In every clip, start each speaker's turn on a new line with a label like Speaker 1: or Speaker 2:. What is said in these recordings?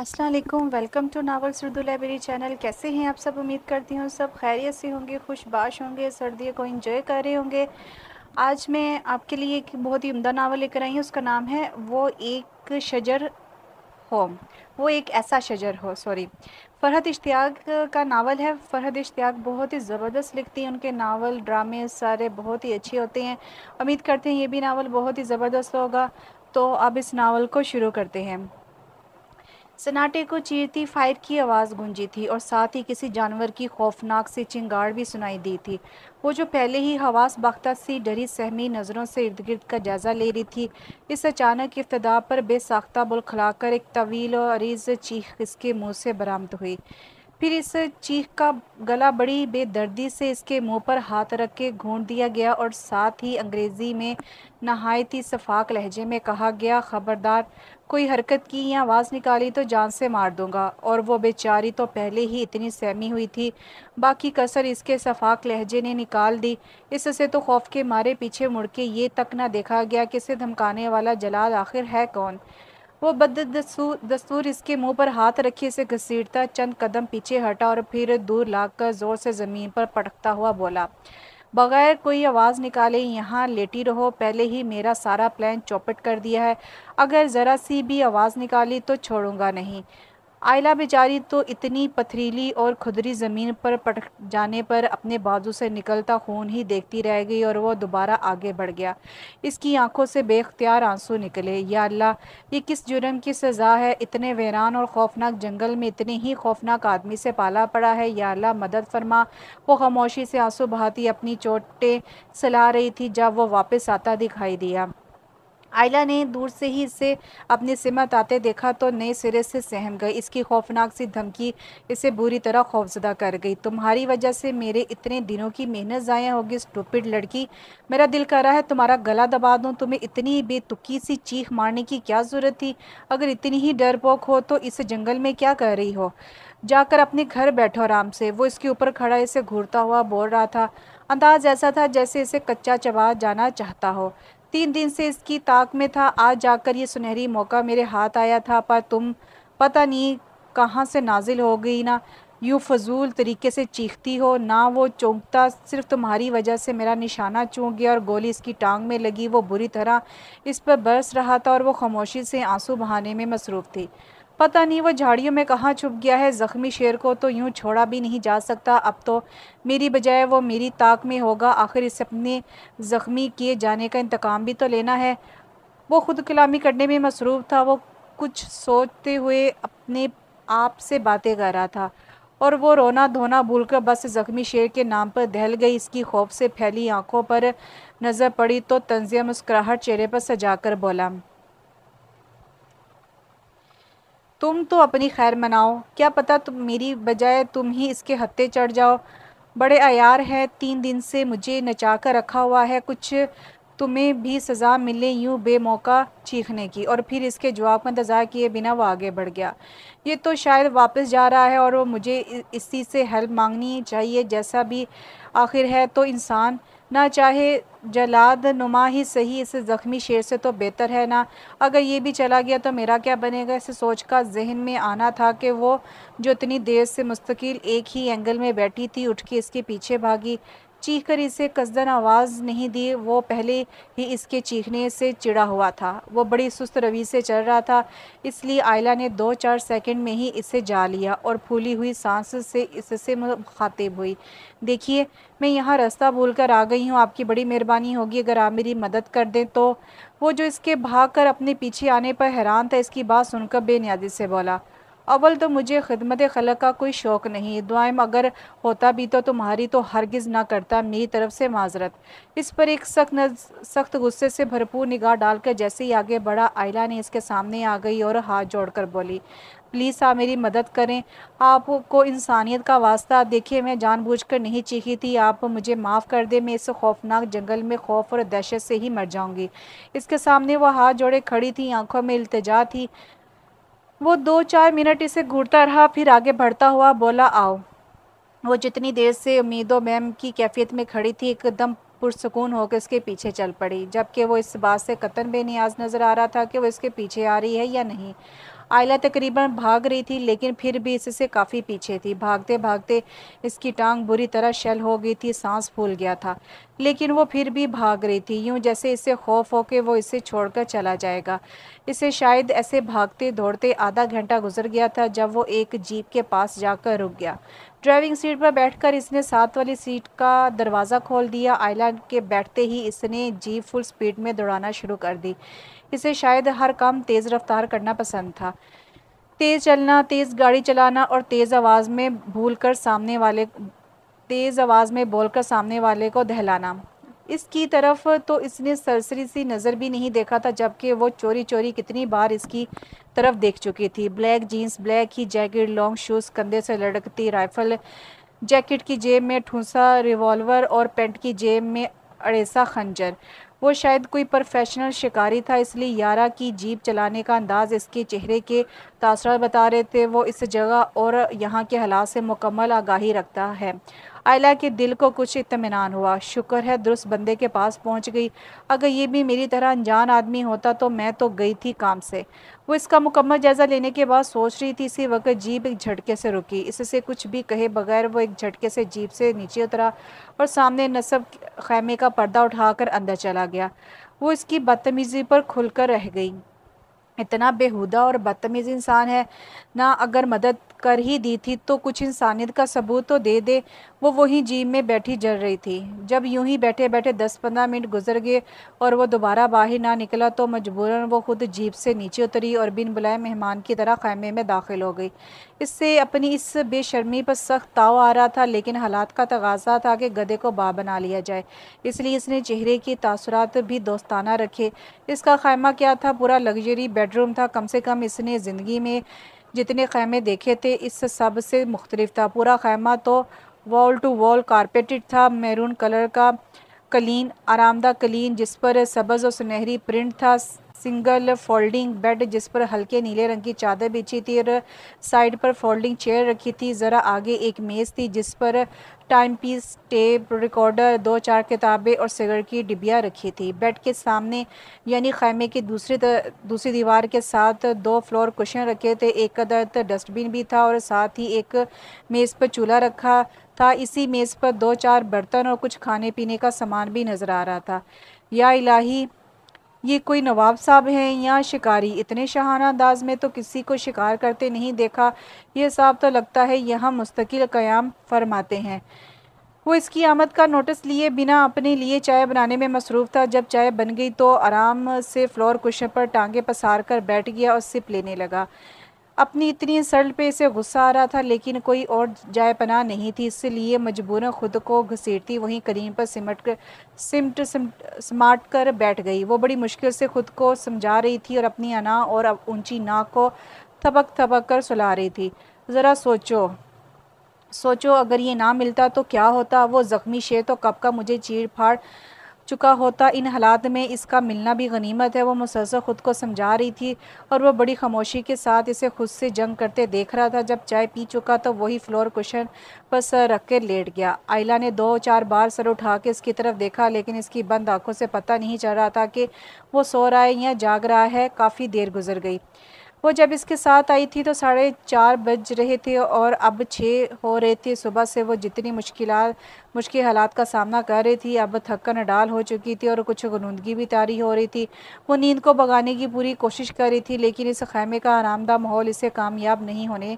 Speaker 1: Aslam welcome to novel Urdu library channel कैसे हैं आप सब उम्मीद करती हूँ सब खैरियत से होंगे खुशबाश होंगे सर्दियों को इंजॉय कर रहे होंगे आज मैं आपके लिए एक बहुत ही उमदा नावल लेकर आई हूँ उसका नाम है वो एक शजर हो वो एक ऐसा शजर हो सॉरी फ़रहद इश्तियाक का नावल है फ़रहद इश्तियाक बहुत ही ज़बरदस्त लिखती हैं उनके नावल ड्रामे सारे बहुत ही अच्छे होते हैं उम्मीद करते हैं ये भी नावल बहुत ही ज़बरदस्त होगा तो अब इस नावल को शुरू करते हैं सन्नाटे को चीरती फायर की आवाज़ गूंजी थी और साथ ही किसी जानवर की खौफनाक सी चिंगाड़ भी सुनाई दी थी वो जो पहले ही हवास बख्ता सी डरी सहमी नज़रों से इर्द गिर्द का जायज़ा ले रही थी इस अचानक इब्तदा पर बेसाख्ता बुल खिलाकर एक तवील और अरीज चीख इसके मुंह से बरामद हुई फिर इस चीख का गला बड़ी बेदर्दी से इसके मुंह पर हाथ रख के घूंढ दिया गया और साथ ही अंग्रेज़ी में नहायत ही शफाक लहजे में कहा गया ख़बरदार कोई हरकत की या आवाज़ निकाली तो जान से मार दूंगा और वो बेचारी तो पहले ही इतनी सहमी हुई थी बाकी कसर इसके शफाक लहजे ने निकाल दी इससे तो खौफ के मारे पीछे मुड़ के ये तक ना देखा गया कि इसे धमकाने वाला जलाल आखिर है कौन वो बद दस्तूर, दस्तूर इसके मुंह पर हाथ रखे इसे घसीटता चंद कदम पीछे हटा और फिर दूर लाकर ज़ोर से ज़मीन पर पटकता हुआ बोला बगैर कोई आवाज़ निकाले यहाँ लेटी रहो पहले ही मेरा सारा प्लान चौपट कर दिया है अगर ज़रा सी भी आवाज़ निकाली तो छोड़ूंगा नहीं आयला बेचारी तो इतनी पथरीली और खुदरी ज़मीन पर पटक जाने पर अपने बाजू से निकलता खून ही देखती रह गई और वह दोबारा आगे बढ़ गया इसकी आंखों से बेख्तियार आंसू निकले या अल्लाह ये किस जुर्म की सज़ा है इतने वेरान और खौफनाक जंगल में इतने ही खौफनाक आदमी से पाला पड़ा है या अल्लाह मदद फरमा वो खामोशी से आंसू बहाती अपनी चोटें सला रही थी जब वह वापस आता दिखाई दिया आयला ने दूर से ही इसे अपनी सिमत आते देखा तो नए सिरे से सहम गई इसकी खौफनाक सी धमकी इसे बुरी तरह खौफजदा कर गई तुम्हारी वजह से मेरे इतने दिनों की मेहनत ज़ाया होगी इस टुपिड लड़की मेरा दिल कर रहा है तुम्हारा गला दबा दूँ तुम्हें इतनी बेतुकी सी चीख मारने की क्या ज़रूरत थी अगर इतनी ही डरपोक हो तो इस जंगल में क्या कर रही हो जाकर अपने घर बैठो आराम से वो इसके ऊपर खड़ा इसे घूरता हुआ बोल रहा था अंदाज ऐसा था जैसे इसे कच्चा चबा जाना चाहता हो तीन दिन से इसकी ताक में था आज जाकर ये सुनहरी मौका मेरे हाथ आया था पर तुम पता नहीं कहाँ से नाजिल हो गई ना यूँ फजूल तरीके से चीखती हो ना वो चौंकता सिर्फ तुम्हारी वजह से मेरा निशाना चूँक गया और गोली इसकी टांग में लगी वो बुरी तरह इस पर बरस रहा था और वो खामोशी से आंसू बहाने में मसरूफ़ थी पता नहीं वो झाड़ियों में कहाँ छुप गया है ज़ख्मी शेर को तो यूँ छोड़ा भी नहीं जा सकता अब तो मेरी बजाय वो मेरी ताक में होगा आखिर इसे अपने ज़ख्मी किए जाने का इंतकाम भी तो लेना है वो खुद कलामी करने में मसरूफ़ था वो कुछ सोचते हुए अपने आप से बातें कर रहा था और वो रोना धोना भूलकर बस ज़ख्मी शेर के नाम पर दहल गई इसकी खौफ से फैली आंखों पर नज़र पड़ी तो तंजिया मुस्कुराहट चेहरे पर सजाकर बोला तुम तो अपनी खैर मनाओ क्या पता तुम मेरी बजाय तुम ही इसके हत्ते चढ़ जाओ बड़े अयार है तीन दिन से मुझे नचा कर रखा हुआ है कुछ तुम्हें भी सज़ा मिले यूं बेमौका चीखने की और फिर इसके जवाब का इंतज़ार किए बिना वो आगे बढ़ गया ये तो शायद वापस जा रहा है और वो मुझे इसी से हेल्प मांगनी चाहिए जैसा भी आखिर है तो इंसान ना चाहे जलाद नुमा ही सही इस ज़ख्मी शेर से तो बेहतर है ना अगर ये भी चला गया तो मेरा क्या बनेगा इसे सोच का जहन में आना था कि वो जो इतनी देर से मुस्तकिल एक ही एंगल में बैठी थी उठ के इसके पीछे भागी चीख कर इसे कसदन आवाज़ नहीं दी वो पहले ही इसके चीखने से चिड़ा हुआ था वो बड़ी सुस्त रवि से चल रहा था इसलिए आयला ने दो चार सेकंड में ही इसे जा लिया और फूली हुई सांस से इससे मुखातिब हुई देखिए मैं यहाँ रास्ता भूल कर आ गई हूँ आपकी बड़ी मेहरबानी होगी अगर आप मेरी मदद कर दें तो वो जो इसके भाग कर अपने पीछे आने पर हैरान था इसकी बात सुनकर बेनियादी से बोला अव्वल तो मुझे खिदमत खल का कोई शौक़ नहीं दुआम अगर होता भी तो तुम्हारी तो हरगिज़ ना करता मेरी तरफ से माजरत इस पर एक सख्त सख्त गुस्से से भरपूर निगाह डालकर जैसे ही आगे बढ़ा आयला ने इसके सामने आ गई और हाथ जोड़कर बोली प्लीज़ आप मेरी मदद करें आपको इंसानियत का वास्ता देखिए मैं जानबूझकर नहीं चीखी थी आप मुझे माफ़ कर दें मैं इस खौफनाक जंगल में खौफ और दहशत से ही मर जाऊंगी इसके सामने वह हाथ जोड़े खड़ी थी आंखों में इल्तजा थी वो दो चार मिनट इसे घूरता रहा फिर आगे बढ़ता हुआ बोला आओ वो जितनी देर से उम्मीदों मैम की कैफियत में खड़ी थी एकदम पुरसकून होकर इसके पीछे चल पड़ी जबकि वो इस बात से कतन बेनियाज नज़र आ रहा था कि वो इसके पीछे आ रही है या नहीं आयला तकरीबन भाग रही थी लेकिन फिर भी इससे काफ़ी पीछे थी भागते भागते इसकी टांग बुरी तरह शल हो गई थी सांस फूल गया था लेकिन वो फिर भी भाग रही थी यूं जैसे इससे खौफ हो के वो इसे छोड़कर चला जाएगा इसे शायद ऐसे भागते दौड़ते आधा घंटा गुजर गया था जब वो एक जीप के पास जाकर रुक गया ड्राइविंग सीट पर बैठकर इसने साथ वाली सीट का दरवाज़ा खोल दिया आयला के बैठते ही इसने जीप फुल स्पीड में दौड़ाना शुरू कर दी इसे शायद हर काम तेज़ रफ्तार करना पसंद था तेज़ चलना तेज़ गाड़ी चलाना और तेज़ आवाज़ में भूल कर सामने वाले तेज़ आवाज़ में बोलकर सामने वाले को दहलाना इसकी तरफ तो इसने सरसरी सी नज़र भी नहीं देखा था जबकि वो चोरी चोरी कितनी बार इसकी तरफ देख चुकी थी ब्लैक जीन्स ब्लैक ही जैकेट लॉन्ग शूज़ कंधे से लड़कती राइफ़ल जैकेट की जेब में ठूसा रिवॉल्वर और पेंट की जेब में अड़ेसा खंजर वो शायद कोई प्रोफेशनल शिकारी था इसलिए यारा की जीप चलाने का अंदाज़ इसके चेहरे के तासरा बता रहे थे वो इस जगह और यहाँ के हालात से मुकम्मल आगाही रखता है आयला के दिल को कुछ इतमान हुआ शुक्र है दुरुस्त बंदे के पास पहुंच गई अगर ये भी मेरी तरह अनजान आदमी होता तो मैं तो गई थी काम से वो इसका मुकम्मल जायज़ा लेने के बाद सोच रही थी इसी वक्त जीप एक झटके से रुकी इससे कुछ भी कहे बगैर वो एक झटके से जीप से नीचे उतरा और सामने नसब खैमे का पर्दा उठाकर अंदर चला गया वो इसकी बदतमीज़ी पर खुलकर रह गई इतना बेहुदा और बदतमीज़ इंसान है ना अगर मदद कर ही दी थी तो कुछ इंसानियत का सबूत तो दे दे वो वहीं जीप में बैठी जल रही थी जब यूं ही बैठे बैठे दस पंद्रह मिनट गुजर गए और वो दोबारा बाहर ना निकला तो मजबूरन वो खुद जीप से नीचे उतरी और बिन बुलाए मेहमान की तरह खैमे में दाखिल हो गई इससे अपनी इस बेशर्मी पर सख्त ताव आ रहा था लेकिन हालात का तगाजा था कि गधे को बा बना लिया जाए इसलिए इसने चेहरे की तासरत भी दोस्ताना रखे इसका खैमा क्या था पूरा लग्जरी बेडरूम था कम से कम इसने ज़िंदगी में जितने खैमे देखे थे इस सब से मुख्तलिफ था पूरा खैमा तो वॉल टू वॉल कारपेटेड था मैरून कलर का कलीन आरामदा कलीन जिस पर सब्ज़ और सुनहरी प्रिंट था सिंगल फोल्डिंग बेड जिस पर हल्के नीले रंग की चादर बिछी थी और साइड पर फोल्डिंग चेयर रखी थी ज़रा आगे एक मेज़ थी जिस पर टाइम पीस टेप रिकॉर्डर दो चार किताबें और सिगरेट की डिबिया रखी थी बेड के सामने यानी खैमे की दूसरी दूसरी दीवार के साथ दो फ्लोर कुशन रखे थे एक अदरत डस्टबिन भी था और साथ ही एक मेज़ पर चूल्हा रखा था इसी मेज़ पर दो चार बर्तन और कुछ खाने पीने का सामान भी नज़र आ रहा था या इलाही ये कोई नवाब साहब हैं या शिकारी इतने शहाना अंदाज में तो किसी को शिकार करते नहीं देखा ये साहब तो लगता है यहाँ मुस्तकिल क़याम फरमाते हैं वो इसकी आमद का नोटिस लिए बिना अपने लिए चाय बनाने में मसरूफ़ था जब चाय बन गई तो आराम से फ्लोर कुशन पर टांगे पसार कर बैठ गया और सिप लेने लगा अपनी इतनी सड़ पे इसे गुस्सा आ रहा था लेकिन कोई और जाय पना नहीं थी इसलिए मजबूरन खुद को घसीटती वहीं करीम पर सिमट कर सिमट समाट कर बैठ गई वो बड़ी मुश्किल से खुद को समझा रही थी और अपनी अना और ऊंची नाक को थपक थपक कर सुला रही थी ज़रा सोचो सोचो अगर ये ना मिलता तो क्या होता वो ज़ख्मी शे तो कब का मुझे चीर फाड़ चुका होता इन हालात में इसका मिलना भी गनीमत है वो मुसलसल ख़ुद को समझा रही थी और वह बड़ी खामोशी के साथ इसे खुद से जंग करते देख रहा था जब चाय पी चुका तो वही फ्लोर कुशन पर सर रख कर लेट गया आयला ने दो चार बार सर उठा के इसकी तरफ देखा लेकिन इसकी बंद आँखों से पता नहीं चल रहा था कि वो सो रहा है या जाग रहा है काफ़ी देर गुजर गई वो जब इसके साथ आई थी तो साढ़े चार बज रहे थे और अब छः हो रहे थे सुबह से वो जितनी मुश्किल मुश्किल हालात का सामना कर रही थी अब थकन डाल हो चुकी थी और कुछ गनूंदगी भी तारी हो रही थी वो नींद को भगाने की पूरी कोशिश कर रही थी लेकिन इस खैमे का आरामदा माहौल इसे कामयाब नहीं होने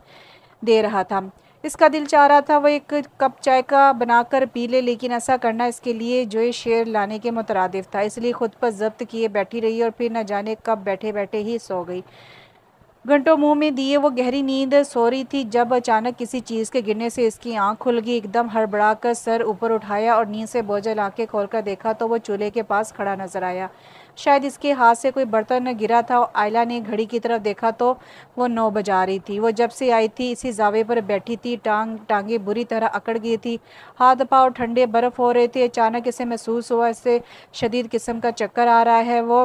Speaker 1: दे रहा था इसका दिल चाह रहा था वह एक कप चाय का बनाकर पी ले लेकिन ऐसा करना इसके लिए जो शेर लाने के मुतरद था इसलिए ख़ुद पर जब्त किए बैठी रही और फिर न जाने कब बैठे बैठे ही सो गई घंटों मुंह में दिए वो गहरी नींद सो रही थी जब अचानक किसी चीज़ के गिरने से इसकी आंख खुल गई एकदम हड़बड़ा कर सर ऊपर उठाया और नींद से बोझल आंखें खोलकर देखा तो वो चूल्हे के पास खड़ा नजर आया शायद इसके हाथ से कोई बर्तन गिरा था और आयला ने घड़ी की तरफ देखा तो वो नौ बजा रही थी वो जब से आई थी इसी जावे पर बैठी थी टांग टांगे बुरी तरह अकड़ गई थी हाथ पाँव ठंडे बर्फ़ हो रहे थे अचानक इसे महसूस हुआ इससे शदीद किस्म का चक्कर आ रहा है वो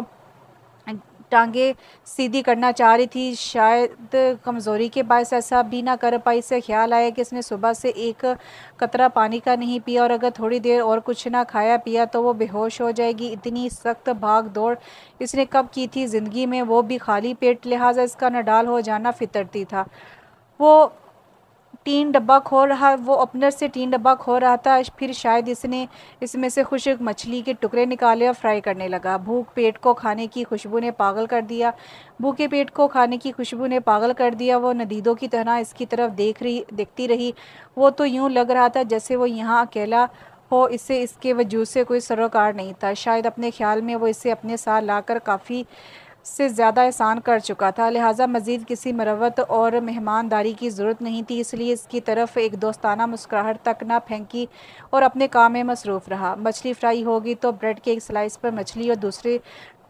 Speaker 1: टांगे सीधी करना चाह रही थी शायद कमज़ोरी के बायस ऐसा भी ना कर पाई इससे ख्याल आया कि इसने सुबह से एक कतरा पानी का नहीं पिया और अगर थोड़ी देर और कुछ ना खाया पिया तो वो बेहोश हो जाएगी इतनी सख्त भाग दौड़ इसने कब की थी ज़िंदगी में वो भी खाली पेट लिहाजा इसका नडाल हो जाना फितरती था वो टीन डब्बा खो रहा वो ओपनर से टीन डब्बा खो रहा था फिर शायद इसने इसमें से खुशक मछली के टुकड़े निकाले और फ्राई करने लगा भूख पेट को खाने की खुशबू ने पागल कर दिया भूखे पेट को खाने की खुशबू ने पागल कर दिया वो नदीदों की तरह इसकी तरफ देख रही देखती रही वो तो यूँ लग रहा था जैसे वो यहाँ अकेला हो इससे इसके वजूद से कोई सरोकार नहीं था शायद अपने ख्याल में वो इसे अपने साथ लाकर काफ़ी से ज़्यादा एहसान कर चुका था लिहाजा मज़ीद किसी मरवत और मेहमानदारी की ज़रूरत नहीं थी इसलिए इसकी तरफ एक दोस्ताना मुस्कुराहट तक ना फेंकी और अपने काम में मसरूफ़ रहा मछली फ्राई होगी तो ब्रेड के एक स्लाइस पर मछली और दूसरे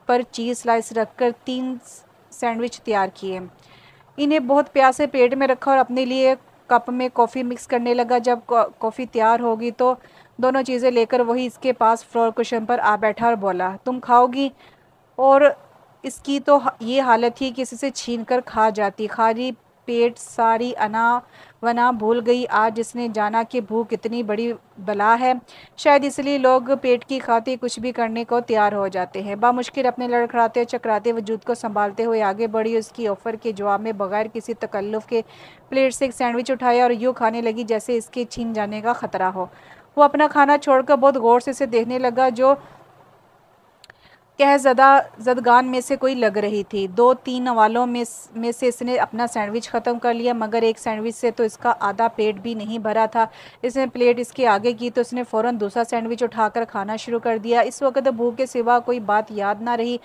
Speaker 1: पर चीज़ स्लाइस रखकर तीन सैंडविच तैयार किए इन्हें बहुत प्यासे पेट में रखा और अपने लिए कप में कॉफ़ी मिक्स करने लगा जब कॉफ़ी तैयार होगी तो दोनों चीज़ें लेकर वही इसके पास फ्लोर कुशन पर आ बैठा और बोला तुम खाओगी और इसकी तो ये हालत थी कि इसे छीन कर खा जाती खाली पेट सारी अना वना भूल गई आज जिसने जाना कि भूख इतनी बड़ी बला है शायद इसलिए लोग पेट की खाते कुछ भी करने को तैयार हो जाते हैं बामुश्किल अपने लड़खड़ाते चकराते वजूद को संभालते हुए आगे बढ़ी उसकी ऑफ़र के जवाब में बगैर किसी तकल्लुफ़ के प्लेट से एक सैंडविच उठाया और यूँ खाने लगी जैसे इसके छीन जाने का ख़तरा हो वो अपना खाना छोड़कर बहुत गौर से इसे देखने लगा जो कहजदा जदगान में से कोई लग रही थी दो तीन वालों में में से इसने अपना सैंडविच ख़त्म कर लिया मगर एक सैंडविच से तो इसका आधा पेट भी नहीं भरा था इसने प्लेट इसके आगे की तो इसने फ़ौरन दूसरा सैंडविच उठाकर खाना शुरू कर दिया इस वक्त तो भूख के सिवा कोई बात याद ना रही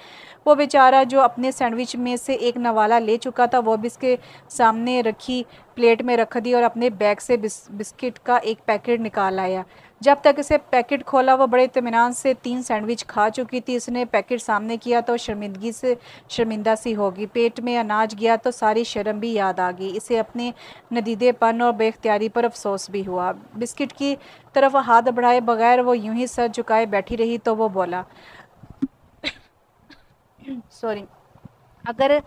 Speaker 1: वो बेचारा जो अपने सैंडविच में से एक नवाला ले चुका था वह भी इसके सामने रखी प्लेट में रख दी और अपने बैग से बिस्किट का एक पैकेट निकाल आया जब तक इसे पैकेट खोला वह बड़े इतमान से तीन सैंडविच खा चुकी थी इसने पैकेट सामने किया तो शर्मिंदगी से शर्मिंदा सी होगी पेट में अनाज गया तो सारी शर्म भी याद आ गई इसे अपने नदीदेपन और बेख्तियारी पर अफसोस भी हुआ बिस्किट की तरफ हाथ बढ़ाए बगैर वो यूं ही सर झुकाए बैठी रही तो वो बोला सॉरी अगर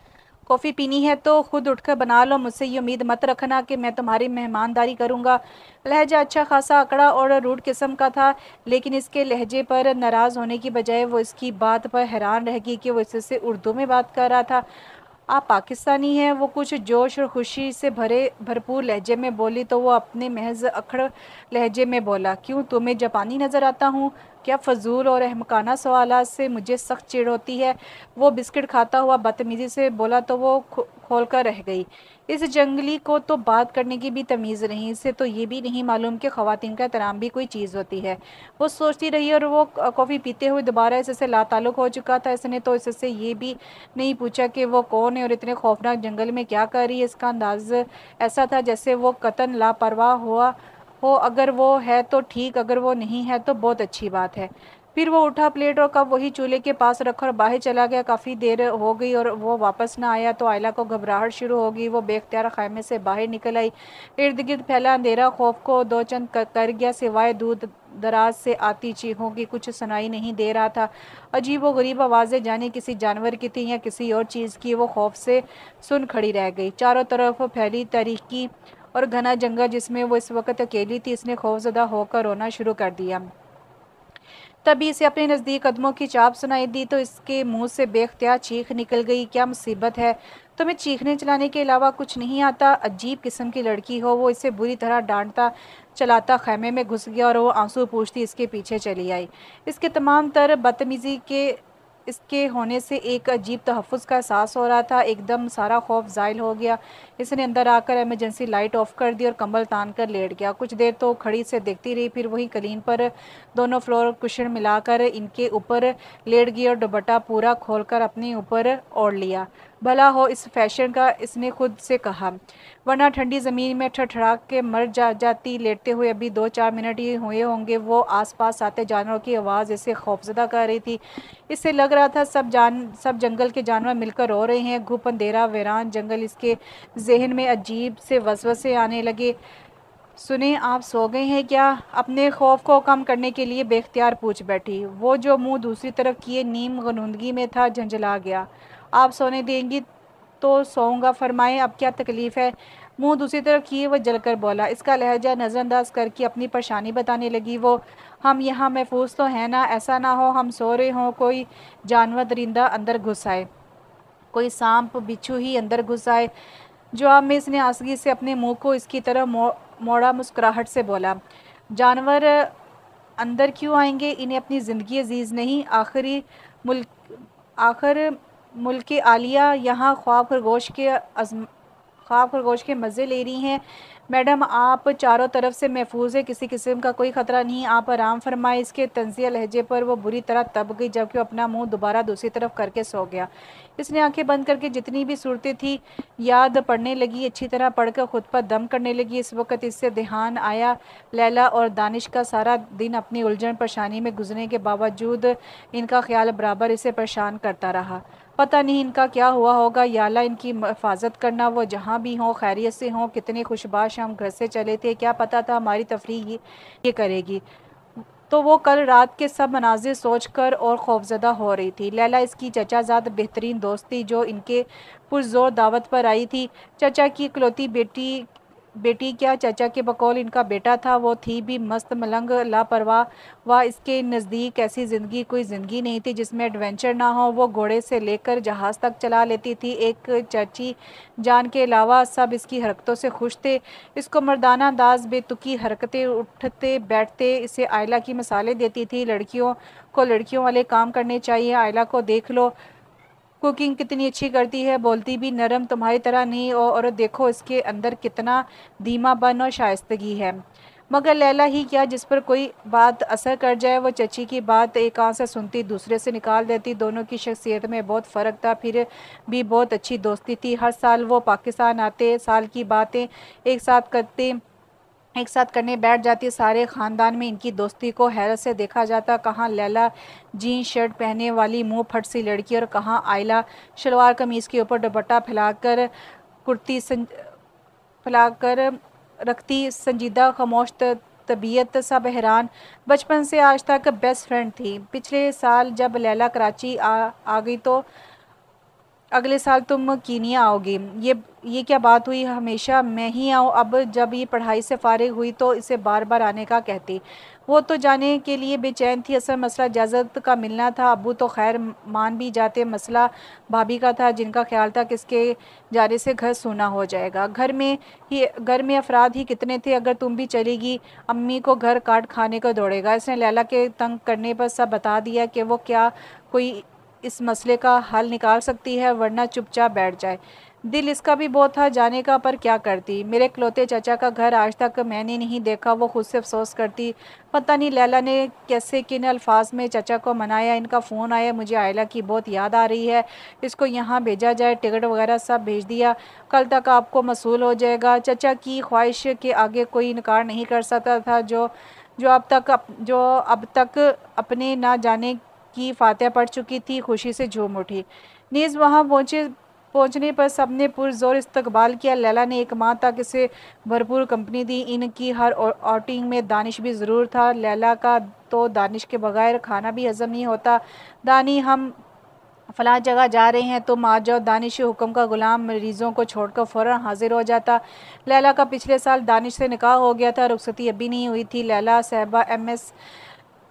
Speaker 1: कॉफ़ी पीनी है तो ख़ुद उठकर बना लो मुझसे ये उम्मीद मत रखना कि मैं तुम्हारी मेहमानदारी करूँगा लहजा अच्छा खासा अकड़ा और रूड किस्म का था लेकिन इसके लहजे पर नाराज़ होने की बजाय वो इसकी बात पर हैरान रह गई कि वो इससे उर्दू में बात कर रहा था आप पाकिस्तानी हैं वो कुछ जोश और ख़ुशी से भरे भरपूर लहजे में बोली तो वो अपने महज अखड़ लहजे में बोला क्यों तुम्हें जापानी नज़र आता हूँ क्या फजूल और अहमकाना सवाल से मुझे सख्त चिड़ होती है वो बिस्किट खाता हुआ बदतमीज़ी से बोला तो वो खो खोल कर रह गई इस जंगली को तो बात करने की भी तमीज़ नहीं इससे तो ये भी नहीं मालूम कि खातन का एहतराम भी कोई चीज़ होती है वो सोचती रही और वो कॉफ़ी पीते हुए दोबारा इससे लातालुक हो चुका था इसने तो इससे ये भी नहीं पूछा कि वो कौन है और इतने खौफनाक जंगल में क्या कर रही है इसका अंदाज ऐसा था जैसे वो कतन लापरवाह हुआ हो अगर वो है तो ठीक अगर वो नहीं है तो बहुत अच्छी बात है फिर वो उठा प्लेट और कब वही चूल्हे के पास रखा और बाहर चला गया काफ़ी देर हो गई और वो वापस ना आया तो आयला को घबराहट शुरू हो गई वो बेख्तियार ख़ैमे से बाहर निकल आई इर्द गिर्द फैला अंधेरा खौफ को दो चंद कर गया सिवाय दूध दराज से आती चीखों की कुछ सुनाई नहीं दे रहा था अजीब व गरीब आवाज़ें जाने किसी जानवर की थी या किसी और चीज़ की वो खौफ से सुन खड़ी रह गई चारों तरफ फैली तरीकी और घना जंगल जिसमें वो इस वक्त अकेली थी इसने खौफजदा होकर रोना शुरू कर दिया तभी इसे अपने नज़दीक कदमों की चाप सुनाई दी तो इसके मुंह से बेख्तियार चीख निकल गई क्या मुसीबत है तुम्हें चीखने चलाने के अलावा कुछ नहीं आता अजीब किस्म की लड़की हो वो इसे बुरी तरह डांटता चलाता खैमे में घुस गया और वो आंसू पूछती इसके पीछे चली आई इसके तमाम तर बदतमीज़ी के इसके होने से एक अजीब तहफ़ का एहसास हो रहा था एकदम सारा खौफ ज़ायल हो गया इसने अंदर आकर एमरजेंसी लाइट ऑफ कर दी और कंबल तान कर लेट गया कुछ देर तो खड़ी से देखती रही फिर वही कलीन पर दोनों फ्लोर कुशन मिलाकर इनके ऊपर लेट गई और दुपट्टा पूरा खोलकर अपने ऊपर ओढ़ लिया भला हो इस फैशन का इसने खुद से कहा वरना ठंडी ज़मीन में ठठड़ा के मर जा जाती लेटते हुए अभी दो चार मिनट ही हुए होंगे वो आसपास आते जानवरों की आवाज़ इसे खौफजदा कर रही थी इससे लग रहा था सब जान सब जंगल के जानवर मिलकर रो रहे हैं घुप अंधेरा वीरान जंगल इसके जहन में अजीब से वसवसे आने लगे सुने आप सो गए हैं क्या अपने खौफ को कम करने के लिए बेख्तियार पूछ बैठी वो जो मुंह दूसरी तरफ किए नीम गनुंदगी में था झंझला गया आप सोने देंगी तो सोऊंगा फरमाएं अब क्या तकलीफ़ है मुंह दूसरी तरफ किए वह जलकर बोला इसका लहजा नज़रअंदाज करके अपनी परेशानी बताने लगी वो हम यहाँ महफूज तो हैं ना ऐसा ना हो हम सो रहे हों कोई जानवर दरिंदा अंदर घुस आए कोई सांप बिच्छू ही अंदर घुस आए जवाब में इसने आसगी से अपने मुंह को इसकी तरह मो, मोड़ा मुस्कुराहट से बोला जानवर अंदर क्यों आएंगे इन्हें अपनी ज़िंदगी अजीज़ नहीं आखिरी मुल्क आखिर मुल्क आलिया यहाँ ख्वाब खरगोश के अज ख्वाब खरगोश के मज़े ले रही हैं मैडम आप चारों तरफ से महफूज है किसी किस्म का कोई ख़तरा नहीं आप आराम फरमाए इसके तंजिया लहजे पर वो बुरी तरह तब गई जबकि अपना मुंह दोबारा दूसरी तरफ करके सो गया इसने आंखें बंद करके जितनी भी सूरतें थी याद पढ़ने लगी अच्छी तरह पढ़कर ख़ुद पर दम करने लगी इस वक्त इससे ध्यान आया लैला और दानिश का सारा दिन अपनी उलझन परेशानी में गुजरने के बावजूद इनका ख्याल बराबर इसे परेशान करता रहा पता नहीं इनका क्या हुआ होगा या अल्लाह इनकी हिफाजत करना वो जहाँ भी हों खैरियत से हों कितने खुशबाश हम घर से चले थे क्या पता था हमारी तफरी ये, ये करेगी तो वो कल रात के सब मनाजिर सोच कर और खौफजदा हो रही थी लैला इसकी चचाजाद बेहतरीन दोस्त थी जो इनके पुरजोर दावत पर आई थी चचा की इकलौती बेटी बेटी क्या चाचा के बकौल इनका बेटा था वो थी भी मस्त मलंग लापरवाह व इसके नज़दीक ऐसी ज़िंदगी कोई ज़िंदगी नहीं थी जिसमें एडवेंचर ना हो वो घोड़े से लेकर जहाज़ तक चला लेती थी एक चाची जान के अलावा सब इसकी हरकतों से खुश थे इसको मर्दाना दास बेतुकी हरकतें उठते बैठते इसे आयला की मसाले देती थी लड़कियों को लड़कियों वाले काम करने चाहिए आयला को देख लो कुकिंग कितनी अच्छी करती है बोलती भी नरम तुम्हारी तरह नहीं हो और देखो इसके अंदर कितना बन और शाइस्तगी है मगर लैला ही क्या जिस पर कोई बात असर कर जाए वो चची की बात एक कान से सुनती दूसरे से निकाल देती दोनों की शख्सियत में बहुत फ़र्क था फिर भी बहुत अच्छी दोस्ती थी हर साल वो पाकिस्तान आते साल की बातें एक साथ करते एक साथ करने बैठ जाती सारे ख़ानदान में इनकी दोस्ती को हैरत से देखा जाता कहाँ लैला जीन्स शर्ट पहने वाली मुँह फट सी लड़की और कहाँ आयला शलवार कमीज़ के ऊपर दुपट्टा फैलाकर कुर्ती सं फैलाकर रखती संजीदा खामोश तबीयत सब हैरान बचपन से आज तक बेस्ट फ्रेंड थी पिछले साल जब लैला कराची आ, आ गई तो अगले साल तुम कीनिया आओगी ये ये क्या बात हुई हमेशा मैं ही आऊँ अब जब ये पढ़ाई से फारिग हुई तो इसे बार बार आने का कहती वो तो जाने के लिए बेचैन थी असल मसला इजाज़त का मिलना था अबू तो खैर मान भी जाते मसला भाभी का था जिनका ख्याल था कि इसके जाने से घर सोना हो जाएगा घर में ही घर में अफराद ही कितने थे अगर तुम भी चलेगी अम्मी को घर काट खाने को दौड़ेगा इसने लैला के तंग करने पर सब बता दिया कि वो क्या कोई इस मसले का हल निकाल सकती है वरना चुपचाप बैठ जाए दिल इसका भी बहुत था जाने का पर क्या करती मेरे इकलौते चाचा का घर आज तक मैंने नहीं देखा वो खुद से अफसोस करती पता नहीं लैला ने कैसे किन अल्फाज में चाचा को मनाया इनका फ़ोन आया मुझे आयला की बहुत याद आ रही है इसको यहाँ भेजा जाए टिकट वगैरह सब भेज दिया कल तक आपको मसूल हो जाएगा चाचा की ख्वाहिश के आगे कोई इनकार नहीं कर सकता था जो जो अब तक जो अब तक अपने ना जाने की फातह पड़ चुकी थी खुशी से झूम उठी नीज़ वहाँ पहुँचे पहुँचने पर सब ने पुरजोर इस्तकबाल किया लैला ने एक माह तक इसे भरपूर कंपनी दी इनकी हर आउटिंग में दानिश भी ज़रूर था लैला का तो दानिश के बगैर खाना भी हज़म नहीं होता दानी हम फला जगह जा रहे हैं तो आ जाओ दानिश हुक्म का ग़ुलाम मरीज़ों को छोड़कर फ़ौर हाजिर हो जाता लैला का पिछले साल दानिश से निकाह हो गया था रुखसती अभी नहीं हुई थी लैला साहबा एम एस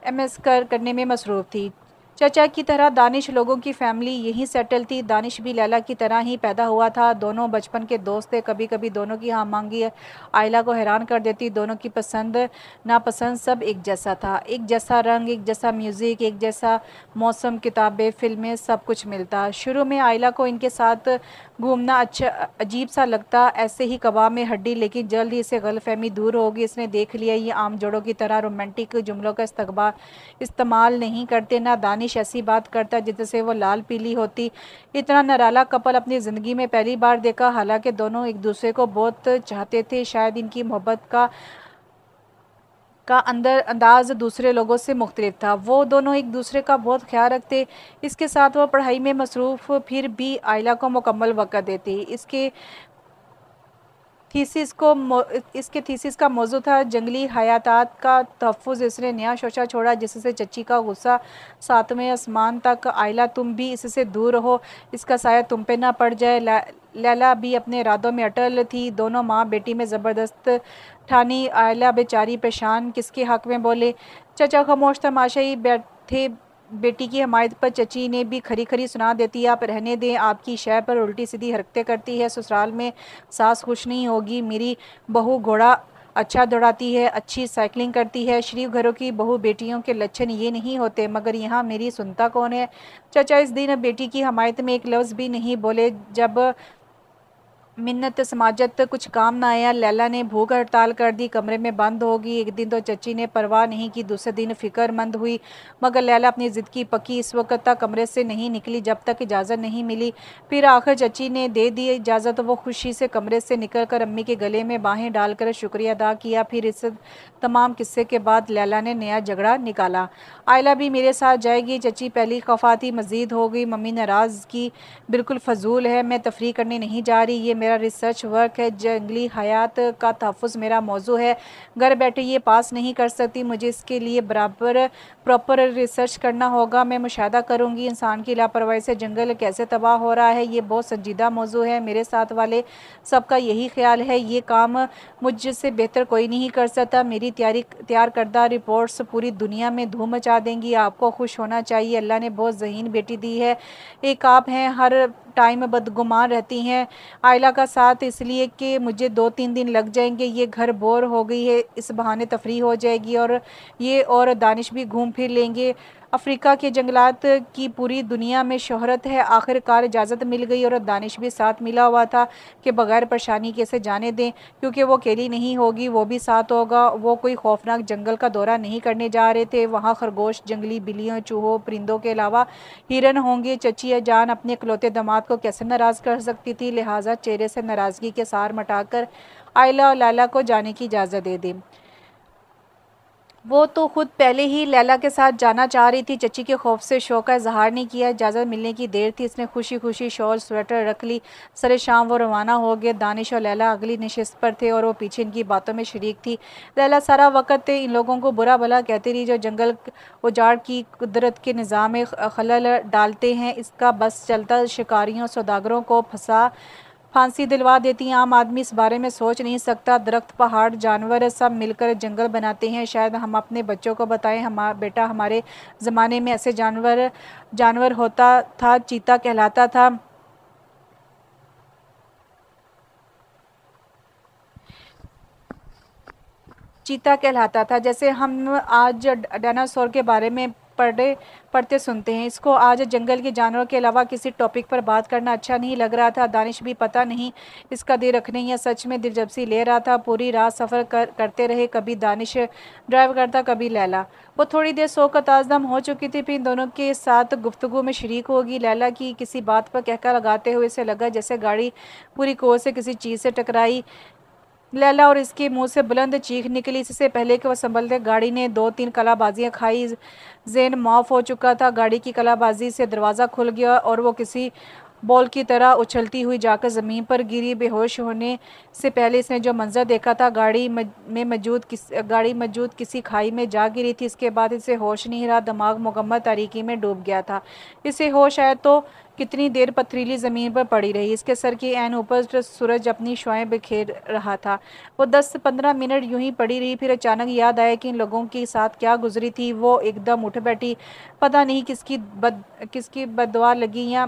Speaker 1: एम एस कर करने में मसरूफ़ थी चचा की तरह दानिश लोगों की फैमिली यहीं सेटल थी दानिश भी लैला की तरह ही पैदा हुआ था दोनों बचपन के दोस्त थे कभी कभी दोनों की हाँ मांगी आयला को हैरान कर देती दोनों की पसंद नापसंद सब एक जैसा था एक जैसा रंग एक जैसा म्यूज़िक एक जैसा मौसम किताबें फिल्में सब कुछ मिलता शुरू में आयला को इनके साथ घूमना अच्छा अजीब सा लगता ऐसे ही कबाब में हड्डी लेकिन जल्द ही इसे गलफहमी दूर होगी इसने देख लिया ये आम जोड़ों की तरह रोमांटिक जुमलों का इस्तेमाल नहीं करते ना दानिश दानिश ऐसी बात करता जिससे वो लाल पीली होती इतना नराला कपल अपनी ज़िंदगी में पहली बार देखा हालांकि दोनों एक दूसरे को बहुत चाहते थे शायद इनकी मोहब्बत का का अंदर अंदाज दूसरे लोगों से मुख्तलिफ था वो दोनों एक दूसरे का बहुत ख्याल रखते इसके साथ वह पढ़ाई में मसरूफ़ फिर भी आयला को मुकम्मल वक़्त देती इसके थीसिस को इसके थीसिस का मौजू था जंगली हयातात का तहफ़ इसने नया शोशा छोड़ा जिससे चची का गुस्सा सातवें आसमान तक आयला तुम भी इससे दूर रहो इसका साया तुम पे ना पड़ जाए ला, लैला भी अपने इरादों में अटल थी दोनों माँ बेटी में ज़बरदस्त ठानी आयला बेचारी पेशान किसके हक में बोले चचा खामोश तमाशाई बैठे बेटी की हमायत पर चची ने भी खरी खरी सुना देती है आप रहने दें आपकी शह पर उल्टी सीधी हरकतें करती है ससुराल में सास खुश नहीं होगी मेरी बहू घोड़ा अच्छा दौड़ाती है अच्छी साइकिलिंग करती है शरीफ घरों की बहू बेटियों के लक्षण ये नहीं होते मगर यहाँ मेरी सुनता कौन है चचा इस दिन बेटी की हमायत में एक लफ्ज़ भी नहीं बोले जब मिन्नत समाजत कुछ काम ना आया लैला ने भूख हड़ताल कर दी कमरे में बंद होगी एक दिन तो चची ने परवाह नहीं की दूसरे दिन फिक्रमंद हुई मगर लैला अपनी ज़िद की पकी इस वक्त तक कमरे से नहीं निकली जब तक इजाज़त नहीं मिली फिर आखिर चची ने दे दी इजाज़त वो खुशी से कमरे से निकल कर अम्मी के गले में बाहें डालकर शुक्रिया अदा किया फिर इस तमाम किस्से के बाद लैला ने नया झगड़ा निकाला आयला भी मेरे साथ जाएगी चची पहली खफा थी मज़ीद हो गई मम्मी नाराज़ की बिल्कुल फजूल है मैं तफरी करने नहीं जा रही ये मेरा रिसर्च वर्क है जंगली हयात का तहफ़ मेरा मौजू है घर बैठे ये पास नहीं कर सकती मुझे इसके लिए बराबर प्रॉपर रिसर्च करना होगा मैं मुशाह करूँगी इंसान की लापरवाही से जंगल कैसे तबाह हो रहा है ये बहुत संजीदा मौजू है मेरे साथ वाले सबका यही ख्याल है ये काम मुझसे बेहतर कोई नहीं कर सकता मेरी तैयारी तैयार करदा रिपोर्ट्स पूरी दुनिया में धूम मचा पहुंचा देंगी आपको खुश होना चाहिए अल्लाह ने बहुत जहीन बेटी दी है एक आप हैं हर टाइम बदगुमान रहती हैं आयला का साथ इसलिए कि मुझे दो तीन दिन लग जाएंगे ये घर बोर हो गई है इस बहाने तफरी हो जाएगी और ये और दानिश भी घूम फिर लेंगे अफ्रीका के जंगलात की पूरी दुनिया में शोहरत है आखिरकार इजाज़त मिल गई और दानिश भी साथ मिला हुआ था कि बग़ैर परेशानी के जाने दें क्योंकि वो अकेली नहीं होगी वो भी साथ होगा वो कोई खौफनाक जंगल का दौरा नहीं करने जा रहे थे वहाँ खरगोश जंगली बिल्लियों चूहों परिंदों के अलावा हिरन होंगे चचिया जान अपने इकलौते दमाद को कैसे नाराज़ कर सकती थी लिहाजा चेहरे से नाराज़गी के सार मटा कर आयला और लाला को जाने की इजाज़त दे दें वो तो ख़ुद पहले ही लैला के साथ जाना चाह रही थी चची के खौफ से शो का इजहार नहीं किया इजाज़त मिलने की देर थी इसने खुशी खुशी शॉल स्वेटर रख ली सर शाम वो रवाना हो गए दानिश और लैला अगली नशस्त पर थे और वो पीछे इनकी बातों में शरीक थी लैला सारा वक्त इन लोगों को बुरा भला कहती रही जो जंगल उजाड़ की कुदरत के निज़ाम में खलल डालते हैं इसका बस चलता शिकारियों सौदागरों को फंसा फांसी दिलवा देती हैं आम आदमी इस बारे में सोच नहीं सकता दरख्त पहाड़ जानवर सब मिलकर जंगल बनाते हैं शायद हम अपने बच्चों को बताएं हम बेटा हमारे ज़माने में ऐसे जानवर जानवर होता था चीता कहलाता था चीता कहलाता था जैसे हम आज डायनासोर के बारे में पढ़े पढ़ते सुनते हैं इसको आज जंगल के जानवरों के अलावा किसी टॉपिक पर बात करना अच्छा नहीं लग रहा था दानिश भी पता नहीं इसका दिल रखने या सच में दिल जब ले रहा था पूरी रात सफ़र कर, करते रहे कभी दानिश ड्राइव करता कभी लैला वो थोड़ी देर का ताजदम हो चुकी थी फिर दोनों के साथ गुफ्तु में शरीक होगी लैला की किसी बात पर कहका लगाते हुए इसे लगा जैसे गाड़ी पूरी कोर से किसी चीज़ से टकराई लैला और इसके मुंह से बुलंद चीख निकली इससे पहले कि वह संभलते गाड़ी ने दो तीन कलाबाजियां खाई जेन माफ हो चुका था गाड़ी की कलाबाजी से दरवाज़ा खुल गया और वो किसी बॉल की तरह उछलती हुई जाकर ज़मीन पर गिरी बेहोश होने से पहले इसने जो मंजर देखा था गाड़ी में मौजूद किस गाड़ी मौजूद किसी खाई में जा गिरी थी इसके बाद इसे होश नहीं रहा दिमाग मुकम्मल तारीकी में डूब गया था इसे होश आया तो कितनी देर पथरीली ज़मीन पर पड़ी रही इसके सर की एन ऊपर सूरज अपनी शुआएं बिखेर रहा था वो दस से पंद्रह मिनट यूं ही पड़ी रही फिर अचानक याद आया कि इन लोगों के साथ क्या गुजरी थी वो एकदम उठ बैठी पता नहीं किसकी बद किसकी बदवा लगी या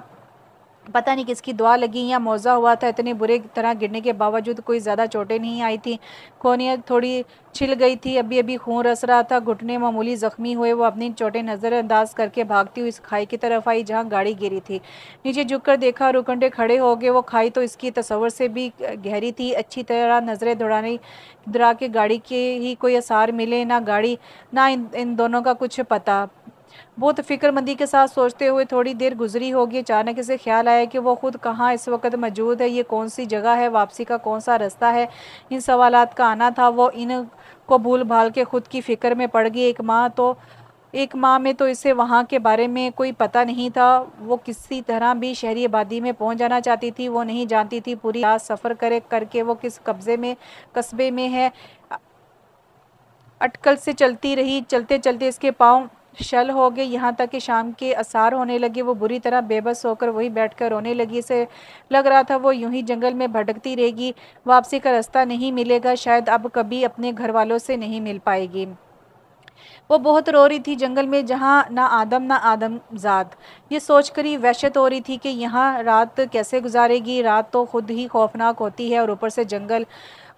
Speaker 1: पता नहीं किसकी दुआ लगी या मौजा हुआ था इतने बुरे तरह गिरने के बावजूद कोई ज़्यादा चोटें नहीं आई थी कोनिया थोड़ी छिल गई थी अभी अभी खून रस रहा था घुटने मामूली ज़ख्मी हुए वो अपनी चोटें नज़रअंदाज करके भागती हुई इस खाई की तरफ आई जहाँ गाड़ी गिरी थी नीचे झुककर देखा रुकंडे खड़े हो गए वो खाई तो इसकी तस्वर से भी गहरी थी अच्छी तरह नज़रें दौड़ाने दौड़ा के गाड़ी के ही कोई आसार मिले ना गाड़ी ना इन, इन दोनों का कुछ पता बहुत तो फिक्रमंदी के साथ सोचते हुए थोड़ी देर गुजरी होगी अचानक इसे ख्याल आया कि वो खुद कहाँ इस वक्त मौजूद है ये कौन सी जगह है वापसी का कौन सा रास्ता है इन सवाल का आना था वो इन को भूल भाल के खुद की फ़िक्र में पड़ गई एक माँ तो एक माह में तो इसे वहाँ के बारे में कोई पता नहीं था वो किसी तरह भी शहरी आबादी में पहुँच जाना चाहती थी वो नहीं जानती थी पूरी रात सफ़र करे करके वो किस कब्ज़े में कस्बे में है अटकल से चलती रही चलते चलते इसके पाँव शल हो गए यहाँ तक कि शाम के आसार होने लगे वो बुरी तरह बेबस होकर वहीं बैठकर रोने लगी से लग रहा था वो यूं ही जंगल में भटकती रहेगी वापसी का रास्ता नहीं मिलेगा शायद अब कभी अपने घर वालों से नहीं मिल पाएगी वो बहुत रो रही थी जंगल में जहाँ ना आदम ना आदम जात ये सोच कर ही वहशत हो रही थी कि यहाँ रात कैसे गुजारेगी रात तो खुद ही खौफनाक होती है और ऊपर से जंगल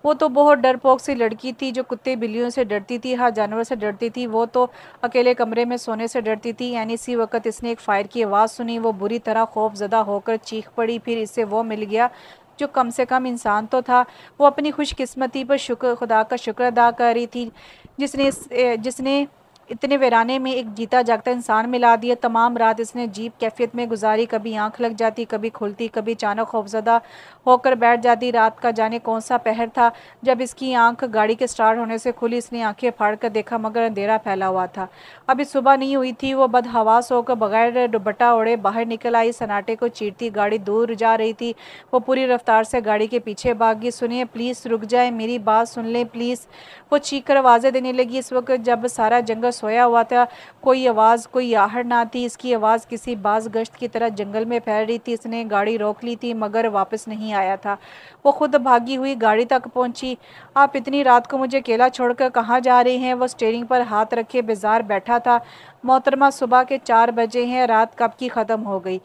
Speaker 1: वो तो बहुत डरपोक सी लड़की थी जो कुत्ते बिल्लियों से डरती थी हर जानवर से डरती थी वो तो अकेले कमरे में सोने से डरती थी यानी इसी वक्त इसने एक फ़ायर की आवाज़ सुनी वो बुरी तरह खौफजदा होकर चीख पड़ी फिर इससे वो मिल गया जो कम से कम इंसान तो था वो अपनी खुशकिस्मती पर शुक्र खुदा का शुक्र अदा कर रही थी जिसने जिसने इतने वीराने में एक जीता जागता इंसान मिला दिया तमाम रात इसने जीप कैफियत में गुजारी कभी आंख लग जाती कभी खुलती कभी अचानक खौफजदा होकर बैठ जाती रात का जाने कौन सा पहर था जब इसकी आंख गाड़ी के स्टार्ट होने से खुली इसने आंखें फाड़ कर देखा मगर अंधेरा फैला हुआ था अभी सुबह नहीं हुई थी वो बदहवास होकर बगैर दुबट्टा ओढ़े बाहर निकल आई सनाटे को चीरती गाड़ी दूर जा रही थी वो पूरी रफ्तार से गाड़ी के पीछे भागी सुनिए प्लीज़ रुक जाए मेरी बात सुन लें प्लीज़ वो चीख कर आवाज़ें देने लगी इस वक्त जब सारा जंगल सोया हुआ था कोई आवाज़ कोई आहट ना आती इसकी आवाज़ किसी बाज गश्त की तरह जंगल में फैल रही थी इसने गाड़ी रोक ली थी मगर वापस नहीं आया था वो खुद भागी हुई गाड़ी तक पहुंची आप इतनी रात को मुझे अकेला छोड़कर कहाँ जा रही हैं वो स्टेयरिंग पर हाथ रखे बेजार बैठा था मोहतरमा सुबह के चार बजे हैं रात कब की ख़त्म हो गई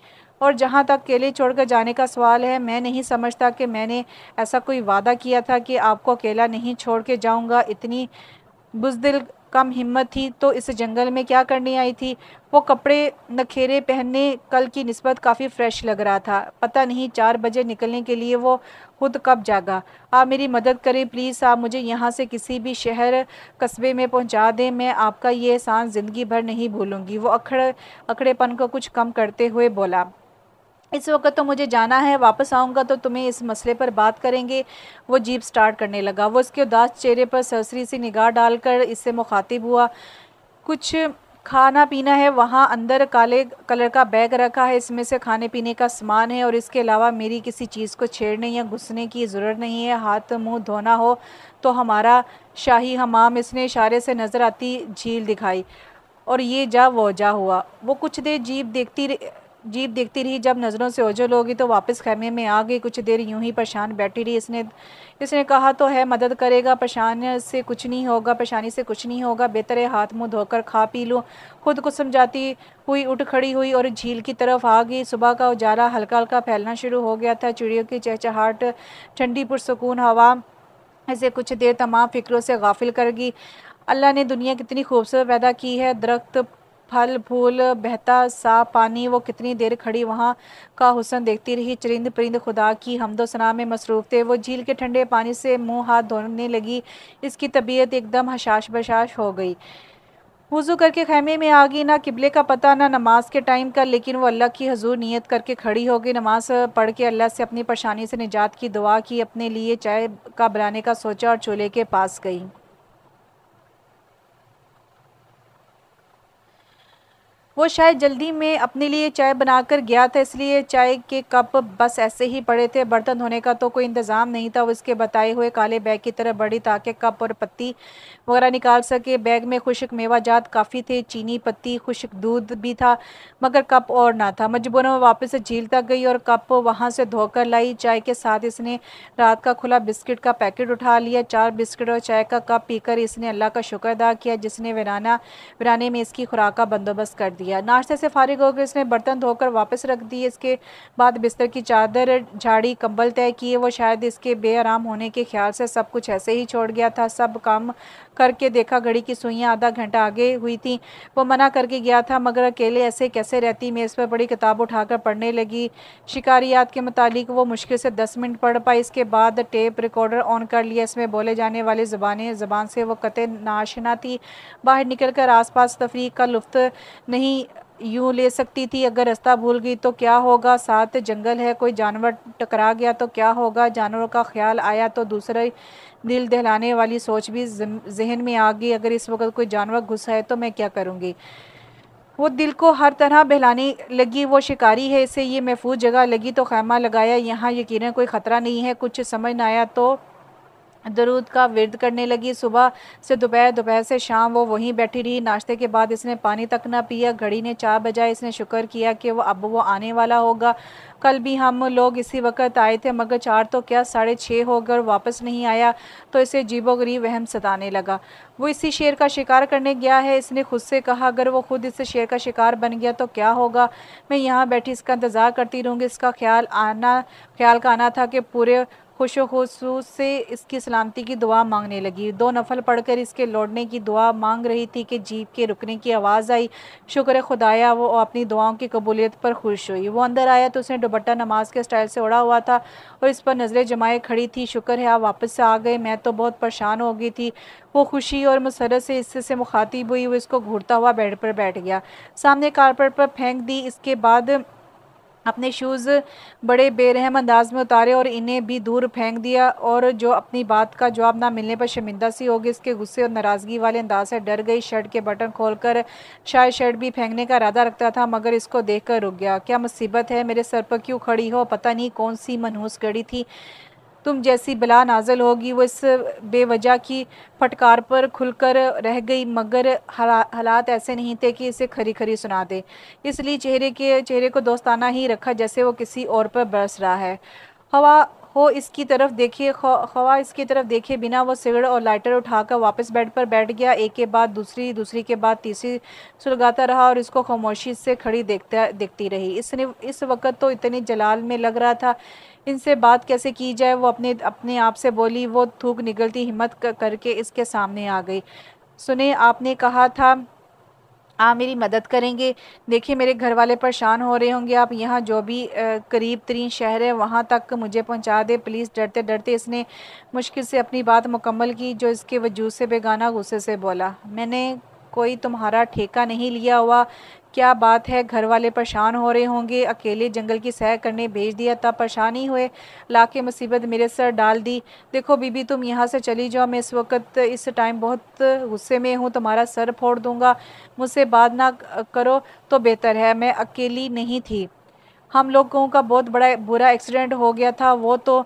Speaker 1: और जहाँ तक अकेले छोड़कर जाने का सवाल है मैं नहीं समझता कि मैंने ऐसा कोई वादा किया था कि आपको अकेला नहीं छोड़ के जाऊँगा इतनी बुजदिल कम हिम्मत थी तो इस जंगल में क्या करने आई थी वो कपड़े नखेरे पहनने कल की नस्बत काफ़ी फ्रेश लग रहा था पता नहीं चार बजे निकलने के लिए वो खुद कब जागा आप मेरी मदद करें प्लीज़ आप मुझे यहाँ से किसी भी शहर कस्बे में पहुँचा दें मैं आपका ये एहसान ज़िंदगी भर नहीं भूलूँगी वो अखड़ अखड़ेपन को कुछ कम करते हुए बोला इस वक्त तो मुझे जाना है वापस आऊँगा तो तुम्हें इस मसले पर बात करेंगे वो जीप स्टार्ट करने लगा वो उसके उदास चेहरे पर सरसरी सी निगाह डालकर इससे मुखातिब हुआ कुछ खाना पीना है वहाँ अंदर काले कलर का बैग रखा है इसमें से खाने पीने का सामान है और इसके अलावा मेरी किसी चीज़ को छेड़ने या घुसने की ज़रूरत नहीं है हाथ मुंह धोना हो तो हमारा शाही हमाम इसने इशारे से नज़र आती झील दिखाई और ये जा वो जा हुआ वो कुछ देर जीप देखती जीप देखती रही जब नज़रों से ओझल होगी तो वापस खेमे में आ गई कुछ देर यूं ही परेशान बैठी रही इसने इसने कहा तो है मदद करेगा परेशान से कुछ नहीं होगा परेशानी से कुछ नहीं होगा बेहतर है हाथ मुंह धोकर खा पी लूँ खुद को समझाती हुई उठ खड़ी हुई और झील की तरफ आ गई सुबह का उजाला हल्का हल्का फैलना शुरू हो गया था चिड़ियों की चहचहाट ठंडी पुरसकून हवा ऐसे कुछ देर तमाम फिक्रों से गाफिल कर गई अल्लाह ने दुनिया कितनी खूबसूरत पैदा की है दरख्त फल फूल बहता सा पानी वो कितनी देर खड़ी वहाँ का हुसन देखती रही चरिंद परिंद खुदा की हमदो सना में मसरूफ़ थे वो झील के ठंडे पानी से मुंह हाथ धोने लगी इसकी तबीयत एकदम हशाश बशाश हो गई वज़ू करके खैमे में आ गई ना किबले का पता ना नमाज के टाइम का लेकिन वो अल्लाह की हजूर नियत करके खड़ी हो गई नमाज पढ़ के अल्लाह से अपनी परेशानी से निजात की दुआ की अपने लिए चाय का बनाने का सोचा और चूल्हे के पास गई वो शायद जल्दी में अपने लिए चाय बनाकर गया था इसलिए चाय के कप बस ऐसे ही पड़े थे बर्तन धोने का तो कोई इंतज़ाम नहीं था वो इसके बताए हुए काले बैग की तरह बड़ी ताकि कप और पत्ती वगैरह निकाल सके बैग में खुशक मेवा जात काफ़ी थे चीनी पत्ती खुशक दूध भी था मगर कप और ना था मजबूर में वापस झील तक गई और कप वहाँ से धोकर लाई चाय के साथ इसने रात का खुला बिस्किट का पैकेट उठा लिया चार बिस्किट और चाय का कप पीकर इसने अल्लाह का शुक्र अदा किया जिसने वराना वराने में इसकी खुराक का बंदोबस्त कर दिया नाश्ते से फारिग होकर इसने बर्तन धोकर वापस रख दिए इसके बाद बिस्तर की चादर झाड़ी कंबल तय किए वो शायद इसके बेआराम होने के ख्याल से सब कुछ ऐसे ही छोड़ गया था सब काम करके देखा घड़ी की सुइयाँ आधा घंटा आगे हुई थी वो मना करके गया था मगर अकेले ऐसे कैसे रहती मेज़ पर बड़ी किताब उठाकर पढ़ने लगी शिकारियात के मुतालिक वो मुश्किल से दस मिनट पढ़ पाई इसके बाद टेप रिकॉर्डर ऑन कर लिया इसमें बोले जाने वाली ज़बानें ज़बान से वो कत नाशना थी बाहर निकल कर आस पास तफरी का लुफ्त नहीं यूँ ले सकती थी अगर रास्ता भूल गई तो क्या होगा साथ जंगल है कोई जानवर टकरा गया तो क्या होगा जानवरों का ख्याल आया तो दूसरे दिल दहलाने वाली सोच भी जहन में आ गई अगर इस वक्त कोई जानवर घुसा है तो मैं क्या करूँगी वो दिल को हर तरह बहलाने लगी वो शिकारी है इसे ये महफूज जगह लगी तो खैमा लगाया यहाँ यकीन कोई ख़तरा नहीं है कुछ समझ ना आया तो दरूद का विरद करने लगी सुबह से दोपहर दोपहर से शाम वो वहीं बैठी रही नाश्ते के बाद इसने पानी तक ना पिया घड़ी ने चार बजाए इसने शुक्र किया कि वो अब वो आने वाला होगा कल भी हम लोग इसी वक्त आए थे मगर चार तो क्या साढ़े छः हो गए वापस नहीं आया तो इसे जीबो गरीब वहम सताने लगा वो इसी शेर का शिकार करने गया है इसने खुद से कहा अगर वो खुद इस शेर का शिकार बन गया तो क्या होगा मैं यहाँ बैठी इसका इंतज़ार करती रहूँगी इसका ख्याल आना ख्याल का आना था कि पूरे खुश खसूस से इसकी सलामती की दुआ मांगने लगी दो नफल पढ़कर इसके लौटने की दुआ मांग रही थी कि जीप के रुकने की आवाज़ आई शुक्र खुदाया वो अपनी दुआओं की कबूलियत पर खुश हुई वो अंदर आया तो उसने दुबट्टा नमाज के स्टाइल से उड़ा हुआ था और इस पर नज़रें जमाए खड़ी थी शुक्र है आप वापस से आ गए मैं तो बहुत परेशान हो गई थी वो खुशी और मसरत से इससे से मुखातिब हुई वो इसको घूरता हुआ बेड पर बैठ गया सामने कारपेट पर फेंक दी इसके बाद अपने शूज़ बड़े बेरहम अंदाज में उतारे और इन्हें भी दूर फेंक दिया और जो अपनी बात का जवाब ना मिलने पर शर्मिंदा सी हो गई इसके गुस्से और नाराज़गी वाले अंदाज से डर गई शर्ट के बटन खोलकर शायद शर्ट भी फेंकने का इरादा रखता था मगर इसको देखकर रुक गया क्या मुसीबत है मेरे सर पर क्यों खड़ी हो पता नहीं कौन सी मनहूस गड़ी थी तुम जैसी बला नाजल होगी वो इस बेवजह की फटकार पर खुलकर रह गई मगर हालात ऐसे नहीं थे कि इसे खरी खरी सुना दे इसलिए चेहरे के चेहरे को दोस्ताना ही रखा जैसे वो किसी और पर बरस रहा है हवा हो इसकी तरफ देखे हवा इसकी तरफ देखे बिना वो सिगरेट और लाइटर उठाकर वापस बेड पर बैठ गया एक के बाद दूसरी दूसरी के बाद तीसरी सुलगाता रहा और इसको खामोशी से खड़ी देखता देखती रही इसने इस वक्त तो इतनी जलाल में लग रहा था इनसे बात कैसे की जाए वो अपने अपने आप से बोली वो थूक निकलती हिम्मत करके इसके सामने आ गई सुने आपने कहा था आ हाँ, मेरी मदद करेंगे देखिए मेरे घर वाले परेशान हो रहे होंगे आप यहाँ जो भी करीब तरीन शहर है वहाँ तक मुझे पहुँचा दे प्लीज़ डरते डरते इसने मुश्किल से अपनी बात मुकम्मल की जो इसके वजूद से बेगाना गुस्से से बोला मैंने कोई तुम्हारा ठेका नहीं लिया हुआ क्या बात है घर वाले परेशान हो रहे होंगे अकेले जंगल की सैर करने भेज दिया तब परेशान ही हुए ला के मुसीबत मेरे सर डाल दी देखो बीबी तुम यहाँ से चली जाओ मैं इस वक्त इस टाइम बहुत गुस्से में हूँ तुम्हारा सर फोड़ दूँगा मुझसे बात ना करो तो बेहतर है मैं अकेली नहीं थी हम लोगों का बहुत बड़ा बुरा एक्सीडेंट हो गया था वो तो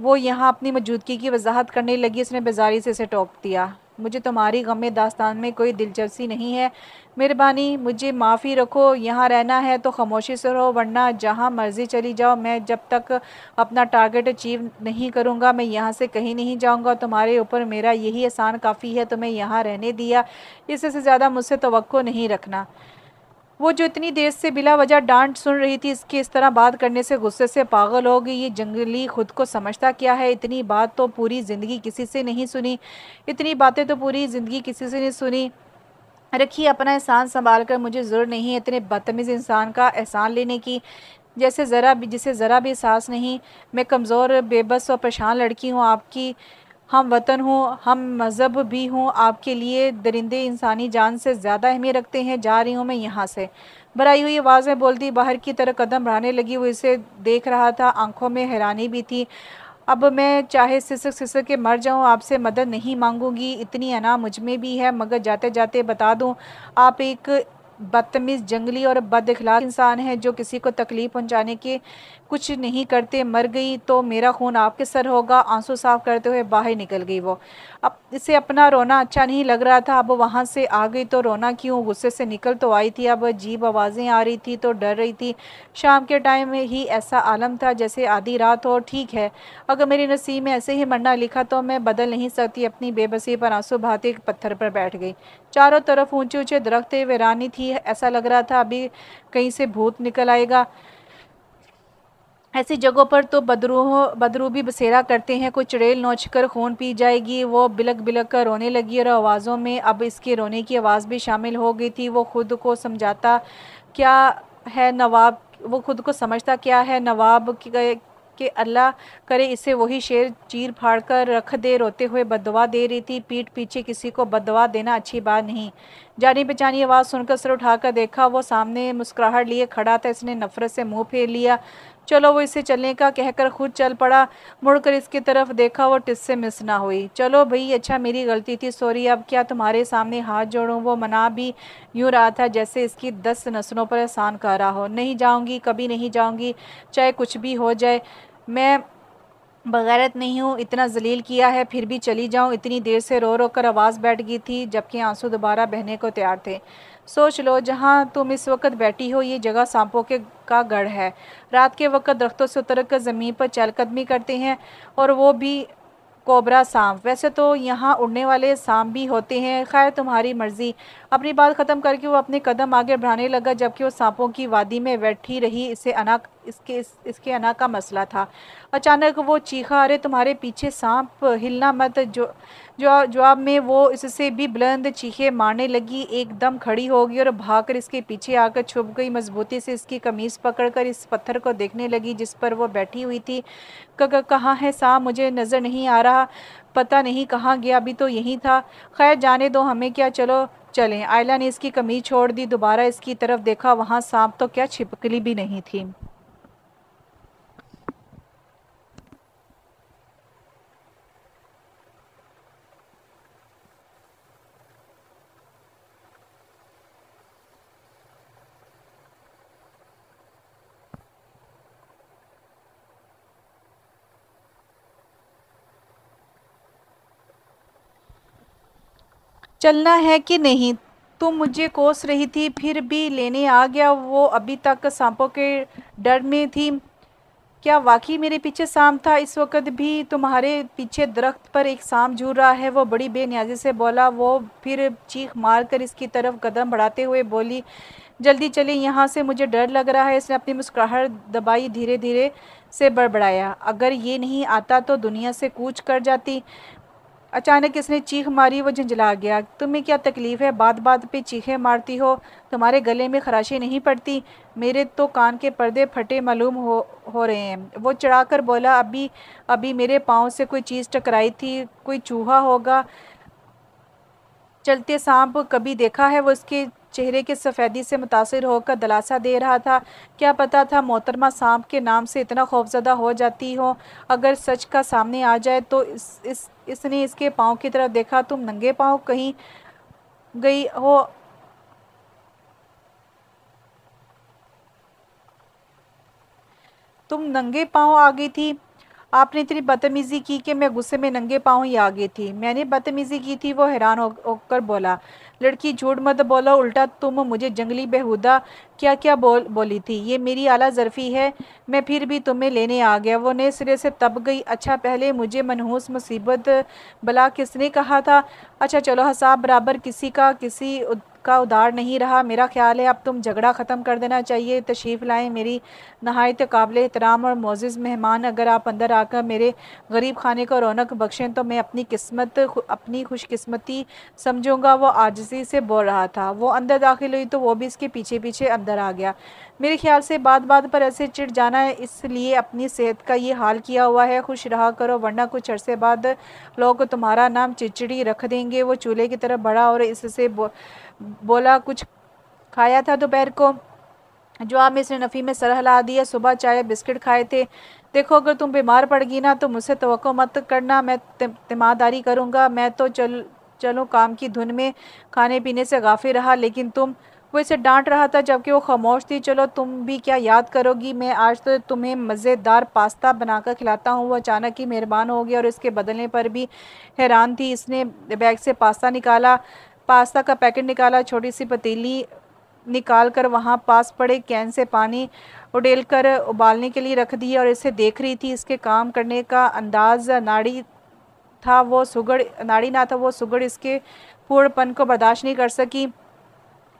Speaker 1: वो यहाँ अपनी मौजूदगी की वजाहत करने लगी उसने बेजारी से इसे टोक दिया मुझे तुम्हारी गम दास्तान में कोई दिलचस्पी नहीं है मेहरबानी मुझे माफ़ी रखो यहाँ रहना है तो खामोशी से रहो वरना जहाँ मर्ज़ी चली जाओ मैं जब तक अपना टारगेट अचीव नहीं करूँगा मैं यहाँ से कहीं नहीं जाऊँगा तुम्हारे ऊपर मेरा यही एहसान काफ़ी है तुम्हें यहाँ रहने दिया इससे ज़्यादा मुझसे तो नहीं रखना वो जो इतनी देर से बिला वजह डांट सुन रही थी इसकी इस तरह बात करने से गुस्से से पागल हो गई ये जंगली खुद को समझता क्या है इतनी बात तो पूरी ज़िंदगी किसी से नहीं सुनी इतनी बातें तो पूरी ज़िंदगी किसी से नहीं सुनी रखिए अपना एहसान संभाल कर मुझे ज़रूर नहीं है इतने बदतमीज़ इंसान का एहसान लेने की जैसे ज़रा भी जिसे ज़रा भी एहसास नहीं मैं कमज़ोर बेबस और परेशान लड़की हूँ आपकी हम वतन हों हम मज़हब भी हों आपके लिए दरिंदे इंसानी जान से ज़्यादा अहमियत रखते हैं जा रही हूँ मैं यहाँ से भराई हुई आवाज़ में बोलती बाहर की तरह कदम बढ़ाने लगी वो इसे देख रहा था आंखों में हैरानी भी थी अब मैं चाहे सिसक सिसक के मर जाऊं आपसे मदद नहीं मांगूंगी इतनी अना मुझ में भी है मगर जाते जाते बता दूं आप एक बदतमीज़ जंगली और बद इंसान है जो किसी को तकलीफ़ पहुंचाने के कुछ नहीं करते मर गई तो मेरा खून आपके सर होगा आंसू साफ करते हुए बाहर निकल गई वो अब इसे अपना रोना अच्छा नहीं लग रहा था अब वहाँ से आ गई तो रोना क्यों गुस्से से निकल तो आई थी अब जीप आवाज़ें आ रही थी तो डर रही थी शाम के टाइम में ही ऐसा आलम था जैसे आधी रात हो ठीक है अगर मेरी नसीब में ऐसे ही मरना लिखा तो मैं बदल नहीं सकती अपनी बेबसी पर आंसू भाती पत्थर पर बैठ गई चारों तरफ ऊँचे ऊँचे दरख्त वेरानी थी ऐसा लग रहा था अभी कहीं से भूत निकल आएगा ऐसी जगहों पर तो बदरूह बदरू भी बसेरा करते हैं कोई चुड़ैल नोच कर खून पी जाएगी वो बिलक बिलक कर रोने लगी और आवाज़ों में अब इसके रोने की आवाज़ भी शामिल हो गई थी वो खुद को समझाता क्या है नवाब वो खुद को समझता क्या है नवाब कि अल्लाह करे इसे वही शेर चीर फाड़ कर रख दे रोते हुए बदवा दे रही थी पीठ पीछे किसी को बदवा देना अच्छी बात नहीं जानी पहचानी आवाज़ सुनकर सर उठाकर देखा वो सामने मुस्कुराहट लिए खड़ा था इसने नफ़रत से मुंह फेर लिया चलो वो इसे चलने का कहकर खुद चल पड़ा मुड़कर इसकी तरफ देखा वो टिस्से मिस ना हुई चलो भई अच्छा मेरी गलती थी सॉरी अब क्या तुम्हारे सामने हाथ जोड़ूँ वो मना भी यूँ रहा था जैसे इसकी दस नसलों पर एहसान कर रहा हो नहीं जाऊँगी कभी नहीं जाऊँगी चाहे कुछ भी हो जाए मैं बगैरत नहीं हूँ इतना जलील किया है फिर भी चली जाऊँ इतनी देर से रो रो कर आवाज़ बैठ गई थी जबकि आंसू दोबारा बहने को तैयार थे सोच लो जहाँ तुम इस वक्त बैठी हो ये जगह सांपों के का गढ़ है रात के वक्त दरख्तों से उतर कर ज़मीन पर चहलकदमी करते हैं और वो भी कोबरा सांप वैसे तो यहाँ उड़ने वाले सांप भी होते हैं खैर तुम्हारी मर्ज़ी अपनी बात ख़त्म करके वो अपने कदम आगे बढ़ाने लगा जबकि वो सांपों की वादी में बैठी रही इसे अना इसके इस, इसके अना का मसला था अचानक वो चीखा अरे तुम्हारे पीछे सांप हिलना मत जो जो जवाब में वो इससे भी बुलंद चीखे मारने लगी एकदम खड़ी हो गई और भागकर इसके पीछे आकर छुप गई मजबूती से इसकी कमीज़ पकड़कर इस पत्थर को देखने लगी जिस पर वो बैठी हुई थी कहाँ है सा मुझे नज़र नहीं आ रहा पता नहीं कहाँ गया अभी तो यहीं था खैर जाने दो हमें क्या चलो चलें आयला ने इसकी कमीज छोड़ दी दोबारा इसकी तरफ देखा वहाँ सांप तो क्या छिपकली भी नहीं थी चलना है कि नहीं तुम मुझे कोस रही थी फिर भी लेने आ गया वो अभी तक सांपों के डर में थी क्या वाकई मेरे पीछे सांप था इस वक्त भी तुम्हारे पीछे दरख्त पर एक सांप झूल रहा है वो बड़ी बेनियाजी से बोला वो फिर चीख मार कर इसकी तरफ कदम बढ़ाते हुए बोली जल्दी चले यहाँ से मुझे डर लग रहा है इसने अपनी मुस्कुराहट दबाई धीरे धीरे से बड़बड़ाया अगर ये नहीं आता तो दुनिया से कूच कर जाती अचानक इसने चीख मारी वो झंझला गया तुम्हें क्या तकलीफ़ है बात बात पे चीखें मारती हो तुम्हारे गले में खराशें नहीं पड़ती मेरे तो कान के पर्दे फटे मालूम हो हो रहे हैं वो चढ़ाकर बोला अभी अभी मेरे पाँव से कोई चीज़ टकराई थी कोई चूहा होगा चलते सांप कभी देखा है वो उसके चेहरे के सफ़ेदी से मुतासर होकर दलासा दे रहा था क्या पता था मोहतरमा सांप के नाम से इतना खौफजदा हो जाती हो अगर सच का सामने आ जाए तो इस, इस इसने इसके पाँव की तरफ देखा तुम नंगे पाँव कहीं गई हो तुम नंगे पाँव आ गई थी आपने इतनी बदतमीज़ी की कि मैं गुस्से में नंगे पाँव ही आ गई थी मैंने बदतमीज़ी की थी वो हैरान होकर बोला लड़की झूठ मत बोलो उल्टा तुम मुझे जंगली बेहुदा क्या क्या बोल बोली थी ये मेरी आला जरफ़ी है मैं फिर भी तुम्हें लेने आ गया वो ने सिरे से तब गई अच्छा पहले मुझे मनहूस मुसीबत भला किसने कहा था अच्छा चलो हसाब बराबर किसी का किसी आपका उधार नहीं रहा मेरा ख्याल है अब तुम झगड़ा ख़त्म कर देना चाहिए तशरीफ़ लाएँ मेरी नहायत काबिल एहतराम और मोज़ मेहमान अगर आप अंदर आकर मेरे गरीब खाने को रौनक बख्शें तो मैं अपनी किस्मत अपनी खुशकस्मती समझूंगा वो आजजी से बोल रहा था वो अंदर दाखिल हुई तो वो भी इसके पीछे पीछे अंदर आ गया मेरे ख्याल से बात बात पर ऐसे चिढ़ जाना है इसलिए अपनी सेहत का ये हाल किया हुआ है खुश रहा करो वरना कुछ अरसे बाद लोग तुम्हारा नाम चिचड़ी रख देंगे वो चूल्हे की तरफ बढ़ा और इससे बोला कुछ खाया था दोपहर को जो आप इसने नफ़ी में सरह ला दिया सुबह चाय बिस्किट खाए थे देखो अगर तुम बीमार पड़ गई ना तो मुझसे तो मत करना मैं तिमादारी करूँगा मैं तो चल चलो काम की धुन में खाने पीने से गाफी रहा लेकिन तुम वो इसे डांट रहा था जबकि वो खामोश थी चलो तुम भी क्या याद करोगी मैं आज तो तुम्हें मज़ेदार पास्ता बनाकर खिलाता हूँ वो अचानक ही मेहरबान हो गया और इसके बदलने पर भी हैरान थी इसने बैग से पास्ता निकाला पास्ता का पैकेट निकाला छोटी सी पतीली निकाल कर वहाँ पास पड़े कैन से पानी उडेल कर उबालने के लिए रख दिया और इसे देख रही थी इसके काम करने का अंदाज नाड़ी था वो सुगड़ नाड़ी ना था वो सुगड़ इसके पूर्णपन को बर्दाश्त नहीं कर सकी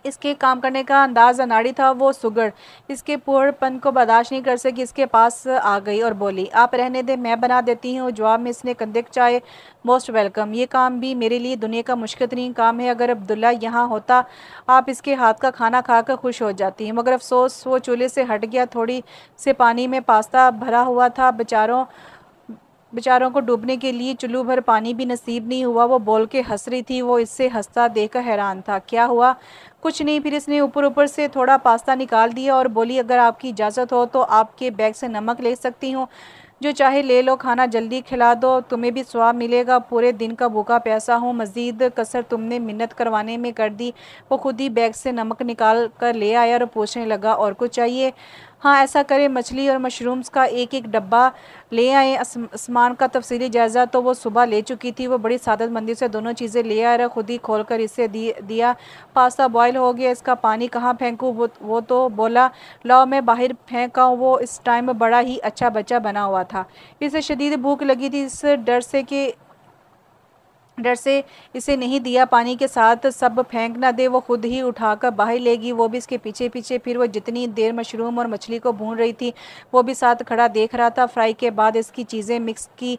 Speaker 1: इसके काम करने का अंदाज अनाड़ी था वो सुगड़ इसके पोहड़पन को बर्दाश्त नहीं कर सकी इसके पास आ गई और बोली आप रहने दें मैं बना देती हूँ जवाब में इसने कंधे चाहे मोस्ट वेलकम ये काम भी मेरे लिए दुनिया का मुश्किल तरीन काम है अगर अब्दुल्ला यहाँ होता आप इसके हाथ का खाना खाकर खुश हो जाती हैं मगर अफसोस वो चूल्हे से हट गया थोड़ी से पानी में पास्ता भरा हुआ था बेचारों बेचारों को डूबने के लिए चुल्लू भर पानी भी नसीब नहीं हुआ वो बोल के हंस रही थी वो इससे हंसता देखकर हैरान था क्या हुआ कुछ नहीं फिर इसने ऊपर ऊपर से थोड़ा पास्ता निकाल दिया और बोली अगर आपकी इजाज़त हो तो आपके बैग से नमक ले सकती हूँ जो चाहे ले लो खाना जल्दी खिला दो तुम्हें भी स्वाब मिलेगा पूरे दिन का भूखा पैसा हूँ मज़ीद कसर तुमने मिन्नत करवाने में कर दी वो खुद ही बैग से नमक निकाल कर ले आया और पूछने लगा और कुछ चाहिए हाँ ऐसा करें मछली और मशरूम्स का एक एक डब्बा ले आए आसमान का तफसीली जायज़ा तो वो सुबह ले चुकी थी वो बड़ी सादत मंदी से दोनों चीज़ें ले आया और ख़ुद ही खोल कर इसे दिया पास्ता बॉयल हो गया इसका पानी कहाँ फेंकूँ वो, वो तो बोला लाओ मैं बाहर फेंका वो इस टाइम बड़ा ही अच्छा बच्चा बना हुआ था इसे शदीद भूख लगी थी इस डर से कि डर से इसे नहीं दिया पानी के साथ सब फेंक ना दे वो खुद ही उठाकर बाहर लेगी वो भी इसके पीछे पीछे फिर वो जितनी देर मशरूम और मछली को भून रही थी वो भी साथ खड़ा देख रहा था फ्राई के बाद इसकी चीज़ें मिक्स की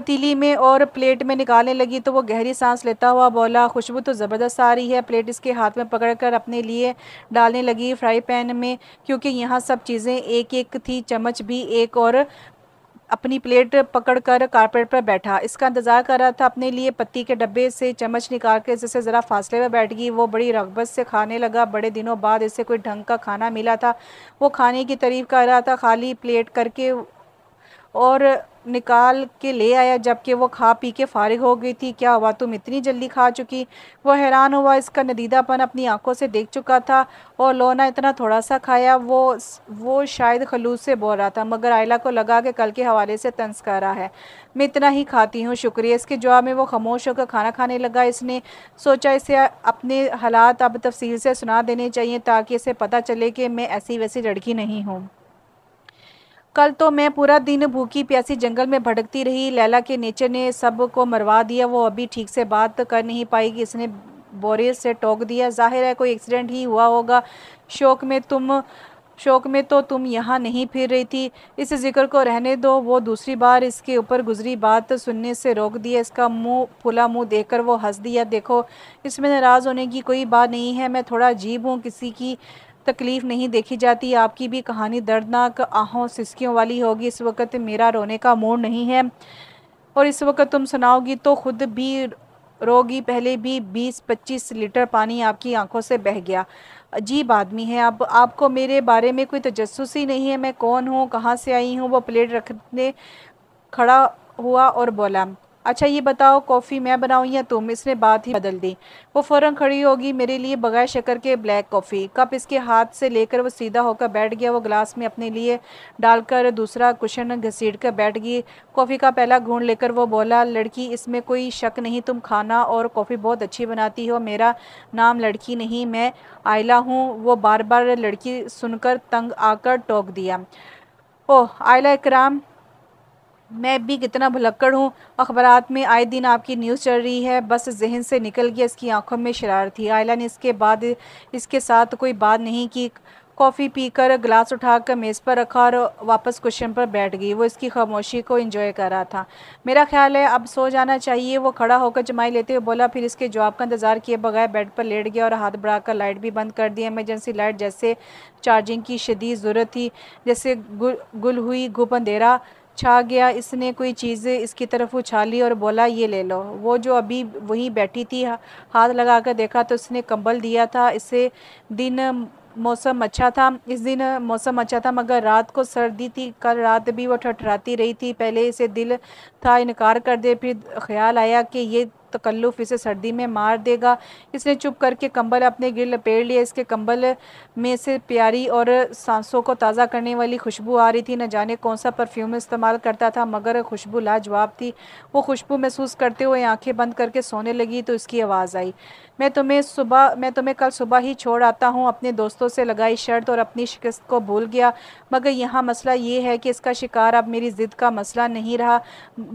Speaker 1: पतीली में और प्लेट में निकालने लगी तो वो गहरी सांस लेता हुआ बोला खुशबू तो ज़बरदस्त आ रही है प्लेट इसके हाथ में पकड़ कर अपने लिए डालने लगी फ्राई पैन में क्योंकि यहाँ सब चीज़ें एक एक थी चम्मच भी एक और अपनी प्लेट पकड़कर कारपेट पर बैठा इसका इंतज़ार कर रहा था अपने लिए पत्ती के डब्बे से चम्मच निकाल कर जैसे ज़रा फासले पर बैठ गई वो बड़ी रगबत से खाने लगा बड़े दिनों बाद इसे कोई ढंग का खाना मिला था वो खाने की तारीफ़ कर रहा था खाली प्लेट करके और निकाल के ले आया जबकि वो खा पी के फारिग हो गई थी क्या हुआ तुम इतनी जल्दी खा चुकी वो हैरान हुआ इसका नदीदापन अपनी आंखों से देख चुका था और लोना इतना थोड़ा सा खाया वो वो शायद खलूस से बोल रहा था मगर आयला को लगा कि कल के हवाले से तंस कर रहा है मैं इतना ही खाती हूँ शुक्रिया इसके जवाब में वो खामोश होकर खाना खाने लगा इसने सोचा इसे अपने हालात अब तफसील से सुना देने चाहिए ताकि इसे पता चले कि मैं ऐसी वैसी लड़की नहीं हूँ कल तो मैं पूरा दिन भूखी प्यासी जंगल में भड़कती रही लैला के नेचर ने सब को मरवा दिया वो अभी ठीक से बात कर नहीं पाएगी इसने बोरियस से टोक दिया जाहिर है कोई एक्सीडेंट ही हुआ होगा शोक में तुम शौक में तो तुम यहाँ नहीं फिर रही थी इस जिक्र को रहने दो वो दूसरी बार इसके ऊपर गुजरी बात सुनने से रोक दिया इसका मुंह फुला मुंह देखकर वो हंस दिया देखो इसमें नाराज़ होने की कोई बात नहीं है मैं थोड़ा अजीब हूँ किसी की तकलीफ़ नहीं देखी जाती आपकी भी कहानी दर्दनाक आहों सिसकियों वाली होगी इस वक्त मेरा रोने का मूड नहीं है और इस वक्त तुम सुनाओगी तो खुद भी रोगी पहले भी 20-25 लीटर पानी आपकी आंखों से बह गया अजीब आदमी है अब आपको मेरे बारे में कोई तजस्स ही नहीं है मैं कौन हूँ कहाँ से आई हूँ वो प्लेट रखने खड़ा हुआ और बोला अच्छा ये बताओ कॉफ़ी मैं बनाऊँ या तुम इसने बात ही बदल दी वो फ़ौरन खड़ी होगी मेरे लिए बगैर शक्कर के ब्लैक कॉफ़ी कप इसके हाथ से लेकर वो सीधा होकर बैठ गया वो ग्लास में अपने लिए डालकर दूसरा कुशन घसीट कर बैठ गई कॉफ़ी का पहला घूंढ लेकर वो बोला लड़की इसमें कोई शक नहीं तुम खाना और कॉफ़ी बहुत अच्छी बनाती हो मेरा नाम लड़की नहीं मैं आयला हूँ वो बार बार लड़की सुनकर तंग आकर टोक दिया ओह आयला इकराम मैं भी कितना भुलक्कड़ हूँ अखबार में आए दिन आपकी न्यूज़ चल रही है बस जहन से निकल गया इसकी आंखों में शरार थी आयला ने इसके बाद इसके साथ कोई बात नहीं की कॉफ़ी पीकर गिलास उठाकर मेज़ पर रखा और वापस कुशन पर बैठ गई वो इसकी खामोशी को एंजॉय कर रहा था मेरा ख्याल है अब सो जाना चाहिए वो खड़ा होकर जमाई लेते हुए बोला फिर इसके जवाब का इंतज़ार किए बगैर बेड पर लेट गया और हाथ बढ़ाकर लाइट भी बंद कर दी एमरजेंसी लाइट जैसे चार्जिंग की शदीद ज़रूरत थी जैसे गुल हुई घुप अंधेरा छा गया इसने कोई चीज़ इसकी तरफ उछाली और बोला ये ले लो वो जो अभी वहीं बैठी थी हाथ लगा कर देखा तो उसने कंबल दिया था इसे दिन मौसम अच्छा था इस दिन मौसम अच्छा था मगर रात को सर्दी थी कल रात भी वो ठठराती रही थी पहले इसे दिल था इनकार कर दे फिर ख्याल आया कि ये तकल्लुफ़ इसे सर्दी में मार देगा इसने चुप करके कंबल अपने गिर लपेट लिया इसके कंबल में से प्यारी और सांसों को ताज़ा करने वाली खुशबू आ रही थी न जाने कौन सा परफ्यूम इस्तेमाल करता था मगर खुशबू लाजवाब थी वो खुशबू महसूस करते हुए आंखें बंद करके सोने लगी तो इसकी आवाज़ आई मैं तुम्हें सुबह मैं तुम्हें कल सुबह ही छोड़ आता हूँ अपने दोस्तों से लगाई शर्त और अपनी शिकस्त को भूल गया मगर यहाँ मसला ये है कि इसका शिकार अब मेरी ज़िद का मसला नहीं रहा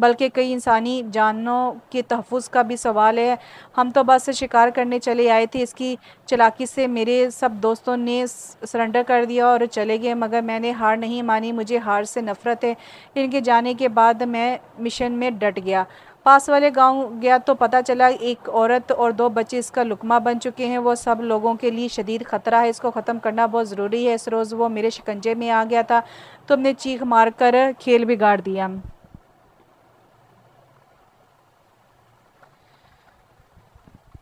Speaker 1: बल्कि कई इंसानी जानों के तहफ़ का भी सवाल है हम तो बस शिकार करने चले आए थे इसकी चलाकी से मेरे सब दोस्तों ने सरेंडर कर दिया और चले गए मगर मैंने हार नहीं मानी मुझे हार से नफ़रत है इनके जाने के बाद मैं मिशन में डट गया पास वाले गांव गया तो पता चला एक औरत और दो बच्चे इसका लुकमा बन चुके हैं वो सब लोगों के लिए शदीद ख़तरा है इसको ख़त्म करना बहुत ज़रूरी है इस रोज़ वो मेरे शिकंजे में आ गया था तुमने चीख मार कर खेल बिगाड़ दिया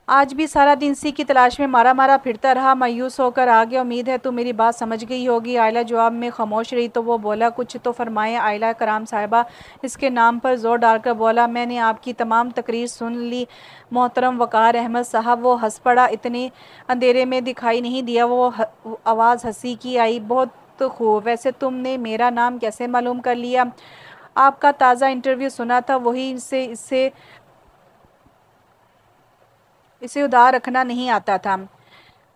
Speaker 1: आज भी सारा दिन सी की तलाश में मारा मारा फिरता रहा मायूस होकर आ गया उम्मीद है तू मेरी बात समझ गई होगी आयला जवाब में खामोश रही तो वो बोला कुछ तो फरमाए आयला कराम साहिबा इसके नाम पर ज़ोर डालकर बोला मैंने आपकी तमाम तकरीर सुन ली मोहतरम वक़ार अहमद साहब वो हंस पड़ा इतने अंधेरे में दिखाई नहीं दिया वो आवाज़ हंसी की आई बहुत खूब वैसे तुमने मेरा नाम कैसे मालूम कर लिया आपका ताज़ा इंटरव्यू सुना था वही से इससे इसे उधार रखना नहीं आता था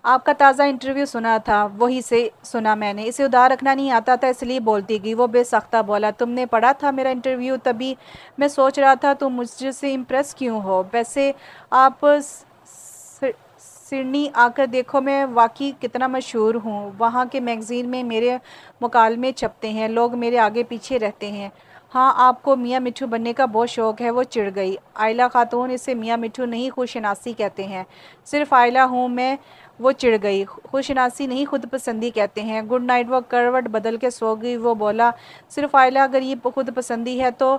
Speaker 1: आपका ताज़ा इंटरव्यू सुना था वही से सुना मैंने इसे उधार रखना नहीं आता था इसलिए बोलती गई वो बेसख्ता बोला तुमने पढ़ा था मेरा इंटरव्यू तभी मैं सोच रहा था तुम मुझसे इम्प्रेस क्यों हो वैसे आप सिडनी आकर देखो मैं वाकई कितना मशहूर हूँ वहाँ के मैगज़ीन में मेरे मुकालमे छपते हैं लोग मेरे आगे पीछे रहते हैं हाँ आपको मियाँ मिठू बनने का बहुत शौक़ है वो चिढ़ गई आयला खातून इसे मियाँ मिठू नहीं खुशनासी कहते हैं सिर्फ आयला हूँ मैं वो चिढ़ गई खुशनासी नहीं खुद पसंदी कहते हैं गुड नाइट वो करवट बदल के सो गई वो बोला सिर्फ आयला अगर ये खुद पसंदी है तो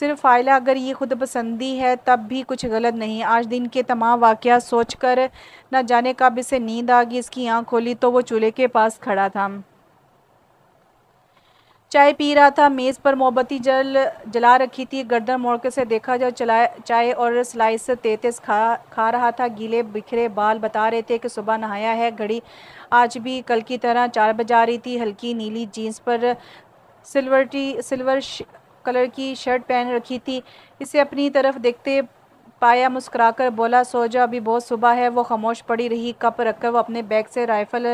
Speaker 1: सिर्फ आयला अगर ये खुद पसंदी है तब भी कुछ गलत नहीं आज दिन के तमाम वाक़ सोच कर ना जाने कब इसे नींद आ गई इसकी आँख खोली तो वो चूल्हे के पास खड़ा था चाय पी रहा था मेज़ पर मोमबत्ती जल जला रखी थी गर्दन मोड़ के से देखा जो चला चाय और स्लाइस तेतीस खा खा रहा था गीले बिखरे बाल बता रहे थे कि सुबह नहाया है घड़ी आज भी कल की तरह चार बजा रही थी हल्की नीली जीन्स पर सिल्वर टी सिल्वर कलर की शर्ट पहन रखी थी इसे अपनी तरफ देखते पाया मुस्कुराकर बोला सो जा अभी बहुत सुबह है वो खामोश पड़ी रही कप रखकर वो अपने बैग से राइफल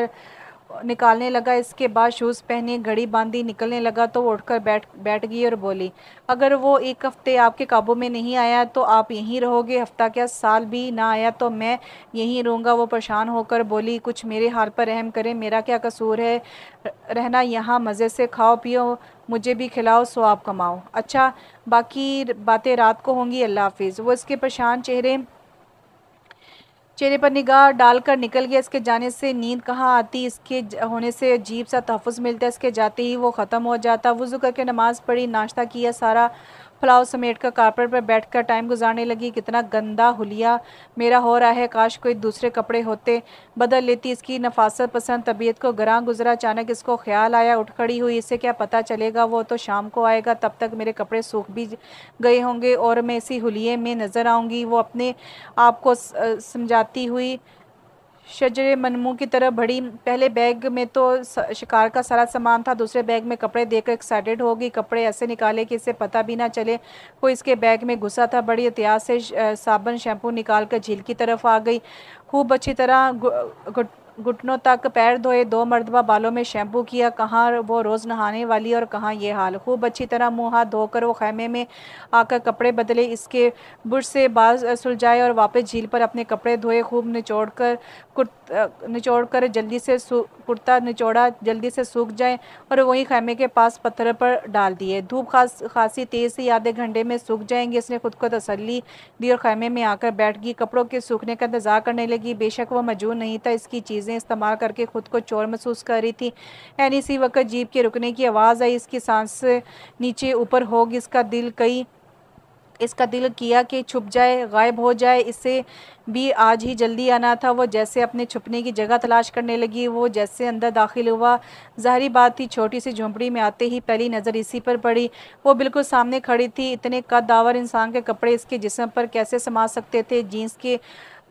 Speaker 1: निकालने लगा इसके बाद शूज़ पहने घड़ी बांधी निकलने लगा तो उठ उठकर बैठ बैठ गई और बोली अगर वो एक हफ़्ते आपके काबू में नहीं आया तो आप यहीं रहोगे हफ़्ता क्या साल भी ना आया तो मैं यहीं रहूँगा वो परेशान होकर बोली कुछ मेरे हाल पर रहम करें मेरा क्या कसूर है रहना यहाँ मज़े से खाओ पियो मुझे भी खिलाओ सो आप कमाओ अच्छा बाकी बातें रात को होंगी अल्लाह हाफिज़ वो इसके परेशान चेहरे चेहरे पर निगाह डालकर निकल गया इसके जाने से नींद कहाँ आती इसके होने से अजीब सा तहफ़ मिलता है इसके जाते ही वो ख़त्म हो जाता वज़ू करके नमाज़ पढ़ी नाश्ता किया सारा पुलाव समेट कर कारपेट पर बैठ कर टाइम गुजारने लगी कितना गंदा हुलिया मेरा हो रहा है काश कोई दूसरे कपड़े होते बदल लेती इसकी नफासत पसंद तबीयत को गरां गुजरा अचानक इसको ख्याल आया उठ खड़ी हुई इससे क्या पता चलेगा वो तो शाम को आएगा तब तक मेरे कपड़े सूख भी गए होंगे और मैं इसी हुलिये में नज़र आऊँगी वो अपने आप को समझाती हुई शजर मनमू की तरह बड़ी पहले बैग में तो शिकार का सारा सामान था दूसरे बैग में कपड़े देखकर एक्साइटेड हो गई कपड़े ऐसे निकाले कि इसे पता भी ना चले कोई इसके बैग में घुसा था बड़ी एहतियात से साबन शैम्पू निकाल कर झील की तरफ आ गई खूब अच्छी तरह घुटनों तक पैर धोए दो मरतबा बालों में शैम्पू किया कहाँ वो रोज़ नहाने वाली और कहाँ ये हाल खूब अच्छी तरह मुँह हाथ धोकर वो खैमे में आकर कपड़े बदले इसके बुर से बाज सुलझाए और वापस झील पर अपने कपड़े धोए खूब निचोड़ कर निचोड़ कर जल्दी से कुर्ता निचोड़ा जल्दी से सूख जाए और वहीं खैमे के पास पत्थर पर डाल दिए धूप खास खासी तेज़ से आधे घंटे में सूख जाएंगे इसने खुद को तसली दी और खैमे में आकर बैठ गई कपड़ों के सूखने का इंतजार करने लगी बेशक वह मौजूद नहीं था इसकी चीज़ें इस्तेमाल करके खुद को चोर महसूस कर रही थी एन इसी वक्त जीप के रुकने की आवाज़ आई इसकी सांस नीचे ऊपर होगी इसका दिल कई इसका दिल किया कि छुप जाए गायब हो जाए इससे भी आज ही जल्दी आना था वो जैसे अपने छुपने की जगह तलाश करने लगी वो जैसे अंदर दाखिल हुआ ज़ाहरी बात थी छोटी सी झोंपड़ी में आते ही पहली नज़र इसी पर पड़ी वो बिल्कुल सामने खड़ी थी इतने दावर इंसान के कपड़े इसके जिसम पर कैसे समा सकते थे जीन्स के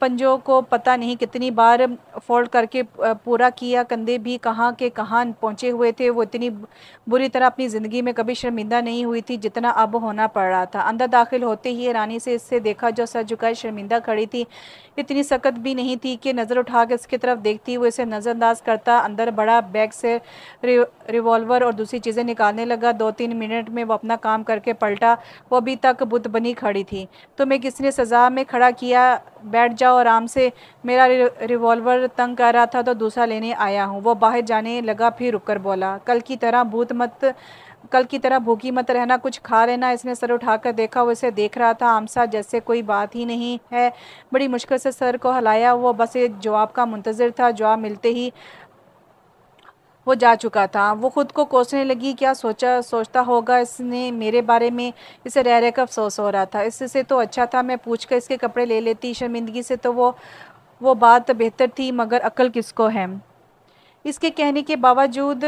Speaker 1: पंजों को पता नहीं कितनी बार फोल्ड करके पूरा किया कंधे भी कहाँ के कहाँ पहुँचे हुए थे वो इतनी बुरी तरह अपनी ज़िंदगी में कभी शर्मिंदा नहीं हुई थी जितना अब होना पड़ रहा था अंदर दाखिल होते ही रानी से इससे देखा जो सर झुकाए शर्मिंदा खड़ी थी इतनी सख्त भी नहीं थी कि नज़र उठाकर इसकी तरफ देखती हुए इसे नज़रअंदाज करता अंदर बड़ा बैग से रिवॉल्वर और दूसरी चीज़ें निकालने लगा दो तीन मिनट में वो अपना काम करके पलटा वो अभी तक बुत बनी खड़ी थी तो किसी किसने सज़ा में खड़ा किया बैठ जाओ आराम से मेरा रिवॉल्वर तंग कर रहा था तो दूसरा लेने आया हूँ वो बाहर जाने लगा फिर रुककर बोला कल की तरह भूत मत कल की तरह भूखी मत रहना कुछ खा रहना इसने सर उठाकर देखा वो इसे देख रहा था आमसा जैसे कोई बात ही नहीं है बड़ी मुश्किल से सर को हलाया वो बस एक जवाब का मुंतज़र था जवाब मिलते ही वो जा चुका था वो खुद को कोसने लगी क्या सोचा सोचता होगा इसने मेरे बारे में इसे रह रहे कर अफसोस हो रहा था इससे तो अच्छा था मैं पूछ कर इसके कपड़े ले लेती शर्मिंदगी से तो वो वो बात बेहतर थी मगर अक्ल किसको है इसके कहने के बावजूद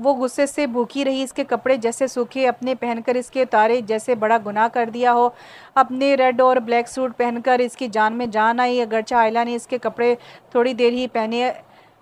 Speaker 1: वो गुस्से से भूखी रही इसके कपड़े जैसे सूखे अपने पहनकर इसके उतारे जैसे बड़ा गुनाह कर दिया हो अपने रेड और ब्लैक सूट पहनकर इसकी जान में जान आई अगरचा आयला ने इसके कपड़े थोड़ी देर ही पहने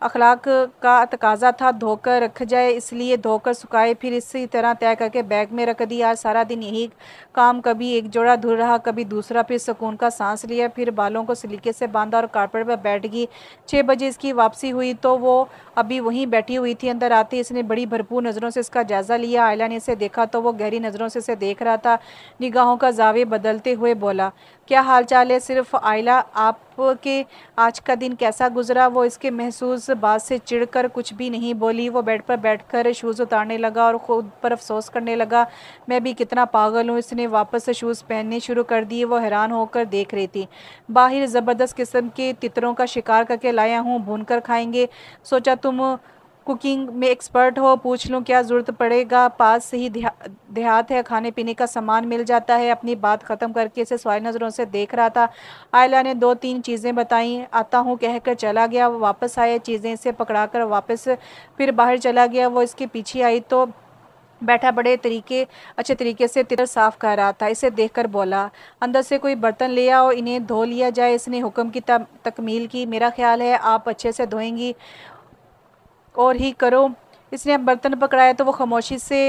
Speaker 1: अखलाक का तकाजा था धोकर रख जाए इसलिए धोकर सुखाए फिर इसी तरह तय करके बैग में रख दिया सारा दिन यही काम कभी एक जोड़ा धुल रहा कभी दूसरा फिर सुकून का सांस लिया फिर बालों को सलीके से बांधा और कारपेट पर बैठ गई छः बजे इसकी वापसी हुई तो वो अभी वहीं बैठी हुई थी अंदर आती इसने बड़ी भरपूर नज़रों से इसका जायज़ा लिया आयला ने इसे देखा तो वो गहरी नज़रों से इसे देख रहा था निगाहों का जावे बदलते हुए बोला क्या हाल चाल है सिर्फ आयला आपके आज का दिन कैसा गुजरा वो इसके महसूस बात से चिढ़कर कुछ भी नहीं बोली वो बेड पर बैठकर शूज़ उतारने लगा और ख़ुद पर अफसोस करने लगा मैं भी कितना पागल हूँ इसने वापस से शूज़ पहनने शुरू कर दिए वो हैरान होकर देख रही थी बाहर ज़बरदस्त किस्म के तितरों का शिकार करके लाया हूँ भून कर खाएंगे सोचा तुम कुकिंग में एक्सपर्ट हो पूछ लूँ क्या ज़रूरत पड़ेगा पास से ही देहात है खाने पीने का सामान मिल जाता है अपनी बात ख़त्म करके इसे सवाल नज़रों से देख रहा था आयला ने दो तीन चीज़ें बताई आता हूँ कहकर चला गया वो वापस आया चीज़ें इसे पकड़ा कर वापस फिर बाहर चला गया वो इसके पीछे आई तो बैठा बड़े तरीके अच्छे तरीके से तितर साफ कर रहा था इसे देखकर बोला अंदर से कोई बर्तन ले आओ इन्हें धो लिया जाए इसने हुक्म की तकमील की मेरा ख्याल है आप अच्छे से धोएंगी और ही करो इसने अब बर्तन पकड़ाया तो वो खामोशी से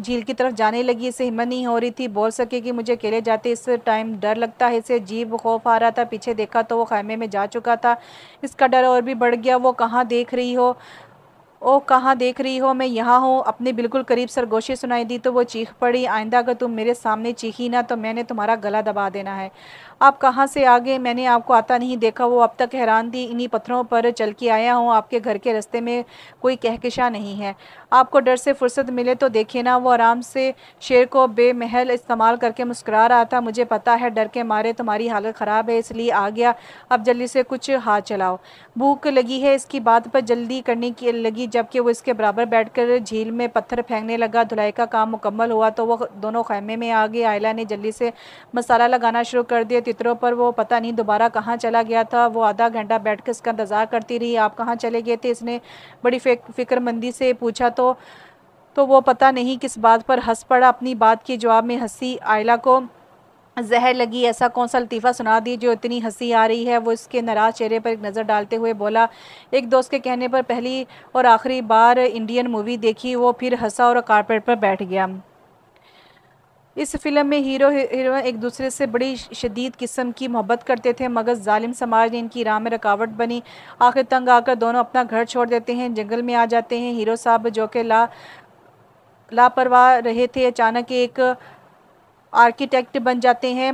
Speaker 1: झील की तरफ जाने लगी इसे हिम्मत नहीं हो रही थी बोल सके कि मुझे अकेले जाते इस टाइम डर लगता है इसे जीव खौफ आ रहा था पीछे देखा तो वो खैमे में जा चुका था इसका डर और भी बढ़ गया वो कहाँ देख रही हो ओ कहाँ देख रही हो मैं यहाँ हूँ अपने बिल्कुल करीब सरगोशी सुनाई दी तो वो चीख पड़ी आइंदा अगर तुम मेरे सामने चीखी ना तो मैंने तुम्हारा गला दबा देना है आप कहाँ से आ गए मैंने आपको आता नहीं देखा वो अब तक हैरान थी इन्हीं पत्थरों पर चल के आया हूँ आपके घर के रस्ते में कोई कहकशा नहीं है आपको डर से फुर्सत मिले तो देखे ना वो आराम से शेर को बेमहल इस्तेमाल करके मुस्करा रहा था मुझे पता है डर के मारे तुम्हारी हालत ख़राब है इसलिए आ गया अब जल्दी से कुछ हाथ चलाओ भूख लगी है इसकी बात पर जल्दी करने की लगी जबकि वो इसके बराबर बैठकर झील में पत्थर फेंकने लगा धुलाई का काम मुकम्मल हुआ तो वो दोनों खैमे में आ गए आयला ने जल्दी से मसाला लगाना शुरू कर दिया फितरों पर वो पता नहीं दोबारा कहाँ चला गया था वो आधा घंटा बैठ कर इसका इंतज़ार करती रही आप कहाँ चले गए थे इसने बड़ी फ़िक्रमंदी से पूछा तो तो वो पता नहीं किस बात पर हंस पड़ा अपनी बात के जवाब में हंसी आयला को जहर लगी ऐसा कौन सा लतीफ़ा सुना दी जो इतनी हंसी आ रही है वो इसके नाराज़ चेहरे पर एक नज़र डालते हुए बोला एक दोस्त के कहने पर पहली और आखिरी बार इंडियन मूवी देखी वो फिर हंसा और कारपेट पर बैठ गया इस फिल्म में हीरो हीरोइन एक दूसरे से बड़ी शदीद किस्म की मोहब्बत करते थे मगर जालिम समाज ने इनकी राह में रकावट बनी आखिर तंग आकर दोनों अपना घर छोड़ देते हैं जंगल में आ जाते हैं हीरो साहब जो कि ला लापरवाह रहे थे अचानक एक आर्किटेक्ट बन जाते हैं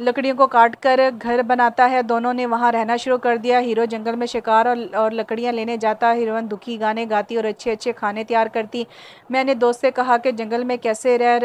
Speaker 1: लकड़ियों को काट कर घर बनाता है दोनों ने वहाँ रहना शुरू कर दिया हीरो जंगल में शिकार और और लकड़ियाँ लेने जाता हीरोइन दुखी गाने गाती और अच्छे अच्छे खाने तैयार करती मैंने दोस्त से कहा कि जंगल में कैसे रह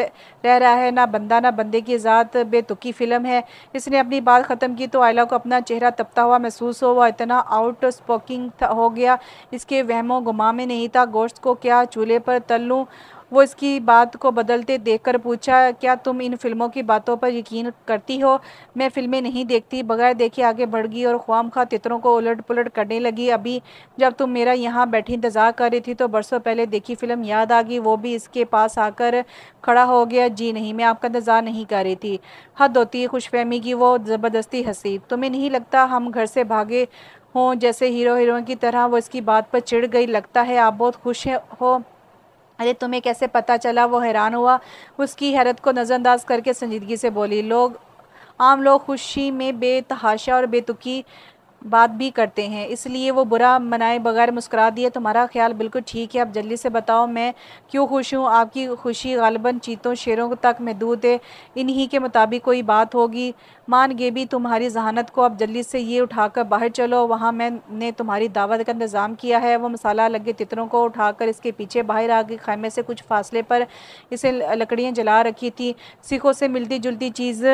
Speaker 1: रह रहा है ना बंदा ना बंदे की ज़ात बेतुकी फ़िल्म है इसने अपनी बात ख़त्म की तो आयला को अपना चेहरा तपता हुआ महसूस हो वह इतना आउट स्पोकिंग हो गया इसके वहमो गुमा में नहीं था गोश्त को क्या चूल्हे पर तल लूँ वो इसकी बात को बदलते देखकर पूछा क्या तुम इन फिल्मों की बातों पर यकीन करती हो मैं फिल्में नहीं देखती बगैर देखे आगे बढ़ गई और ख्वाम खा तितरों को उलट पुलट करने लगी अभी जब तुम मेरा यहाँ बैठी इंतज़ार कर रही थी तो बरसों पहले देखी फिल्म याद आ गई वो भी इसके पास आकर खड़ा हो गया जी नहीं मैं आपका इंतज़ार नहीं कर रही थी हद होती है खुशफहमी की वो ज़बरदस्ती हंसी तुम्हें नहीं लगता हम घर से भागे हों जैसे हीरो हीरोइन की तरह वो इसकी बात पर चिढ़ गई लगता है आप बहुत खुश हो अरे तुम्हें कैसे पता चला वो हैरान हुआ उसकी हैरत को नज़रअंदाज करके संजीदगी से बोली लोग आम लोग खुशी में बेतहाशा और बेतुकी बात भी करते हैं इसलिए वो बुरा मनाए बगैर मुस्करा दिए तुम्हारा तो ख्याल बिल्कुल ठीक है आप जल्दी से बताओ मैं क्यों खुश हूँ आपकी खुशी गालबन चीतों शेरों तक महदूद है इन्हीं के मुताबिक कोई बात होगी मान गए भी तुम्हारी जहानत को आप जल्दी से ये उठाकर बाहर चलो वहाँ मैंने तुम्हारी दावत का इंतज़ाम किया है वो मसाला लगे तितरों को कर इसके पीछे बाहर आ गई खैमे से कुछ फासले पर इसे लकड़ियाँ जला रखी थी सिखों से मिलती जुलती चीज़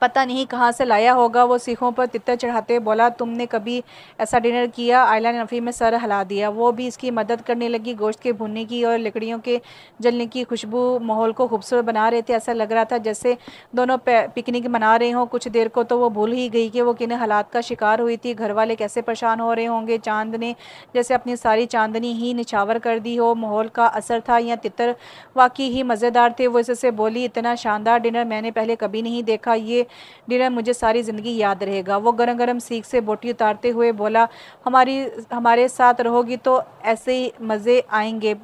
Speaker 1: पता नहीं कहाँ से लाया होगा वो सिखों पर तितर चढ़ाते बोला तुमने कभी ऐसा डिनर किया आयला ने नफ़ी में सर हिला दिया वो भी इसकी मदद करने लगी गोश्त के भुनने की और लकड़ियों के जलने की खुशबू माहौल को खूबसूरत बना रहे थे ऐसा लग रहा था जैसे दोनों पिकनिक मना रहे हों कुछ देर को तो वो भूल ही गई कि वो किन हालात का शिकार हुई थी घर वाले कैसे परेशान हो रहे होंगे चांद ने जैसे अपनी सारी चांदनी ही निछावर कर दी हो माहौल का असर था या तितर वाकई ही मज़ेदार थे वो इससे बोली इतना शानदार डिनर मैंने पहले कभी नहीं देखा ये डिनर मुझे सारी ज़िंदगी याद रहेगा वो गरम गरम सीख से बोटी उतारते हुए बोला हमारी हमारे साथ रहोगी तो ऐसे ही मज़े आएंगे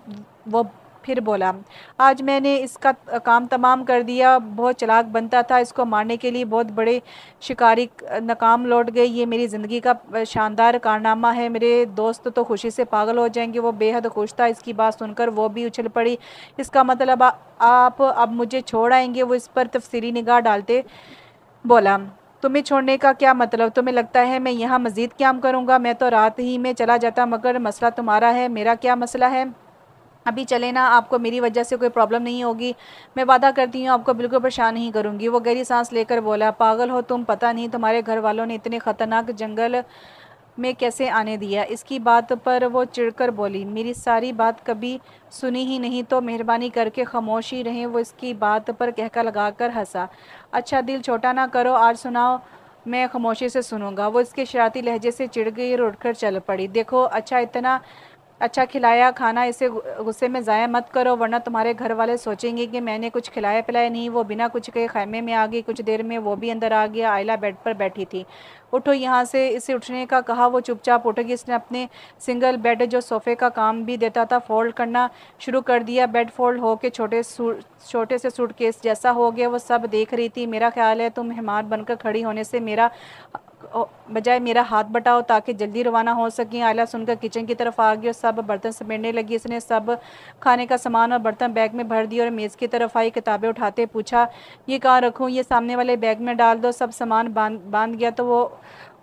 Speaker 1: वो फिर बोला आज मैंने इसका काम तमाम कर दिया बहुत चलाक बनता था इसको मारने के लिए बहुत बड़े शिकारी नाकाम लौट गए ये मेरी ज़िंदगी का शानदार कारनामा है मेरे दोस्त तो खुशी से पागल हो जाएंगे वो बेहद खुश था इसकी बात सुनकर वो भी उछल पड़ी इसका मतलब आ, आप अब मुझे छोड़ आएंगे वो इस पर तफसीली निगाह डालते बोला तुम्हें छोड़ने का क्या मतलब तुम्हें लगता है मैं यहाँ मज़ीद क्या करूँगा मैं तो रात ही में चला जाता मगर मसला तुम्हारा है मेरा क्या मसला है अभी चले ना आपको मेरी वजह से कोई प्रॉब्लम नहीं होगी मैं वादा करती हूँ आपको बिल्कुल परेशान नहीं करूँगी वो गहरी सांस लेकर बोला पागल हो तुम पता नहीं तुम्हारे घर वालों ने इतने ख़तरनाक जंगल में कैसे आने दिया इसकी बात पर वो चिढ़कर बोली मेरी सारी बात कभी सुनी ही नहीं तो मेहरबानी करके खामोश ही रहें वो इसकी बात पर कहका कर हंसा अच्छा दिल छोटा ना करो आज सुनाओ मैं खामोशी से सुनूंगा वो इसके शरारती लहजे से चिड़ गई और उठकर चल पड़ी देखो अच्छा इतना अच्छा खिलाया खाना इसे गुस्से में ज़ाया मत करो वरना तुम्हारे घर वाले सोचेंगे कि मैंने कुछ खिलाया पिलाया नहीं वो बिना कुछ के खैमे में आ गई कुछ देर में वो भी अंदर आ गया आयला बेड पर बैठी थी उठो यहाँ से इसे उठने का कहा वो चुपचाप उठ गई इसने अपने सिंगल बेड जो सोफ़े का काम भी देता था फोल्ड करना शुरू कर दिया बेड फोल्ड हो के छोटे छोटे से सूटकेस जैसा हो गया वो सब देख रही थी मेरा ख्याल है तुम हिमार बनकर खड़ी होने से मेरा बजाय मेरा हाथ बटाओ ताकि जल्दी रवाना हो सकें आयला सुनकर किचन की तरफ आ गई और सब बर्तन समेटने लगी इसने सब खाने का सामान और बर्तन बैग में भर दिया और मेज़ की तरफ आई किताबें उठाते पूछा ये कहाँ रखूँ ये सामने वाले बैग में डाल दो सब सामान बांध बांध गया तो वो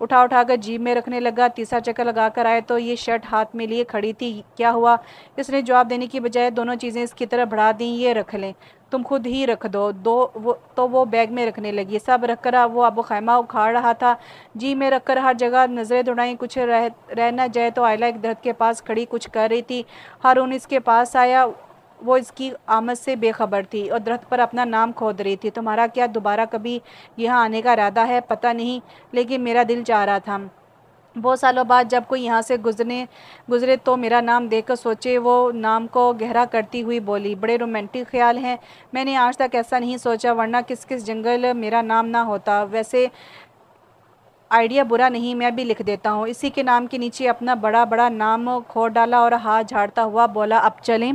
Speaker 1: उठा उठा कर जीप में रखने लगा तीसरा चक्कर लगा कर आए तो ये शर्ट हाथ में लिए खड़ी थी क्या हुआ इसने जवाब देने की बजाय दोनों चीज़ें इसकी तरफ बढ़ा दी ये रख लें तुम खुद ही रख दो दो वो तो वो बैग में रखने लगी सब रख कर वो अब खैमा उखाड़ रहा था जी में रख कर हर जगह नज़रें दुड़ाई कुछ रह रहना जाए तो आयला एक दर्द के पास खड़ी कुछ कर रही थी हर उन इसके पास आया वो इसकी आमद से बेखबर थी और दरख्त पर अपना नाम खोद रही थी तुम्हारा क्या दोबारा कभी यहाँ आने का इरादा है पता नहीं लेकिन मेरा दिल चाह रहा था बहुत सालों बाद जब कोई यहाँ से गुजरने गुजरे तो मेरा नाम देखकर सोचे वो नाम को गहरा करती हुई बोली बड़े रोमांटिक ख्याल हैं मैंने आज तक ऐसा नहीं सोचा वरना किस किस जंगल मेरा नाम ना होता वैसे आइडिया बुरा नहीं मैं भी लिख देता हूँ इसी के नाम के नीचे अपना बड़ा बड़ा नाम खोर डाला और हाथ झाड़ता हुआ बोला अब चलें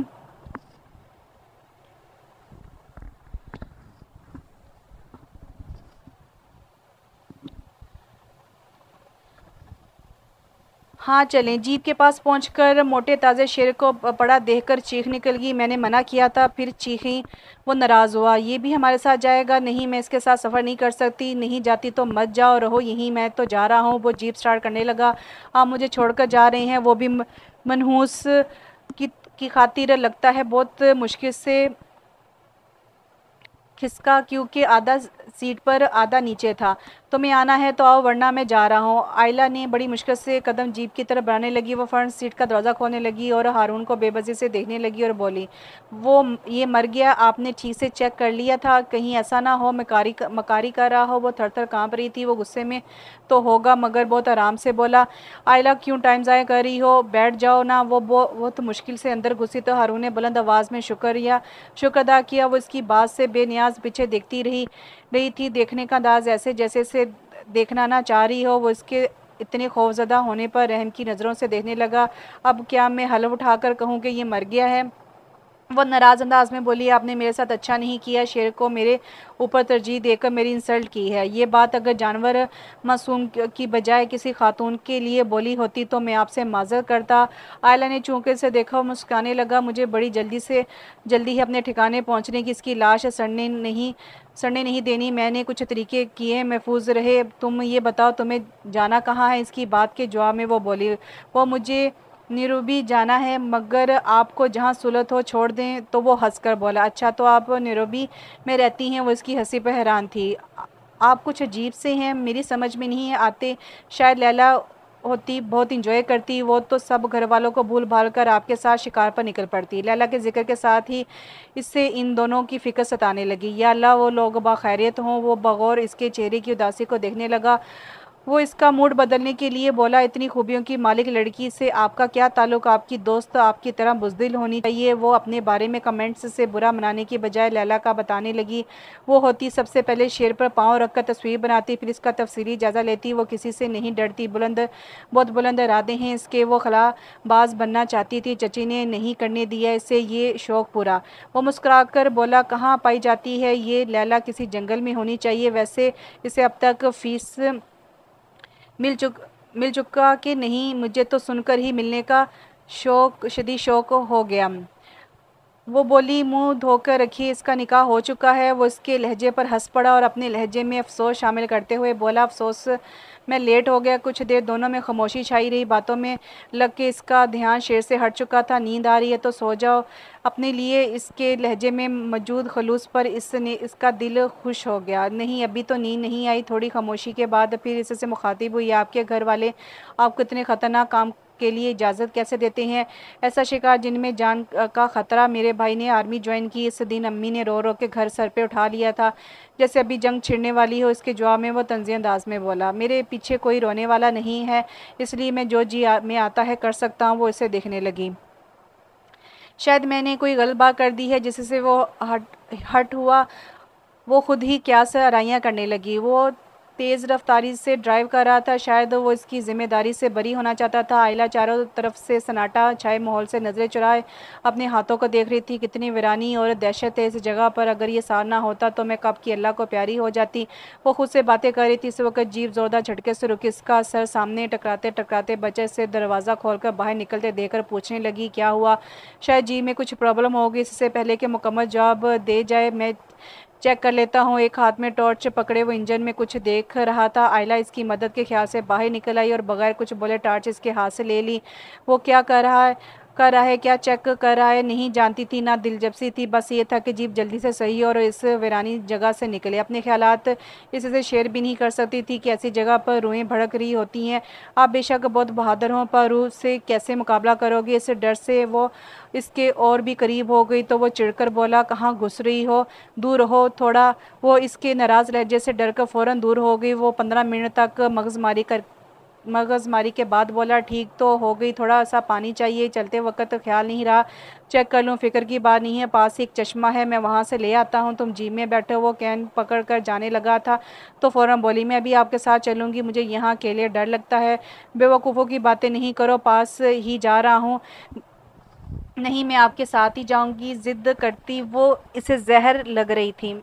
Speaker 1: हाँ चलें जीप के पास पहुंचकर मोटे ताज़े शेर को पड़ा देखकर चीख निकल गई मैंने मना किया था फिर चीखी वो नाराज़ हुआ ये भी हमारे साथ जाएगा नहीं मैं इसके साथ सफ़र नहीं कर सकती नहीं जाती तो मत जाओ रहो यहीं मैं तो जा रहा हूँ वो जीप स्टार्ट करने लगा आप मुझे छोड़कर जा रहे हैं वो भी मनहूस की, की खातिर लगता है बहुत मुश्किल से खिसका क्योंकि आधा सीट पर आधा नीचे था तुम्हें तो आना है तो आओ वरना मैं जा रहा हूँ आयला ने बड़ी मुश्किल से कदम जीप की तरफ बढ़ाने लगी वो फ्रंट सीट का दरवाज़ा खोने लगी और हारून को बेबजी से देखने लगी और बोली वो ये मर गया आपने ठीक से चेक कर लिया था कहीं ऐसा ना हो मकारी मकारी कर रहा हो वो थर थर काँप रही थी वो गुस्से में तो होगा मगर बहुत आराम से बोला आयला क्यों टाइम ज़ाया कर रही हो बैठ जाओ ना वो वो वो तो मुश्किल से अंदर घुसी तो हारून ने बुलंद आवाज़ में शुक्रिया शुक्र अदा किया वो इसकी बात से बेनियाज पीछे देखती रही रही थी देखने का अंदाज ऐसे जैसे से देखना ना चाह रही हो वो इसके इतने खौफजदा होने पर रहम की नज़रों से देखने लगा अब क्या मैं हलफ उठाकर कहूँ कि ये मर गया है वो नाराज़ अंदाज में बोली आपने मेरे साथ अच्छा नहीं किया शेर को मेरे ऊपर तरजीह देकर मेरी इंसल्ट की है ये बात अगर जानवर मासूम की बजाय किसी खातून के लिए बोली होती तो मैं आपसे माजर करता आयला ने चूँके से देखा मुस्काने लगा मुझे बड़ी जल्दी से जल्दी ही अपने ठिकाने पहुँचने की इसकी लाश सड़ने नहीं सड़ने नहीं देनी मैंने कुछ तरीके किए महफूज रहे तुम ये बताओ तुम्हें जाना कहाँ है इसकी बात के जवाब में वो बोली वो मुझे निरूबी जाना है मगर आपको जहाँ सुलत हो छोड़ दें तो वो हंसकर बोला अच्छा तो आप निरूबी में रहती हैं वो इसकी हंसी पर हैरान थी आप कुछ अजीब से हैं मेरी समझ में नहीं है आते शायद लैला होती बहुत इंजॉय करती वो तो सब घर वालों को भूल भाल कर आपके साथ शिकार पर निकल पड़ती लैला के जिक्र के साथ ही इससे इन दोनों की फ़िक्र सताने लगी या अल्लाह वो लोग बाखैरियत हों वो बगौर इसके चेहरे की उदासी को देखने लगा वो इसका मूड बदलने के लिए बोला इतनी खूबियों की मालिक लड़की से आपका क्या ताल्लुक आपकी दोस्त आपकी तरह बुजदिल होनी चाहिए वो अपने बारे में कमेंट्स से बुरा मनाने के बजाय लैला का बताने लगी वो होती सबसे पहले शेर पर पाँव रखकर तस्वीर बनाती फिर इसका तफसीली जायज़ा लेती वो किसी से नहीं डरती बुलंद बहुत बुलंद इरादे हैं इसके वो खलाबाज बनना चाहती थी चची ने नहीं करने दिया इसे ये शौक़ पूरा वो मुस्करा कर बोला कहाँ पाई जाती है ये लैला किसी जंगल में होनी चाहिए वैसे इसे अब तक फीस मिल चुक मिल चुका कि नहीं मुझे तो सुनकर ही मिलने का शौक शदी शौक हो गया वो बोली मुंह धोकर रखी इसका निकाह हो चुका है वो इसके लहजे पर हंस पड़ा और अपने लहजे में अफसोस शामिल करते हुए बोला अफसोस मैं लेट हो गया कुछ देर दोनों में खामोशी छाई रही बातों में लग के इसका ध्यान शेर से हट चुका था नींद आ रही है तो सो जाओ अपने लिए इसके लहजे में मौजूद खलूस पर इसने इसका दिल खुश हो गया नहीं अभी तो नींद नहीं आई थोड़ी खामोशी के बाद फिर इससे मुखातिब हुई आपके घर वाले आप कितने ख़तरनाक काम के लिए इजाज़त कैसे देते हैं ऐसा शिकार जिनमें जान का ख़तरा मेरे भाई ने आर्मी ज्वाइन की इस दिन अम्मी ने रो रो के घर सर पे उठा लिया था जैसे अभी जंग छिड़ने वाली हो इसके जवाब में वो तंजी अंदाज में बोला मेरे पीछे कोई रोने वाला नहीं है इसलिए मैं जो जी में आता है कर सकता हूँ वो इसे देखने लगी शायद मैंने कोई गलबा कर दी है जिससे वो हट हट हुआ वो खुद ही क्या से अराइयाँ करने लगी वो तेज़ रफ्तारी से ड्राइव कर रहा था शायद वो इसकी ज़िम्मेदारी से बरी होना चाहता था आयला चारों तरफ से सन्नाटा छाए माहौल से नज़रें चुराए अपने हाथों को देख रही थी कितनी वीरानी और दहशत है इस जगह पर अगर ये सार ना होता तो मैं कब की अल्लाह को प्यारी हो जाती वो खुद से बातें कर रही थी इस वक्त जीप जोरदार झटके से रुकी इसका सर सामने टकराते टकराते बचे से दरवाज़ा खोल बाहर निकलते देखकर पूछने लगी क्या हुआ शायद जी में कुछ प्रॉब्लम होगी इससे पहले कि मुकम्मल जवाब दे जाए मैं चेक कर लेता हूँ एक हाथ में टॉर्च पकड़े वो इंजन में कुछ देख रहा था आयला इसकी मदद के ख्याल से बाहर निकल आई और बगैर कुछ बोले टॉर्च इसके हाथ से ले ली वो क्या कर रहा है कर रहा है क्या चेक कर रहा है नहीं जानती थी ना दिलजपसी थी बस ये था कि जीप जल्दी से सही और इस वीरानी जगह से निकले अपने ख्याल से शेयर भी नहीं कर सकती थी कि ऐसी जगह पर रूहें भड़क रही होती हैं आप बेशक बहुत बहादुर हों पर रूह से कैसे मुकाबला करोगे इस डर से वो इसके और भी करीब हो गई तो वो चिड़कर बोला कहाँ घुस रही हो दूर हो थोड़ा वो इसके नाराज़ लहजे से डर कर फ़ौर दूर हो गई वो पंद्रह मिनट तक मगजमारी कर मगज़मारी के बाद बोला ठीक तो हो गई थोड़ा सा पानी चाहिए चलते वक्त तो ख्याल नहीं रहा चेक कर लूँ फ़िक्र की बात नहीं है पास एक चश्मा है मैं वहाँ से ले आता हूँ तुम जीप में बैठे वो कैन पकड़ कर जाने लगा था तो फ़ौर बोली मैं अभी आपके साथ चलूँगी मुझे यहाँ अकेले डर लगता है बेवकूफ़ों की बातें नहीं करो पास ही जा रहा हूँ नहीं मैं आपके साथ ही जाऊँगी ज़िद करती वो इसे जहर लग रही थी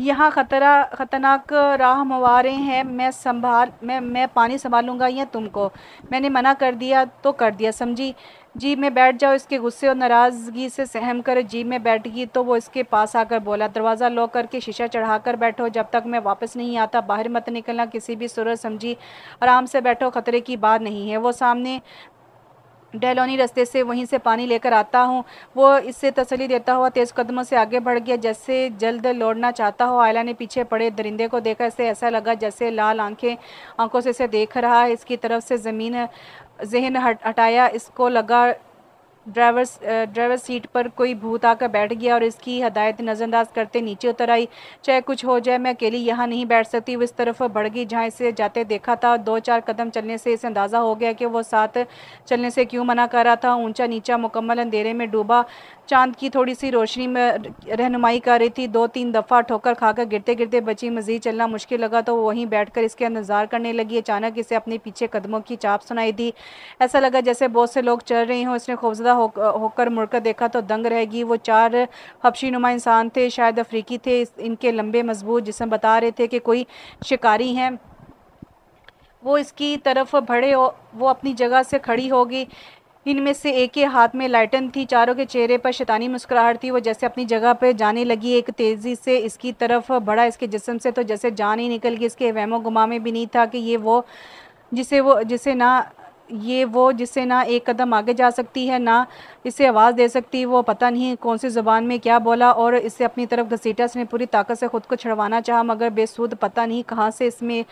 Speaker 1: यहाँ ख़तरा ख़तरनाक राह मवारे हैं मैं संभाल मैं मैं पानी संभालूंगा या तुमको मैंने मना कर दिया तो कर दिया समझी जी में बैठ जाओ इसके गुस्से और नाराज़गी से सहम कर जीप में बैठ गई तो वो इसके पास आकर बोला दरवाज़ा लॉक करके शीशा चढ़ाकर बैठो जब तक मैं वापस नहीं आता बाहर मत निकलना किसी भी सूरत समझी आराम से बैठो खतरे की बात नहीं है वो सामने डेलोनी रस्ते से वहीं से पानी लेकर आता हूँ वो इससे तसली देता हुआ तेज़ कदमों से आगे बढ़ गया जैसे जल्द लौटना चाहता हो आयला ने पीछे पड़े दरिंदे को देखा इसे ऐसा लगा जैसे लाल आंखें आंखों से इसे देख रहा है इसकी तरफ से ज़मीन जहन हट हटाया इसको लगा ड्राइवर ड्राइवर सीट पर कोई भूत आकर बैठ गया और इसकी हदायत नज़रअंदाज करते नीचे उतर आई चाहे कुछ हो जाए मैं अकेली यहाँ नहीं बैठ सकती वो इस तरफ बढ़ गई जहाँ इसे जाते देखा था दो चार कदम चलने से इसे अंदाज़ा हो गया कि वो साथ चलने से क्यों मना कर रहा था ऊंचा नीचा मुकम्मल अंधेरे में डूबा चांद की थोड़ी सी रोशनी में रहनुमाई कर रही थी दो तीन दफ़ा ठोकर खाकर गिरते गिरते बची मजीद चलना मुश्किल लगा तो वहीं बैठकर इसके इंतजार करने लगी अचानक इसे अपने पीछे कदमों की चाप सुनाई दी ऐसा लगा जैसे बहुत से लोग चल रहे हों इसने खौफजदा ज़्यादा हो, होकर मुड़कर देखा तो दंग रहेगी वो चार हफशी नुमा इंसान थे शायद अफ्रीकी थे इनके लंबे मजबूत जिसम बता रहे थे कि कोई शिकारी हैं वो इसकी तरफ बढ़े वो अपनी जगह से खड़ी होगी इनमें से एक के हाथ में लाइटन थी चारों के चेहरे पर शैतानी मुस्कुराहट थी वो जैसे अपनी जगह पर जाने लगी एक तेज़ी से इसकी तरफ बढ़ा इसके जिसम से तो जैसे जान ही निकल गई इसके वहमो गुमा में भी नहीं था कि ये वो जिसे वो जिसे ना ये वो जिससे ना एक कदम आगे जा सकती है ना इससे आवाज़ दे सकती वो पता नहीं कौन सी ज़ुबान में क्या बोला और इसे अपनी तरफ घसीटा इसने पूरी ताकत से खुद को छड़वाना चाहा मगर बेसूद पता नहीं कहाँ से इसमें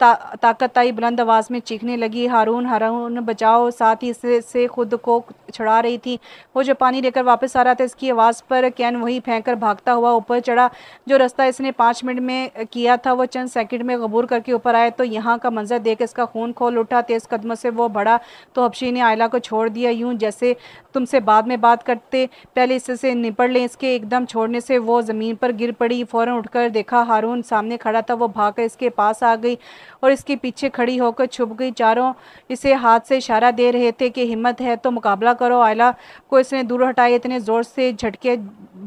Speaker 1: ता, ताकत आई बुलंद आवाज़ में चीखने लगी हारून हारून बचाओ साथ ही इससे से खुद को छड़ा रही थी वो जो पानी लेकर वापस आ रहा था इसकी आवाज़ पर कैन वही फेंक कर भागता हुआ ऊपर चढ़ा जो रास्ता इसने पाँच मिनट में किया था वो चंद सेकेंड में गबूर करके ऊपर आया तो यहाँ का मंजर देख इसका खून खोल उठा तेज़ कदमों से वो बढ़ा तो हबशी ने आयला को छोड़ दिया यूँ जैसे तुमसे उससे बाद में बात करते पहले इससे निपट लें इसके एकदम छोड़ने से वो ज़मीन पर गिर पड़ी फ़ौरन उठकर देखा हारून सामने खड़ा था वो भागकर इसके पास आ गई और इसके पीछे खड़ी होकर छुप गई चारों इसे हाथ से इशारा दे रहे थे कि हिम्मत है तो मुकाबला करो आयला को इसने दूर हटाए इतने ज़ोर से झटके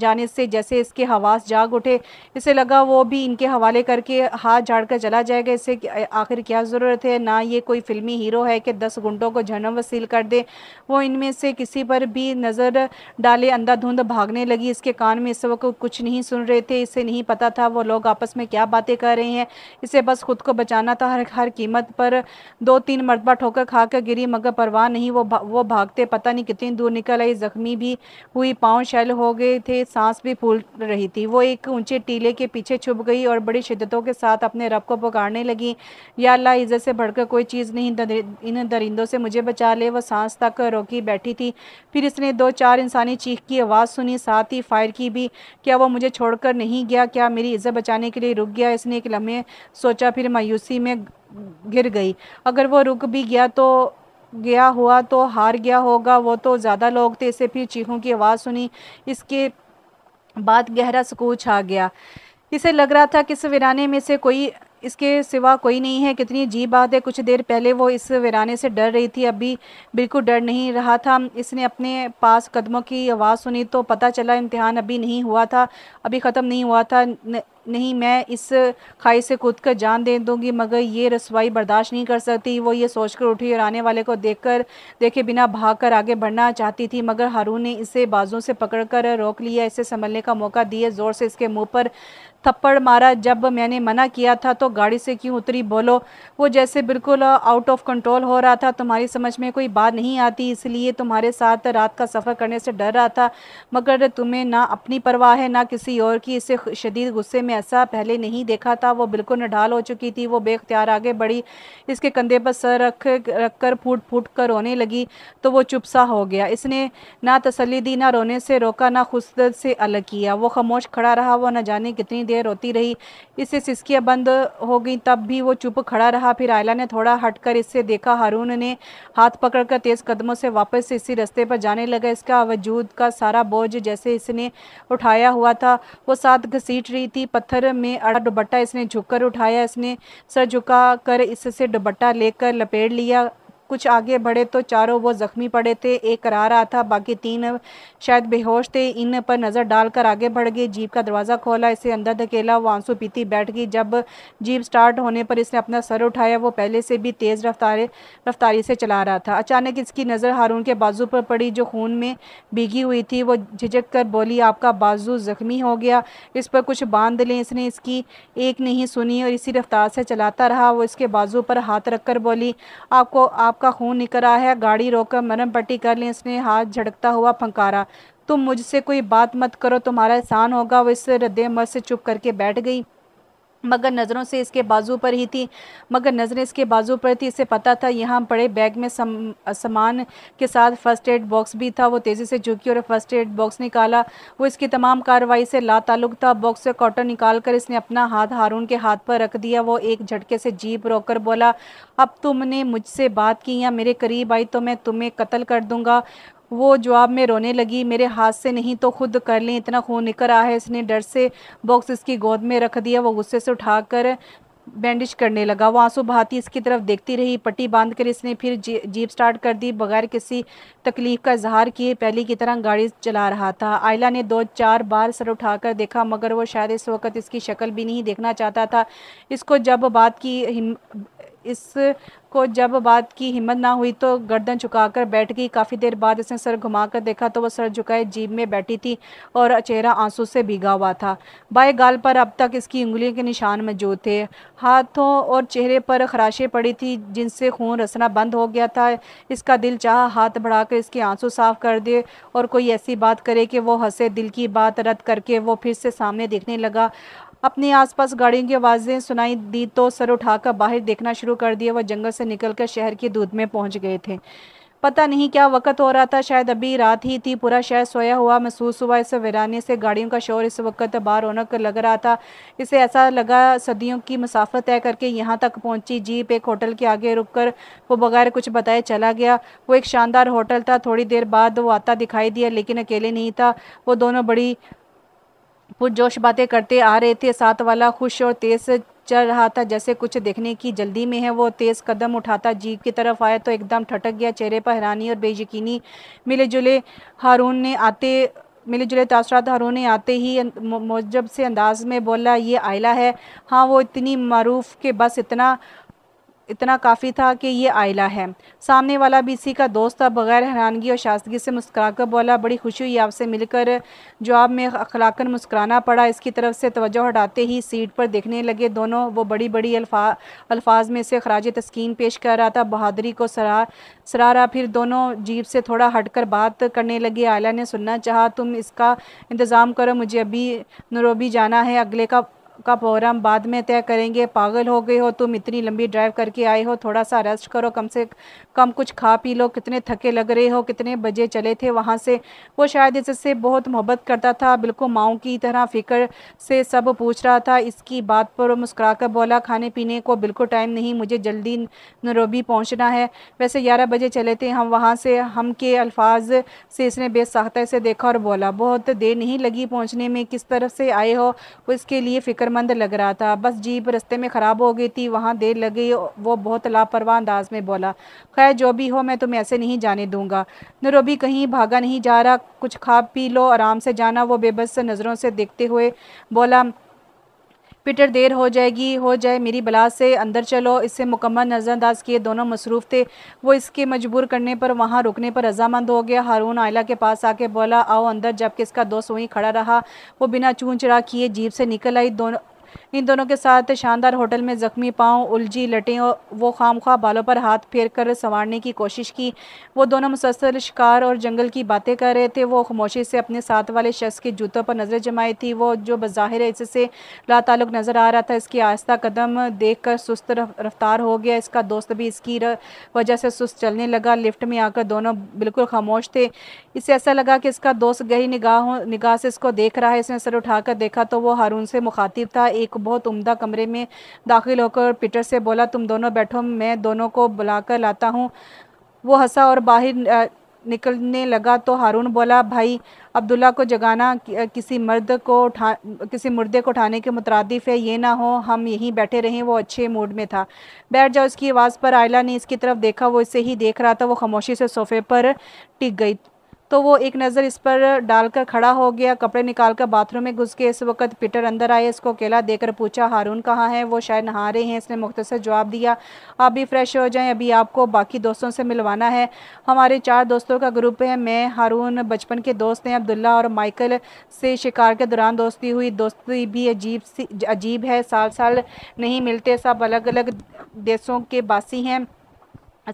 Speaker 1: जाने से जैसे इसके हवास जाग उठे इसे लगा वो भी इनके हवाले करके हाथ झाड़ कर चला जाएगा इससे आखिर क्या ज़रूरत है ना ये कोई फिल्मी हीरो है कि दस गुंडों को जन्म वसील कर दे वो इनमें से किसी पर भी नज़र डाले अंधाधुंध भागने लगी इसके कान में इस वक्त कुछ नहीं सुन रहे थे इसे नहीं पता था वो लोग आपस में क्या बातें कर रहे हैं इसे बस खुद को बचाना था हर हर कीमत पर दो तीन मरतबा ठोकर खाकर गिरी मगर परवाह नहीं वो भा, वो भागते पता नहीं कितनी दूर निकल आई जख्मी भी हुई पाँव शैल हो गए थे सांस भी फूल रही थी वो एक ऊंचे टीले के पीछे छुप गई और बड़ी शिद्दतों के साथ अपने रब को पुकारने लगी या अल्लाह इज्जत से बढ़कर कोई चीज़ नहीं इन दरिंदों से मुझे बचा ले वह सांस तक रोकी बैठी थी फिर इसने दो चार इंसानी चीख की आवाज़ सुनी साथ ही फायर की भी क्या वो मुझे छोड़कर नहीं गया क्या मेरी इज्जत बचाने के लिए रुक गया इसने एक लम्हे सोचा फिर मायूसी में में गिर गई अगर वो रुक भी गया तो गया हुआ तो हार गया होगा वो तो ज़्यादा लोग थे इसे फिर चीखों की आवाज़ सुनी इसके बाद गहरा सकूच आ गया इसे लग रहा था कि इस वीराने में से कोई इसके सिवा कोई नहीं है कितनी जी बात है कुछ देर पहले वो इस वीराने से डर रही थी अभी बिल्कुल डर नहीं रहा था इसने अपने पास कदमों की आवाज़ सुनी तो पता चला इम्तहान अभी नहीं हुआ था अभी ख़त्म नहीं हुआ था न, नहीं मैं इस खाई से कूद कर जान दे दूँगी मगर ये रसवाई बर्दाश्त नहीं कर सकती वो ये सोच कर उठी और आने वाले को देख कर देखे बिना भाग कर आगे बढ़ना चाहती थी मगर हारून ने इसे बाजू से पकड़ कर रोक लिया इसे संभलने का मौका दिया ज़ोर से इसके मुँह पर थप्पड़ मारा जब मैंने मना किया था तो गाड़ी से क्यों उतरी बोलो वो जैसे बिल्कुल आउट ऑफ कंट्रोल हो रहा था तुम्हारी समझ में कोई बात नहीं आती इसलिए तुम्हारे साथ रात का सफ़र करने से डर रहा था मगर तुम्हें ना अपनी परवाह है ना किसी और की इसे शदीद गुस्से में ऐसा पहले नहीं देखा था वो बिल्कुल नढाल हो चुकी थी वो बेख्तियार आगे बढ़ी इसके कंधे पर सर रख रख कर फूट फूट कर रोने लगी तो वो चुप सा हो गया इसने ना तसली दी ना रोने से रोका ना खुद से अलग किया वो खामोश खड़ा रहा वो ना जाने कितनी देर रोती रही इससे सिसकियाँ बंद हो गई तब भी वो चुप खड़ा रहा फिर आयला ने थोड़ा हटकर इससे देखा हारून ने हाथ पकड़कर तेज़ कदमों से वापस इसी रस्ते पर जाने लगा इसका वजूद का सारा बोझ जैसे इसने उठाया हुआ था वो साथ घसीट रही थी पत्थर में अड़ा दुबट्टा इसने झुककर उठाया इसने सर झुका कर इससे दुबट्टा लेकर लपेट लिया कुछ आगे बढ़े तो चारों वो ज़ख्मी पड़े थे एक करा रहा था बाकी तीन शायद बेहोश थे इन पर नज़र डालकर आगे बढ़ गई जीप का दरवाज़ा खोला इसे अंदर धकेला वो आंसू पीती बैठ गई जब जीप स्टार्ट होने पर इसने अपना सर उठाया वो पहले से भी तेज़ रफ्तार रफ्तारी से चला रहा था अचानक इसकी नज़र हारून के बाजू पर पड़ी जो खून में भीगी हुई थी वो झिझक कर बोली आपका बाजू ज़ख्मी हो गया इस पर कुछ बांध लें इसने इसकी एक नहीं सुनी और इसी रफ्तार से चलाता रहा वो इसके बाजू पर हाथ रखकर बोली आपको आप आपका खून रहा है गाड़ी रोककर मरम पट्टी कर ली उसने हाथ झड़कता हुआ फंकारा तुम मुझसे कोई बात मत करो तुम्हारा एहसान होगा वो इस रद्दे मर से चुप करके बैठ गई मगर नज़रों से इसके बाजू पर ही थी मगर नज़रें इसके बाजू पर थी इसे पता था यहाँ पड़े बैग में सम, सामान के साथ फ़र्स्ट एड बॉक्स भी था वो तेज़ी से झुकी और फर्स्ट एड बॉक्स निकाला वो इसकी तमाम कार्रवाई से ला ताल्लुक था बॉक्स से कॉटन निकाल कर इसने अपना हाथ हारून के हाथ पर रख दिया वो एक झटके से जीप रोक बोला अब तुमने मुझसे बात की या मेरे करीब आई तो मैं तुम्हें कत्ल कर दूँगा वो जवाब में रोने लगी मेरे हाथ से नहीं तो खुद कर लें इतना खून निकल रहा है इसने डर से बॉक्स इसकी गोद में रख दिया वो गुस्से से उठाकर बैंडेज करने लगा वो आंसू बहाती इसकी तरफ देखती रही पट्टी बांध कर इसने फिर जी, जीप स्टार्ट कर दी बगैर किसी तकलीफ का इजहार किए पहले की तरह गाड़ी चला रहा था आयला ने दो चार बार सर उठाकर देखा मगर वो शायद इस वक्त इसकी शक्ल भी नहीं देखना चाहता था इसको जब बात की इसको जब बात की हिम्मत ना हुई तो गर्दन झुकाकर बैठ गई काफ़ी देर बाद इसने सर घुमाकर देखा तो वह सर झुकाए जीप में बैठी थी और चेहरा आंसू से भीगा हुआ था बाएं गाल पर अब तक इसकी उंगलियों के निशान मौजूद थे हाथों और चेहरे पर खराशें पड़ी थी जिनसे खून रसना बंद हो गया था इसका दिल चाह हाथ बढ़ाकर इसके आंसू साफ कर दे और कोई ऐसी बात करे कि वो हंसे दिल की बात रद्द करके वो फिर से सामने देखने लगा अपने आसपास गाड़ियों की आवाज़ें सुनाई दी तो सर उठाकर बाहर देखना शुरू कर दिया वह जंगल से निकलकर शहर की दूध में पहुंच गए थे पता नहीं क्या वक्त हो रहा था शायद अभी रात ही थी पूरा शहर सोया हुआ महसूस हुआ इस वीरानी से गाड़ियों का शोर इस वक्त बाहर रौनक लग रहा था इसे ऐसा लगा सदियों की मुसाफत तय करके यहाँ तक पहुँची जीप एक होटल के आगे रुक कर वो बगैर कुछ बताए चला गया वो एक शानदार होटल था थोड़ी देर बाद वो आता दिखाई दिया लेकिन अकेले नहीं था वो दोनों बड़ी पुरजोश बातें करते आ रहे थे साथ वाला खुश और तेज़ चल रहा था जैसे कुछ देखने की जल्दी में है वो तेज़ कदम उठाता जीप की तरफ आया तो एकदम ठटक गया चेहरे पर हैरानी और बेयकीनी मिले जुले हारून ने आते मिले जुले तसरात हारून ने आते ही मौजब से अंदाज में बोला ये आयला है हाँ वो इतनी मरूफ के बस इतना इतना काफ़ी था कि ये आयला है सामने वाला भी इसी का दोस्त था बगैर हैरानगी और शास्तगी से मुस्कुराकर बोला बड़ी खुशी हुई आपसे मिलकर जवाब में अखलाकन मुस्कराना पड़ा इसकी तरफ से तवज्जो हटाते ही सीट पर देखने लगे दोनों वो बड़ी बड़ी अल्फा अल्फाज में से खराज तस्कीन पेश कर रहा था बहादुरी को सरा सरारा फिर दोनों जीप से थोड़ा हट कर बात करने लगे आयला ने सुनना चाहा तुम इसका इंतज़ाम करो मुझे अभी नरोबी जाना है अगले का का प्रोग्राम बाद में तय करेंगे पागल हो गए हो तुम इतनी लंबी ड्राइव करके आए हो थोड़ा सा रेस्ट करो कम से कम कुछ खा पी लो कितने थके लग रहे हो कितने बजे चले थे वहाँ से वो शायद इससे बहुत मोहब्बत करता था बिल्कुल माओ की तरह फ़िक्र से सब पूछ रहा था इसकी बात पर मुस्करा कर बोला खाने पीने को बिल्कुल टाइम नहीं मुझे जल्दी नरोबी पहुँचना है वैसे ग्यारह बजे चले थे हम वहाँ से हम के अल्फाज से इसने बेसाख्ता से देखा और बोला बहुत देर नहीं लगी पहुँचने में किस तरफ से आए हो उसके लिए फ़िक्र फिक्रमंद लग रहा था बस जीप रस्ते में ख़राब हो गई थी वहाँ देर लगी वो बहुत लापरवाह अंदाज में बोला खैर जो भी हो मैं तुम्हें ऐसे नहीं जाने दूंगा नरोबी कहीं भागा नहीं जा रहा कुछ खा पी लो आराम से जाना वो बेबस नज़रों से देखते हुए बोला पिटर देर हो जाएगी हो जाए मेरी बला से अंदर चलो इससे मुकम्मल नज़रअंदाज किए दोनों मसरूफ़ थे वो इसके मजबूर करने पर वहाँ रुकने पर रजामंद हो गया हारून आयला के पास आके बोला आओ अंदर जबकि इसका दोस्त वहीं खड़ा रहा वो बिना चून चढ़ा किए जीप से निकल आई दोनों इन दोनों के साथ शानदार होटल में ज़ख्मी पाँव उलझी लटें और वो खाम खा बालों पर हाथ फेर कर संवारने की कोशिश की वो दोनों मुसलसल शिकार और जंगल की बातें कर रहे थे वो खामोशी से अपने साथ वाले शख्स के जूतों पर नज़र जमाई थी वो जो है इससे ला तल्लुक नज़र आ रहा था इसकी आस्था कदम देख कर सुस्त रफ्तार हो गया इसका दोस्त भी इसकी वजह से सुस्त चलने लगा लिफ्ट में आकर दोनों बिल्कुल खामोश थे इसे ऐसा लगा कि इसका दोस्त गई निगाह निगाह से इसको देख रहा है इसने सर उठाकर देखा तो वो हारून से मुखातिब था एक बहुत उम्दा कमरे में दाखिल होकर पीटर से बोला तुम दोनों बैठो मैं दोनों को बुलाकर लाता हूँ वो हंसा और बाहर निकलने लगा तो हारून बोला भाई अब्दुल्ला को जगाना किसी मर्द को उठा किसी मुर्दे को उठाने के मुतरदिफ है ये ना हो हम यहीं बैठे रहें वो अच्छे मूड में था बैठ जाओ उसकी आवाज़ पर आयला ने इसकी तरफ देखा वो इसे ही देख रहा था वो खामोशी से सोफे पर टिक गई तो वो एक नज़र इस पर डालकर खड़ा हो गया कपड़े निकाल कर बाथरूम में घुस के इस वक्त पीटर अंदर आए इसको अकेला देकर पूछा हारून कहाँ है वो शायद नहा रहे हैं इसने मुख्तसर जवाब दिया आप भी फ्रेश हो जाएं अभी आपको बाकी दोस्तों से मिलवाना है हमारे चार दोस्तों का ग्रुप है मैं हारून बचपन के दोस्त हैं अब्दुल्ला और माइकल से शिकार के दौरान दोस्ती हुई दोस्ती भी अजीब सी अजीब है साल साल नहीं मिलते सब अलग अलग देशों के बासी हैं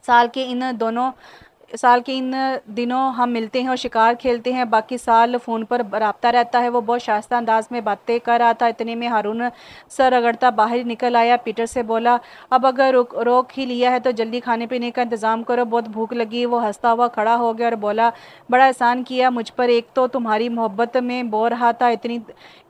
Speaker 1: साल के इन दोनों साल के इन दिनों हम मिलते हैं और शिकार खेलते हैं बाकी साल फ़ोन पर रबता रहता है वो बहुत शास्ता अंदाज में बातें कर रहा था इतने में हारून सर रगड़ता बाहर निकल आया पीटर से बोला अब अगर रोक रोक ही लिया है तो जल्दी खाने पीने का इंतज़ाम करो बहुत भूख लगी वो हंसता हुआ खड़ा हो गया और बोला बड़ा एहसान किया मुझ पर एक तो तुम्हारी मोहब्बत में बो रहा था इतनी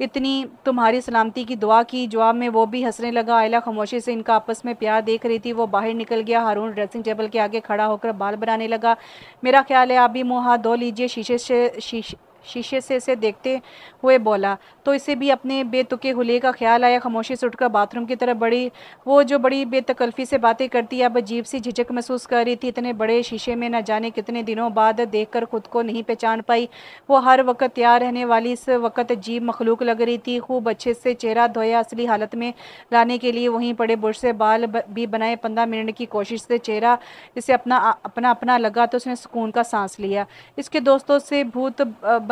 Speaker 1: इतनी तुम्हारी सलामती की दुआ की जवाब में वो भी हंसने लगा आयला खामोशी से इनका आपस में प्यार देख रही थी वो बाहर निकल गया हारून ड्रेसिंग टेबल के आगे खड़ा होकर बाल बनाने लगा जाएगा मेरा ख्याल है आप भी मुँह हाथ धो लीजिए शीशे से शीशे शीशे से इसे देखते हुए बोला तो इसे भी अपने बेतुके हुले का ख्याल आया खामोशी से उठकर बाथरूम की तरफ बड़ी वो जो बड़ी बेतकल्फ़ी से बातें करती अब अजीब सी झिझक महसूस कर रही थी इतने बड़े शीशे में न जाने कितने दिनों बाद देखकर खुद को नहीं पहचान पाई वो हर वक्त तैयार रहने वाली इस वक्त अजीब मखलूक लग रही थी खूब अच्छे से चेहरा धोया असली हालत में लाने के लिए वहीं पड़े बुरश से बाल भी बनाए पंद्रह मिनट की कोशिश से चेहरा इसे अपना अपना अपना लगा तो उसने सुकून का सांस लिया इसके दोस्तों से भूत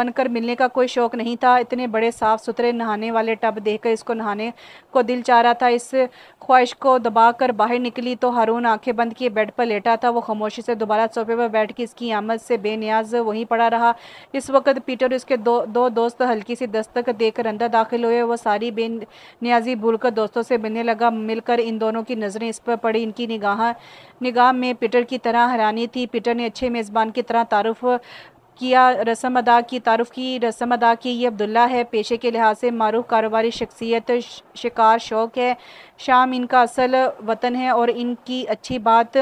Speaker 1: बनकर मिलने का कोई शौक़ नहीं था इतने बड़े साफ़ सुथरे नहाने वाले टब देखकर इसको नहाने को दिल चाह रहा था इस ख्वाहिश को दबा कर बाहर निकली तो हारून आंखें बंद किए बेड पर लेटा था वो खामोशी से दोबारा सोफे पर बैठ के इसकी आमद से बेनियाज वहीं पड़ा रहा इस वक्त पीटर उसके दो दो दोस्त हल्की सी दस्तक देकर अंदर दाखिल हुए वो सारी बेनियाजी भूलकर दोस्तों से मिलने लगा मिलकर इन दोनों की नज़रें इस पर पड़ी इनकी निगाह निगाह में पीटर की तरह हैरानी थी पीटर ने अच्छे मेज़बान की तरह तारुफ किया रस्म अदा की तारफ़ की रस्म अदा की ये अब्दुल्ला है पेशे के लिहाज से मरूफ कारोबारी शख्सियत शिकार शौक़ है शाम इनका असल वतन है और इनकी अच्छी बात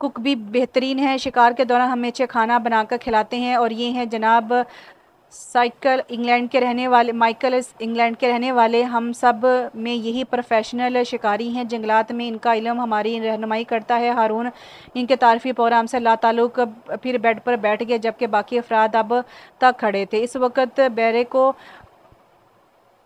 Speaker 1: कुक भी बेहतरीन है शिकार के दौरान हमेशा अच्छे खाना बनाकर खिलाते हैं और ये हैं जनाब साइकिल इंग्लैंड के रहने वाले माइकल इंग्लैंड के रहने वाले हम सब में यही प्रोफेशनल शिकारी हैं जंगलात में इनका इलम हमारी रहनुमाई करता है हारून इनके तारफ़ी प्रोग्राम से तल्लुक फिर बेड पर बैठ गए जबकि बाकी अफराद अब तक खड़े थे इस वक्त बैरे को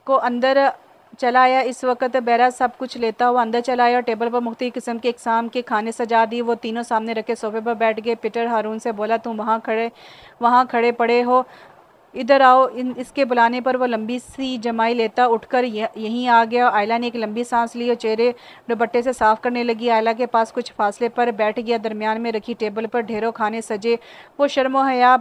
Speaker 1: को अंदर चला आया इस वक्त बैरा सब कुछ लेता हुआ अंदर चला आया टेबल पर मुख्त किस्म के इकसाम के खाने सजा दी वो तीनों सामने रखे सोफे पर बैठ गए पिटर हारून से बोला तुम वहाँ खड़े वहाँ खड़े पड़े हो इधर आओ इन इसके बुलाने पर वह लंबी सी जमाई लेता उठकर यहीं आ गया आयला ने एक लंबी सांस ली और चेहरे दुपट्टे से साफ करने लगी आयला के पास कुछ फासले पर बैठ गया दरमियान में रखी टेबल पर ढेरों खाने सजे वो शर्मो हया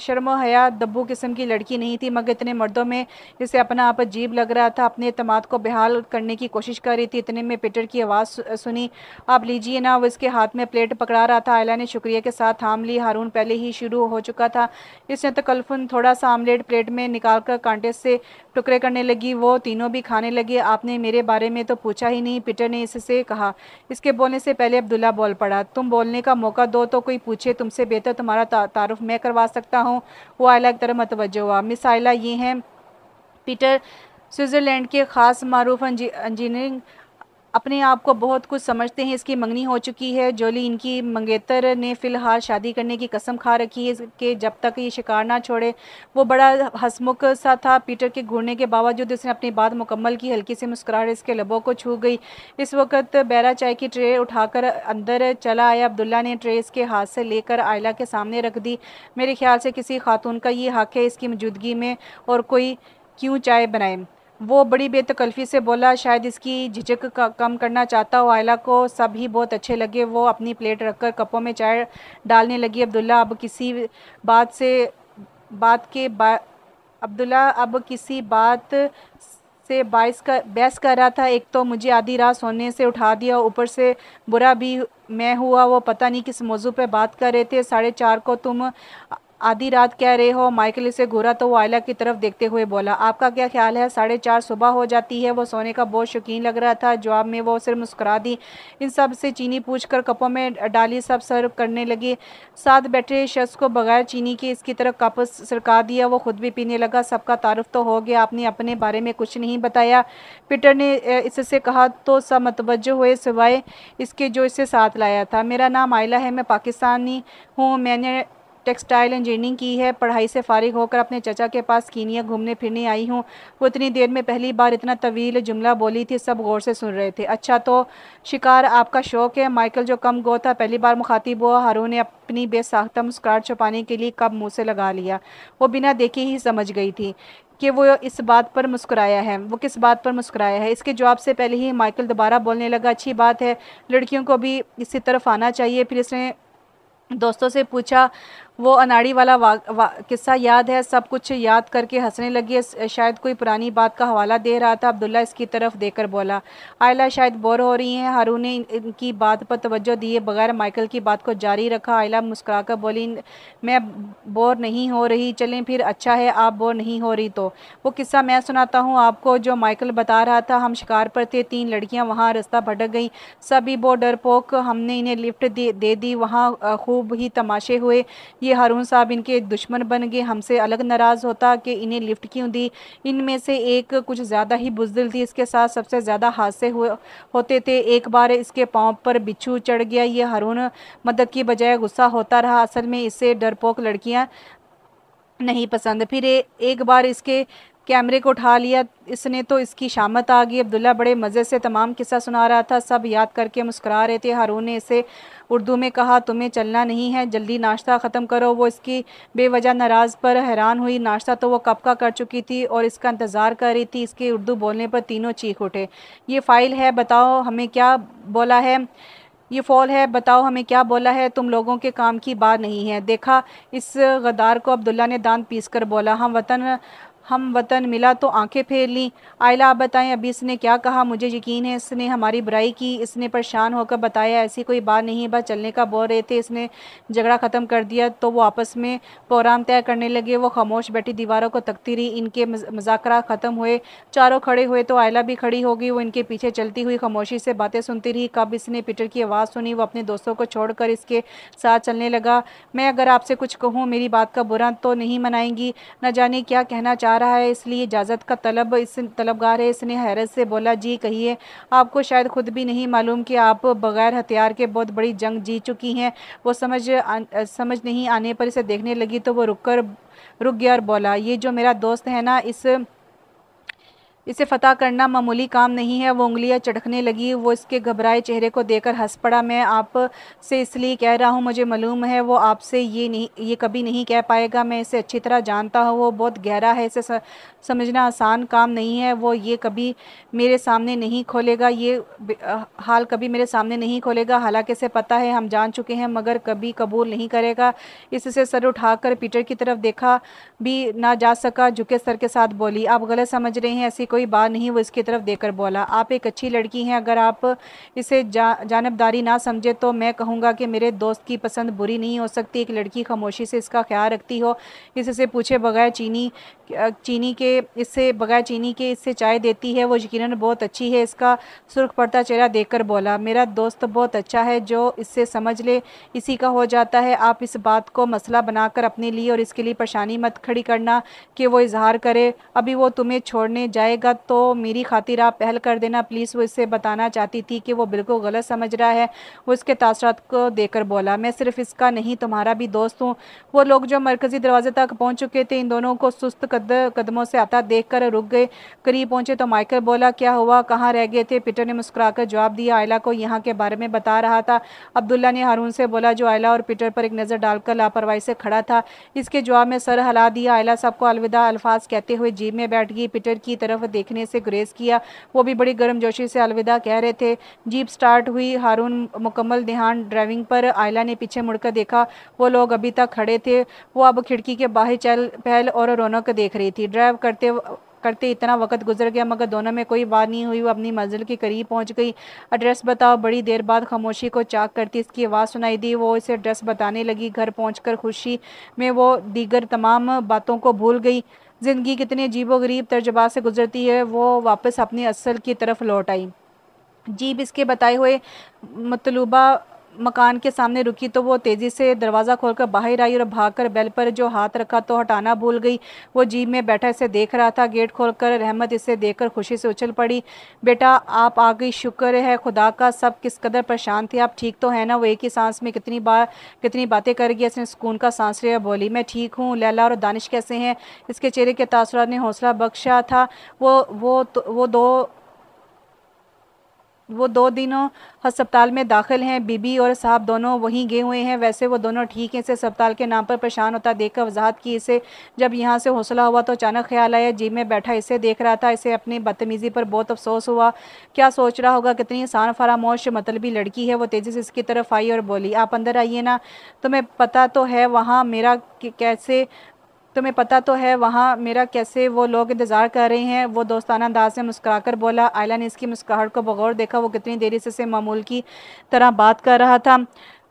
Speaker 1: शर्म हया दब्बू किस्म की लड़की नहीं थी मगर इतने मर्दों में इसे अपना आप अजीब लग रहा था अपने अतमाद को बेहाल करने की कोशिश कर रही थी इतने में पीटर की आवाज़ सुनी आप लीजिए ना वो इसके हाथ में प्लेट पकड़ा रहा था आयला ने शुक्रिया के साथ थाम ली हारून पहले ही शुरू हो चुका था इसने तकल्फन तो कल्फुन थोड़ा सा आमलेट प्लेट में निकाल कर कांटे से टुकड़े करने लगी वो तीनों भी खाने लगे आपने मेरे बारे में तो पूछा ही नहीं पीटर ने इससे कहा इसके बोलने से पहले अब्दुल्ला बोल पड़ा तुम बोलने का मौका दो तो कोई पूछे तुमसे बेहतर तुम्हारा तारुफ मैं करवा सकता हूँ हूँ वो अलग की तरह मतवजो हुआ मिसाइल ये हैं पीटर स्विट्ज़रलैंड के ख़ास मरूफ इंजीनियरिंग अपने आप को बहुत कुछ समझते हैं इसकी मंगनी हो चुकी है जोली इनकी मंगेतर ने फिलहाल शादी करने की कसम खा रखी है कि जब तक ये शिकार ना छोड़े वो बड़ा हसमुख सा था पीटर के घूरने के बावजूद उसने अपनी बात मुकम्मल की हल्की सी मुस्कुराहट इसके लबों को छू गई इस वक्त बैरा चाय की ट्रे उठाकर अंदर चला आया अब्दुल्ला ने ट्रे इसके हाथ से लेकर आयला के सामने रख दी मेरे ख्याल से किसी खातून का ये हक है इसकी मौजूदगी में और कोई क्यों चाय बनाए वो बड़ी बेतकल्फ़ी से बोला शायद इसकी झिझक कम करना चाहता हो आयला को सब ही बहुत अच्छे लगे वो अपनी प्लेट रखकर कपों में चाय डालने लगी अब्दुल्ला अब किसी बात से बात के बा अब्दुल्ला अब किसी बात से बाइस का बहस कर रहा था एक तो मुझे आधी रात सोने से उठा दिया ऊपर से बुरा भी मैं हुआ वो पता नहीं किस मौजू पे बात कर रहे थे साढ़े चार को तुम आधी रात कह रहे हो माइकल इसे घूरा तो वो आयला की तरफ देखते हुए बोला आपका क्या ख्याल है साढ़े चार सुबह हो जाती है वो सोने का बहुत शौकीन लग रहा था जवाब में वो सिर्फ मुस्कुरा दी इन सब से चीनी पूछ कर कपों में डाली सब सर्व करने लगी साथ बैठे शख्स को बगैर चीनी के इसकी तरफ कप सरका दिया वो खुद भी पीने लगा सबका तारफ़ तो हो गया आपने अपने बारे में कुछ नहीं बताया पीटर ने इससे कहा तो सब मतवज हुए सिवाय इसके जो इसे साथ लाया था मेरा नाम आयला है मैं पाकिस्तानी हूँ मैंने टेक्सटाइल इंजीनियरिंग की है पढ़ाई से फारिग होकर अपने चचा के पास कीनिया घूमने फिरने आई हूँ वो इतनी देर में पहली बार इतना तवील जुमला बोली थी सब गौर से सुन रहे थे अच्छा तो शिकार आपका शौक़ है माइकल जो कम गो था पहली बार मुखातिब हुआ हारू ने अपनी बेसाख्ता मुस्कार छुपाने के लिए कब मुँह से लगा लिया वो बिना देखे ही समझ गई थी कि वो इस बात पर मुस्कुराया है वो किस बात पर मुस्कुराया है इसके जवाब से पहले ही माइकल दोबारा बोलने लगा अच्छी बात है लड़कियों को भी इसी तरफ आना चाहिए फिर इसने दोस्तों से पूछा वो अनाड़ी वाला वा, वा, किस्सा याद है सब कुछ याद करके हंसने लगी शायद कोई पुरानी बात का हवाला दे रहा था अब्दुल्ला इसकी तरफ देकर बोला आयला शायद बोर हो रही हैं हारू ने इनकी बात पर तवज्जो दिए बगैर माइकल की बात को जारी रखा आयला मुस्कुराकर बोली मैं बोर नहीं हो रही चलें फिर अच्छा है आप बोर नहीं हो रही तो वो किस्सा मैं सुनाता हूँ आपको जो माइकल बता रहा था हम शिकार पर थे तीन लड़कियाँ वहाँ रास्ता भटक गई सभी बोर डरपोक हमने इन्हें लिफ्ट दे, दे दी वहाँ खूब ही तमाशे हुए ये ये हारून साहब इनके दुश्मन बन गए हमसे अलग नाराज़ होता कि इन्हें लिफ्ट क्यों दी इनमें से एक कुछ ज़्यादा ही बुजदिल थी इसके साथ सबसे ज़्यादा हादसे हुए होते थे एक बार इसके पाँव पर बिच्छू चढ़ गया ये हारून मदद की बजाय गुस्सा होता रहा असल में इससे डरपोक लड़कियाँ नहीं पसंद फिर ए, एक बार इसके कैमरे को उठा लिया इसने तो इसकी शामत आ गई अब्दुल्ला बड़े मज़े से तमाम किस्सा सुना रहा था सब याद करके मुस्करा रहे थे हारून ने इसे उर्दू में कहा तुम्हें चलना नहीं है जल्दी नाश्ता ख़त्म करो वो इसकी बेवजह नाराज़ पर हैरान हुई नाश्ता तो वो कब का कर चुकी थी और इसका इंतज़ार कर रही थी इसके उर्दू बोलने पर तीनों चीख उठे ये फ़ाइल है बताओ हमें क्या बोला है ये फॉल है बताओ हमें क्या बोला है तुम लोगों के काम की बात नहीं है देखा इस गदार को अब्दुल्ला ने दांत पीस कर बोला हम हाँ, वतन हम वतन मिला तो आंखें फेर लीं आयला आप बताएं अभी इसने क्या कहा मुझे यकीन है इसने हमारी बुराई की इसने परेशान होकर बताया ऐसी कोई बात नहीं बस चलने का बोल रहे थे इसने झगड़ा ख़त्म कर दिया तो वो आपस में प्रोग्राम तय करने लगे वो खामोश बैठी दीवारों को तकती रही इनके मजाकरा ख़त्म हुए चारों खड़े हुए तो आयला भी खड़ी हो गई वो इनके पीछे चलती हुई खामोशी से बातें सुनती रही कब इसने पीटर की आवाज़ सुनी वो अपने दोस्तों को छोड़ इसके साथ चलने लगा मैं अगर आपसे कुछ कहूँ मेरी बात का बुरा तो नहीं मनाएंगी न जाने क्या कहना चाह रहा है इसलिए इजाज़त का तलब इस तलबगार है इसने हैरत से बोला जी कहिए आपको शायद खुद भी नहीं मालूम कि आप बग़ैर हथियार के बहुत बड़ी जंग जी चुकी हैं वो समझ आ, समझ नहीं आने पर इसे देखने लगी तो वो रुक कर रुक गया और बोला ये जो मेरा दोस्त है ना इस इसे फतह करना मामूली काम नहीं है वो उंगलियां चटकने लगी वो इसके घबराए चेहरे को देकर हंस पड़ा मैं आप से इसलिए कह रहा हूँ मुझे मालूम है वो आपसे ये नहीं ये कभी नहीं कह पाएगा मैं इसे अच्छी तरह जानता हूँ वो बहुत गहरा है इसे समझना आसान काम नहीं है वो ये कभी मेरे सामने नहीं खोलेगा ये हाल कभी मेरे सामने नहीं खोलेगा हालांकि इसे पता है हम जान चुके हैं मगर कभी कबूल नहीं करेगा इससे सर उठाकर पीटर की तरफ देखा भी ना जा सका झुके सर के साथ बोली आप गलत समझ रहे हैं ऐसी कोई बात नहीं वो इसकी तरफ देकर बोला आप एक अच्छी लड़की हैं अगर आप इसे जा जानबदारी ना समझे तो मैं कहूँगा कि मेरे दोस्त की पसंद बुरी नहीं हो सकती एक लड़की खामोशी से इसका ख्याल रखती हो इससे पूछे बगैर चीनी चीनी के इससे बगैर चीनी के इससे चाय देती है वो यकीन बहुत अच्छी है इसका सुर्ख पड़ता चेहरा देख बोला मेरा दोस्त बहुत अच्छा है जो इससे समझ ले इसी का हो जाता है आप इस बात को मसला बनाकर अपने लिए और इसके लिए परेशानी मत खड़ी करना कि वो इजहार करे अभी वो तुम्हें छोड़ने जाए आएगा तो मेरी खातिर आप पहल कर देना प्लीज़ वो इससे बताना चाहती थी कि वो बिल्कुल गलत समझ रहा है वो इसके तासरात को देकर बोला मैं सिर्फ इसका नहीं तुम्हारा भी दोस्त हूँ वो लोग जो मरकज़ी दरवाजे तक पहुँच चुके थे इन दोनों को सुस्त कद कदमों से आता देख कर रुक गए करीब पहुँचे तो माइकल बोला क्या हुआ कहाँ रह गए थे पीटर ने मुस्करा कर जवाब दिया आयला को यहाँ के बारे में बता रहा था अब्दुल्ला ने हारून से बोला जो आयला और पीटर पर एक नज़र डालकर लापरवाही से खड़ा था इसके जवाब में सर हला दिया आयला सबको अलविदा अल्फाज कहते हुए जीप में बैठ गई पीटर की तरफ देखने से गुरेज किया वो भी बड़ी गर्मजोशी से अलविदा कह रहे थे जीप स्टार्ट हुई हारून मुकम्मल ध्यान ड्राइविंग पर आयला ने पीछे मुड़कर देखा वो लोग अभी तक खड़े थे वो अब खिड़की के बाहर चल पहल और रौनक देख रही थी ड्राइव करते करते इतना वक्त गुजर गया मगर दोनों में कोई बात नहीं हुई वो अपनी मंजिल के करीब पहुंच गई एड्रेस बताओ बड़ी देर बाद खामोशी को चाक करती इसकी आवाज़ सुनाई दी वो इसे एड्रेस बताने लगी घर पहुंचकर खुशी में वो दीगर तमाम बातों को भूल गई ज़िंदगी कितनी अजीब गरीब तर्जबात से गुजरती है वो वापस अपनी असल की तरफ लौट आई जीब इसके बताए हुए मतलूबा मकान के सामने रुकी तो वो तेज़ी से दरवाज़ा खोलकर बाहर आई और भागकर बेल पर जो हाथ रखा तो हटाना भूल गई वो जीप में बैठा इसे देख रहा था गेट खोलकर रहमत इसे देखकर खुशी से उछल पड़ी बेटा आप आ गई शुक्र है खुदा का सब किस कदर परेशान थे आप ठीक तो है ना वो एक ही सांस में कितनी बार कितनी बातें कर गई इसने सुकून का सांस लिया बोली मैं ठीक हूँ लैला और दानिश कैसे हैं इसके चेहरे के तासरात ने हौसला बख्शा था वो वो तो, वो दो वो दो दिनों अस्पताल में दाखिल हैं बीबी और साहब दोनों वहीं गए हुए हैं वैसे वो दोनों ठीक हैं इसे अस्पताल के नाम पर परेशान होता देखकर वजाहत की इसे जब यहाँ से हौसला हुआ तो अचानक ख्याल आया जी में बैठा इसे देख रहा था इसे अपनी बदतमीज़ी पर बहुत अफसोस हुआ क्या सोच रहा होगा कितनी आसान फरामोश मतलबी लड़की है वो तेज़ी से इसकी तरफ आई और बोली आप अंदर आइए ना तुम्हें पता तो है वहाँ मेरा कैसे तुम्हें पता तो है वहाँ मेरा कैसे वो लोग इंतज़ार कर रहे हैं वो दोस्ताना अंदाज में मुस्कुराकर बोला आयला ने इसकी मुस्कुराहट को बगौर देखा वो कितनी देरी से, से मामूल की तरह बात कर रहा था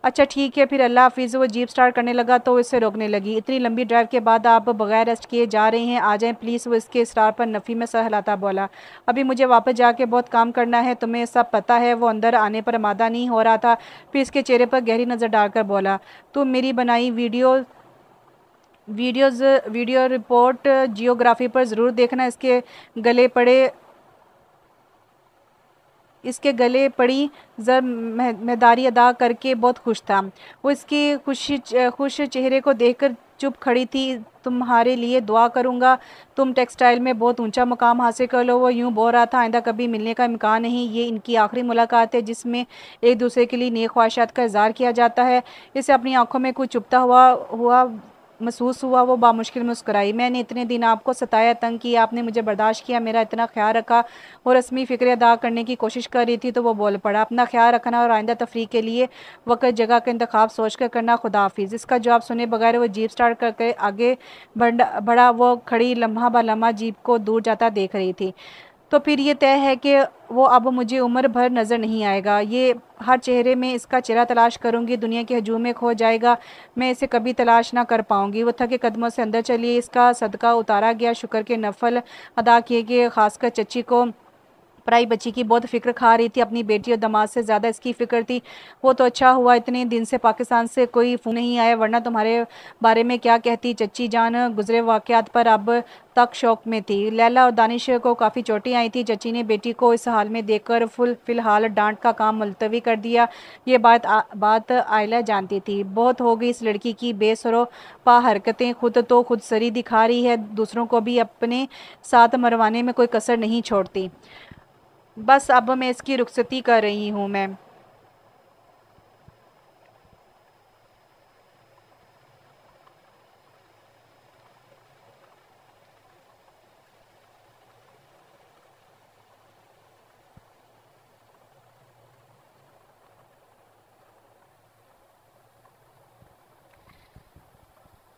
Speaker 1: अच्छा ठीक है फिर अल्लाह हाफिज़ वो जीप स्टार्ट करने लगा तो इसे रोकने लगी इतनी लंबी ड्राइव के बाद आप बगैर रेस्ट किए जा रहे हैं आ जाएं प्लीज़ वो इसके स्टार पर नफ़ी में सहलाता बोला अभी मुझे वापस जाके बहुत काम करना है तुम्हें सब पता है वो अंदर आने पर मादा नहीं हो रहा था फिर इसके चेहरे पर गहरी नज़र डालकर बोला तुम मेरी बनाई video videos video report geography पर ज़रूर देखना इसके गले पड़े इसके गले पड़ी जब मैदारी अदा करके बहुत खुश था वो इसकी खुशी खुश चेहरे को देखकर चुप खड़ी थी तुम्हारे लिए दुआ करूंगा तुम टेक्सटाइल में बहुत ऊंचा मुकाम हासिल कर लो वो यूं बो रहा था आइंदा कभी मिलने का इम्कान नहीं ये इनकी आखिरी मुलाकात है जिसमें एक दूसरे के लिए नेक ख्वाहिशात का इजहार किया जाता है इसे अपनी आंखों में कुछ चुपता हुआ हुआ महसूस हुआ वो बामुश्किल मुस्कराई मैंने इतने दिन आपको सताया तंग किया आपने मुझे बर्दाश्त किया मेरा इतना ख्याल रखा और रस्मी फ़िक्र अदा करने की कोशिश कर रही थी तो वो बोल पड़ा अपना ख्याल रखना और आइंदा तफरी के लिए वक्त जगह का इंतखब सोच कर करना खुदाफिज इसका जवाब सुने बगैर वो जीप स्टार्ट करके आगे बढ़ा वो खड़ी लम्हा बा लम्हा जीप को दूर जाता देख रही थी तो फिर ये तय है कि वो अब मुझे उम्र भर नज़र नहीं आएगा ये हर चेहरे में इसका चेहरा तलाश करूँगी दुनिया के हजूम में खो जाएगा मैं इसे कभी तलाश ना कर पाऊंगी वो थके कदमों से अंदर चली इसका सदका उतारा गया शुक्र के नफल अदा किए गए खासकर चची को पराई बच्ची की बहुत फिक्र खा रही थी अपनी बेटी और दमाद से ज़्यादा इसकी फिक्र थी वो तो अच्छा हुआ इतने दिन से पाकिस्तान से कोई फ़ोन नहीं आया वरना तुम्हारे बारे में क्या कहती चच्ची जान गुजरे वाक़ात पर अब तक शौक में थी लैला और दानिश को काफ़ी चोटें आई थी चची ने बेटी को इस हाल में देखकर फुल फिलहाल डांट का काम मुलतवी कर दिया ये बात आ, बात आयला जानती थी बहुत हो गई इस लड़की की बेसरो पा हरकतें खुद तो खुद सरी दिखा रही है दूसरों को भी अपने साथ मरवाने में कोई कसर नहीं छोड़ती बस अब मैं इसकी रुखसती कर रही हूँ मैम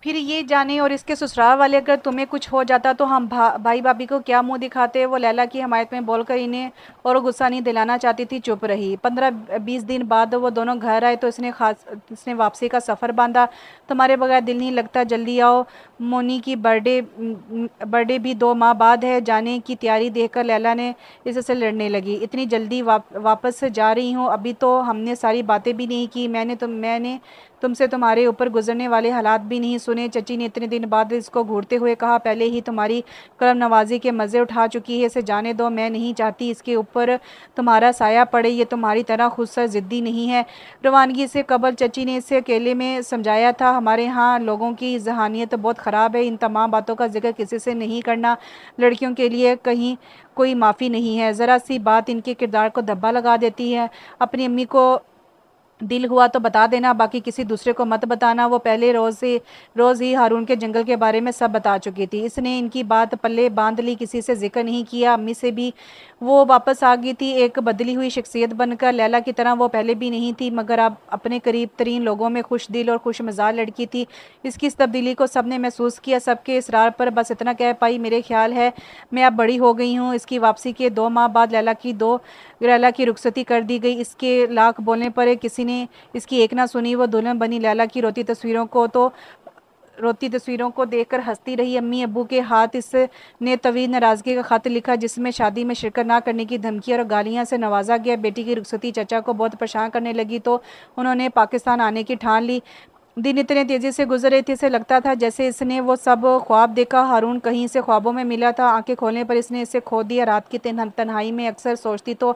Speaker 1: फिर ये जाने और इसके ससुराल वाले अगर तुम्हें कुछ हो जाता तो हम भा, भाई भाभी को क्या मुंह दिखाते वो लैला की हमायत में बोलकर इन्हें और गुस्सा नहीं दिलाना चाहती थी चुप रही पंद्रह बीस दिन बाद वो दोनों घर आए तो इसने खास इसने वापसी का सफ़र बांधा तुम्हारे बगैर दिल नहीं लगता जल्दी आओ मोनी की बर्थडे बर्थडे भी दो माह बाद है जाने की तैयारी देखकर लैला ने इससे लड़ने लगी इतनी जल्दी वाप, वापस जा रही हूँ अभी तो हमने सारी बातें भी नहीं की मैंने तो मैंने तुमसे तुम्हारे ऊपर गुजरने वाले हालात भी नहीं सुने चची ने इतने दिन बाद इसको घूरते हुए कहा पहले ही तुम्हारी कलम नवाजी के मज़े उठा चुकी है इसे जाने दो मैं नहीं चाहती इसके ऊपर तुम्हारा साया पड़े ये तुम्हारी तरह खुद ज़िद्दी नहीं है रवानगी से कबल चची ने इसे अकेले में समझाया था हमारे यहाँ लोगों की जहानियत बहुत ख़राब है इन तमाम बातों का जिक्र किसी से नहीं करना लड़कियों के लिए कहीं कोई माफ़ी नहीं है ज़रा सी बात इनके किरदार को धब्बा लगा देती है अपनी अम्मी को दिल हुआ तो बता देना बाकी किसी दूसरे को मत बताना वो पहले रोज़ ही रोज़ ही हारून के जंगल के बारे में सब बता चुकी थी इसने इनकी बात पल्ले बांध ली किसी से जिक्र नहीं किया अम्मी से भी वो वापस आ गई थी एक बदली हुई शख्सियत बनकर लैला की तरह वो पहले भी नहीं थी मगर अब अपने करीब तरीन लोगों में खुश दिल और खुश मज़ाक लड़की थी इसकी इस तब्दीली को सब ने महसूस किया सबके इसरार पर बस इतना कह पाई मेरे ख्याल है मैं अब बड़ी हो गई हूँ इसकी वापसी के दो माह बाद लैला की दो लैला की रुखसती कर दी गई इसके लाख बोलने पर किसी ने इसकी एक ना सुनी वो दुल्हन बनी लैला की रोती तस्वीरों को तो रोती तस्वीरों को देखकर हंसती रही अम्मी अबू के हाथ इस ने तवील नाराज़गी का खत लिखा जिसमें शादी में शिरकत ना करने की धमकी और गालियां से नवाजा गया बेटी की रुखसती चचा को बहुत परेशान करने लगी तो उन्होंने पाकिस्तान आने की ठान ली दिन इतने तेज़ी से गुजर रहे थे इसे लगता था जैसे इसने वो सब ख्वाब देखा हारून कहीं से ख्वाबों में मिला था आंखें खोलने पर इसने इसे खो दिया रात की तनहाई में अक्सर सोचती तो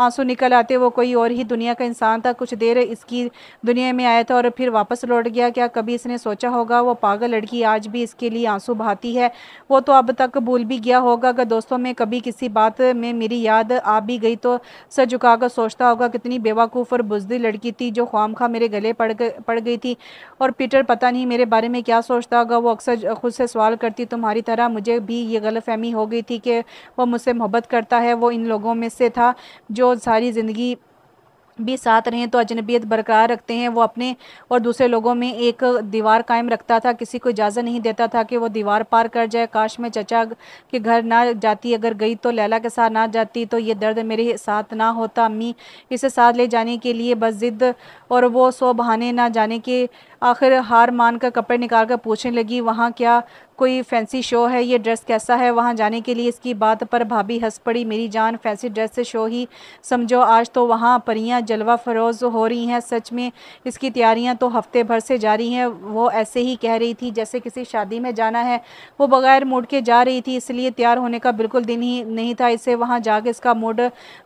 Speaker 1: आंसू निकल आते वो कोई और ही दुनिया का इंसान था कुछ देर इसकी दुनिया में आया था और फिर वापस लौट गया क्या कभी इसने सोचा होगा वो पागल लड़की आज भी इसके लिए आंसू बहाती है वो तो अब तक भूल भी गया होगा अगर दोस्तों में कभी किसी बात में मेरी याद आ भी गई तो सर झुकाकर सोचता होगा कितनी बेवकूफ़ और बुजदी लड़की थी जो ख्वाम खा मेरे गले पड़ पड़ गई थी और पीटर पता नहीं मेरे बारे में क्या सोचता होगा वो अक्सर खुद से सवाल करती तुम्हारी तरह मुझे भी ये गलतफहमी हो गई थी कि वो मुझसे मोहब्बत करता है वो इन लोगों में से था जो जो सारी ज़िंदगी भी साथ रहें तो अजनबियत बरकरार रखते हैं वो अपने और दूसरे लोगों में एक दीवार कायम रखता था किसी को इजाज़त नहीं देता था कि वो दीवार पार कर जाए काश में चचा के घर ना जाती अगर गई तो लैला के साथ ना जाती तो ये दर्द मेरे साथ ना होता अम्मी इसे साथ ले जाने के लिए बस जिद और वो सो बहाने ना जाने के आखिर हार मान कर कपड़े निकाल कर पूछने लगी वहाँ क्या कोई फैंसी शो है ये ड्रेस कैसा है वहाँ जाने के लिए इसकी बात पर भाभी हंस पड़ी मेरी जान फैंसी ड्रेस से शो ही समझो आज तो वहाँ परियाँ जलवा फरोज हो रही हैं सच में इसकी तैयारियाँ तो हफ्ते भर से जारी हैं वो ऐसे ही कह रही थी जैसे किसी शादी में जाना है वो बगैर मूड के जा रही थी इसलिए तैयार होने का बिल्कुल दिन ही नहीं था इसे वहाँ जाके इसका मूड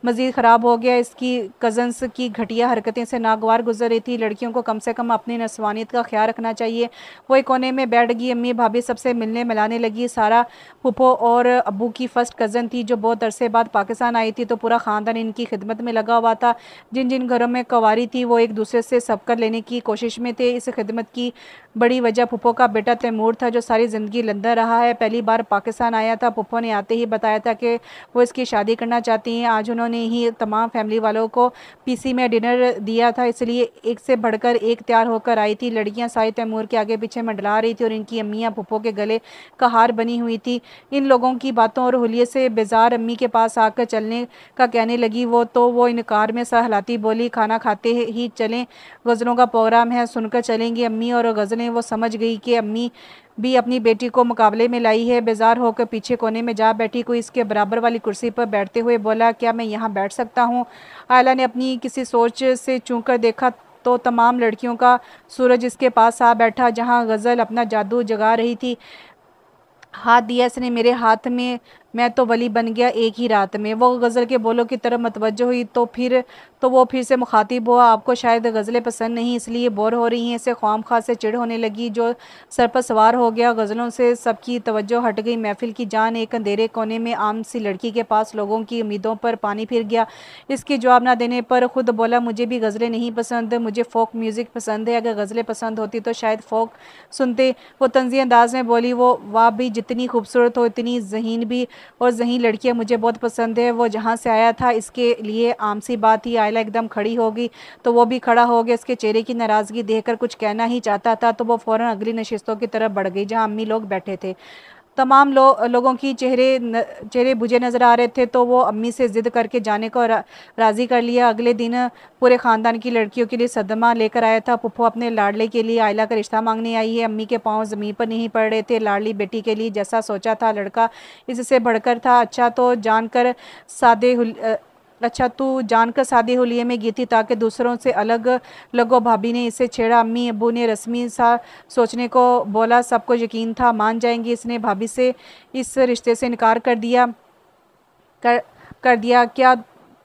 Speaker 1: मज़ीद ख़राब हो गया इसकी कज़न्स की घटिया हरकतें से नागवार गुजर रही थी लड़कियों को कम से कम अपनी नस्वानी सेहत का ख्याल रखना चाहिए वो एक कोने में बैठ गई अम्मी भाभी सबसे मिलने मिलाने लगी सारा पुपो और अबू की फ़र्स्ट कज़न थी जो बहुत अरसे बाद पाकिस्तान आई थी तो पूरा ख़ानदान इनकी खिदमत में लगा हुआ था जिन जिन घरों में कवारी थी वो एक दूसरे से सबकर लेने की कोशिश में थे इस खिदमत की बड़ी वजह पुप्पो का बेटा तैमूर था जो सारी ज़िंदगी लंदन रहा है पहली बार पाकिस्तान आया था पुप्पो ने आते ही बताया था कि वो इसकी शादी करना चाहती हैं आज उन्होंने ही तमाम फैमिली वालों को पीसी में डिनर दिया था इसलिए एक से बढ़कर एक तैयार होकर आई थी की लड़कियां साई तैमूर के आगे पीछे मंडला रही थी और इनकी अम्मियाँ पुप्पो के गले का हार बनी हुई थी इन लोगों की बातों और हुलिये से बेजार अम्मी के पास आकर चलने का कहने लगी वो तो वो इनकार में सहलाती बोली खाना खाते ही चलें गज़लों का प्रोग्राम है सुनकर चलेंगी अम्मी और गज़लें वो समझ गई कि अम्मी भी अपनी बेटी को मुकाबले में लाई है बेजार होकर पीछे कोने में जा बैठी कोई इसके बराबर वाली कुर्सी पर बैठते हुए बोला क्या मैं यहाँ बैठ सकता हूँ आयला ने अपनी किसी सोच से चूंकर देखा तो तमाम लड़कियों का सूरज इसके पास आ बैठा जहाँ गज़ल अपना जादू जगा रही थी हाथ दिया इसने मेरे हाथ में मैं तो वली बन गया एक ही रात में वो गज़ल के बोलों की तरफ मतवजो हुई तो फिर तो वो फिर से मुखातिब हुआ आपको शायद गज़लें पसंद नहीं इसलिए बोर हो रही हैं इसे ख्वाम खास से चिड़ होने लगी जो सर पर सवार हो गया गज़लों से सबकी तवज्जो हट गई महफिल की जान एक अंधेरे कोने में आम सी लड़की के पास लोगों की उम्मीदों पर पानी फिर गया इसके जवाब ना देने पर ख़ुद बोला मुझे भी गज़लें नहीं पसंद मुझे फ़ोक म्यूज़िक पसंद है अगर गज़लें पसंद होती तो शायद फ़ोक सुनते वो तंजी अंदाज में बोली वो वाह भी जितनी खूबसूरत हो इतनी जहीन भी और जही लड़कियाँ मुझे बहुत पसंद है वो जहाँ से आया था इसके लिए आम सी बात ही आयला एकदम खड़ी होगी तो वो भी खड़ा हो गया इसके चेहरे की नाराज़गी देखकर कुछ कहना ही चाहता था तो वो फ़ौर अगली नशस्तों की तरफ बढ़ गई जहाँ अम्मी लोग बैठे थे तमाम लो, लोगों की चेहरे न, चेहरे बुझे नज़र आ रहे थे तो वो अम्मी से ज़िद करके जाने को रा, राज़ी कर लिया अगले दिन पूरे ख़ानदान की लड़कियों के लिए सदमा लेकर आया था पुप्पो अपने लाडले के लिए आयला का रिश्ता मांगने आई है अम्मी के पाँव ज़मीन पर नहीं पड़ रहे थे लाडली बेटी के लिए जैसा सोचा था लड़का इससे बढ़कर था अच्छा तो जानकर सादे अच्छा तू जानकर शादी हो लिए में थी ताकि दूसरों से अलग लगो भाभी ने इसे छेड़ा अम्मी अबू ने रश्मि सा सोचने को बोला सबको यकीन था मान जाएंगी इसने भाभी से इस रिश्ते से इनकार कर दिया कर कर दिया क्या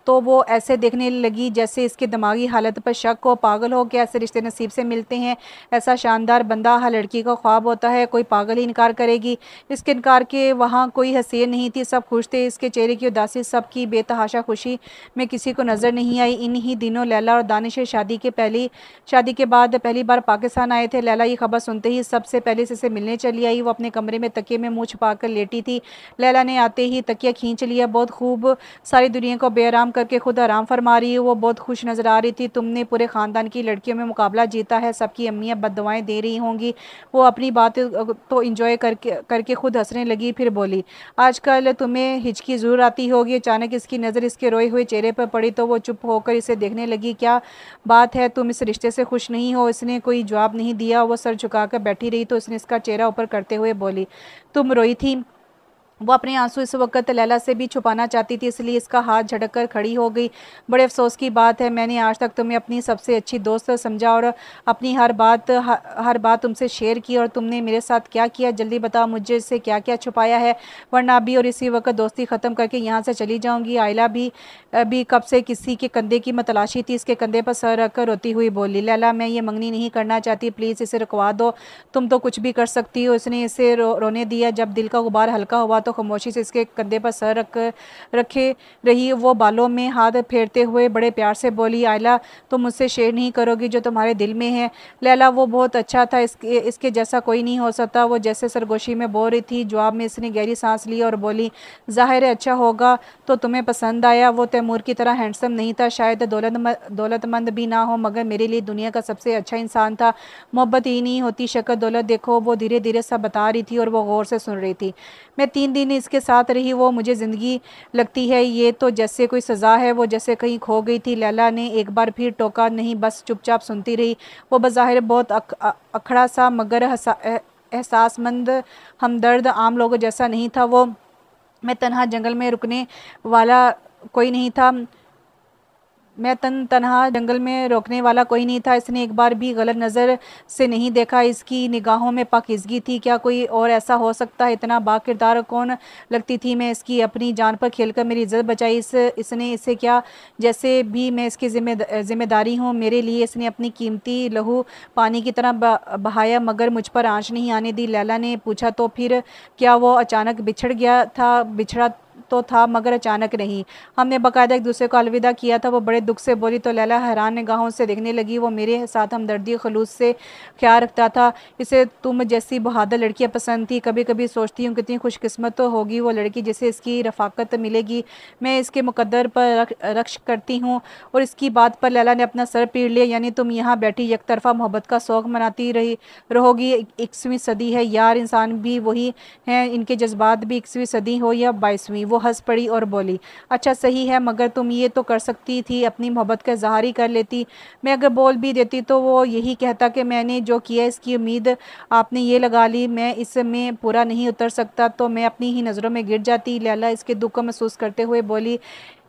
Speaker 1: तो वो ऐसे देखने लगी जैसे इसके दिमागी हालत पर शक हो पागल हो कि ऐसे रिश्ते नसीब से मिलते हैं ऐसा शानदार बंदा हर लड़की का ख्वाब होता है कोई पागल ही इनकार करेगी इसके इनकार के वहाँ कोई हसीन नहीं थी सब खुश थे इसके चेहरे की उदासी सब की बेतहाशा खुशी में किसी को नज़र नहीं आई इन ही दिनों लैला और दानिश शादी के पहली शादी के बाद पहली बार पाकिस्तान आए थे लैला ये खबर सुनते ही सबसे पहले से मिलने चली आई वो अपने कमरे में तकिए में मुँह छुपा लेटी थी लैला ने आते ही तकिया खींच लिया बहुत खूब सारी दुनिया को बेराम करके खुद आराम फरमा रही है वो बहुत खुश नज़र आ रही थी तुमने पूरे ख़ानदान की लड़कियों में मुकाबला जीता है सबकी अम्मियाँ बद दवाएँ दे रही होंगी वो अपनी बात तो इन्जॉय करके करके खुद हंसने लगी फिर बोली आजकल तुम्हें हिचकी ज़रूर आती होगी अचानक इसकी नज़र इसके रोए हुए चेहरे पर पड़ी तो वो चुप होकर इसे देखने लगी क्या बात है तुम इस रिश्ते से खुश नहीं हो इसने कोई जवाब नहीं दिया वो सर झुका बैठी रही तो उसने इसका चेहरा ऊपर करते हुए बोली तुम रोई थी वो अपने आंसू इस वक्त लैला से भी छुपाना चाहती थी इसलिए इसका हाथ झटक कर खड़ी हो गई बड़े अफसोस की बात है मैंने आज तक तुम्हें अपनी सबसे अच्छी दोस्त समझा और अपनी हर बात हर बात तुमसे शेयर की और तुमने मेरे साथ क्या किया जल्दी बताओ मुझे इससे क्या क्या छुपाया है वरना भी और इसी वक्त दोस्ती ख़त्म करके यहाँ से चली जाऊँगी आयला भी अभी कब से किसी के कंधे की मतलाशी थी इसके कंधे पर सर रख कर रोती हुई बोली लैला मैं ये मंगनी नहीं करना चाहती प्लीज़ इसे रुकवा दो तुम तो कुछ भी कर सकती हो इसने इसे रोने दिया जब दिल का गुबार हल्का हुआ तो खामोशी से इसके कंधे पर सर रख रखे रही वो बालों में हाथ फेरते हुए बड़े प्यार से बोली आयला तुम मुझसे शेयर नहीं करोगी जो तुम्हारे दिल में है लैला वो बहुत अच्छा था इसके इसके जैसा कोई नहीं हो सकता वो जैसे सरगोशी में बो रही थी जवाब में इसने गहरी सांस ली और बोली ज़ाहिर अच्छा होगा तो तुम्हें पसंद आया वो तैमूर की तरह हैंडसम नहीं था शायद दौलतमंद दौलतमंद भी ना हो मगर मेरे लिए दुनिया का सबसे अच्छा इंसान था मोहब्बत ही नहीं होती शक्ल दौलत देखो वो धीरे धीरे सब बता रही थी और वो गौर से सुन रही थी मैं तीन दिन इसके साथ रही वो मुझे ज़िंदगी लगती है ये तो जैसे कोई सज़ा है वो जैसे कहीं खो गई थी लैला ने एक बार फिर टोका नहीं बस चुपचाप सुनती रही वो बज़ाहिर बहुत अखड़ा सा मगर एहसासमंद हमदर्द आम लोगों जैसा नहीं था वो मैं तनहा जंगल में रुकने वाला कोई नहीं था मैं तन तनहा जंगल में रोकने वाला कोई नहीं था इसने एक बार भी गलत नज़र से नहीं देखा इसकी निगाहों में पाकिजगी थी क्या कोई और ऐसा हो सकता है इतना बाकिरदार कौन लगती थी मैं इसकी अपनी जान पर खेल कर मेरी इज्जत बचाई इस इसने इसे क्या जैसे भी मैं इसकी जिम्मे जिम्मेदारी हूँ मेरे लिए इसने अपनी कीमती लहू पानी की तरह बहाया मगर मुझ पर आँच नहीं आने दी लैला ने पूछा तो फिर क्या वो अचानक बिछड़ गया था बिछड़ा तो था मगर अचानक नहीं हमने बाकायदा एक दूसरे को अलविदा किया था वो बड़े दुख से बोली तो लैला हैरान निगाहों से देखने लगी वो मेरे साथ हमदर्दी खलूस से ख्याल रखता था इसे तुम जैसी बहादुर लड़कियाँ पसंद थी कभी कभी सोचती हूँ कितनी खुशकस्मत तो होगी वो लड़की जिसे इसकी रफाकत मिलेगी मैं इसके मुकदर पर रक्ष करती हूँ और इसकी बात पर लैला ने अपना सर पीड़ लिया यानी तुम यहाँ बैठी तरफा मोहब्बत का शौक़ मनाती रही रहोगी इक्कीसवीं सदी है यार इंसान भी वही हैं इनके जज्बात भी इक्कीसवीं सदी हो या बाईसवीं नहीं वो हंस पड़ी और बोली अच्छा सही है मगर तुम ये तो कर सकती थी अपनी मोहब्बत का इजहार ही कर लेती मैं अगर बोल भी देती तो वो यही कहता कि मैंने जो किया इसकी उम्मीद आपने ये लगा ली मैं इसमें पूरा नहीं उतर सकता तो मैं अपनी ही नज़रों में गिर जाती लैला इसके दुख को महसूस करते हुए बोली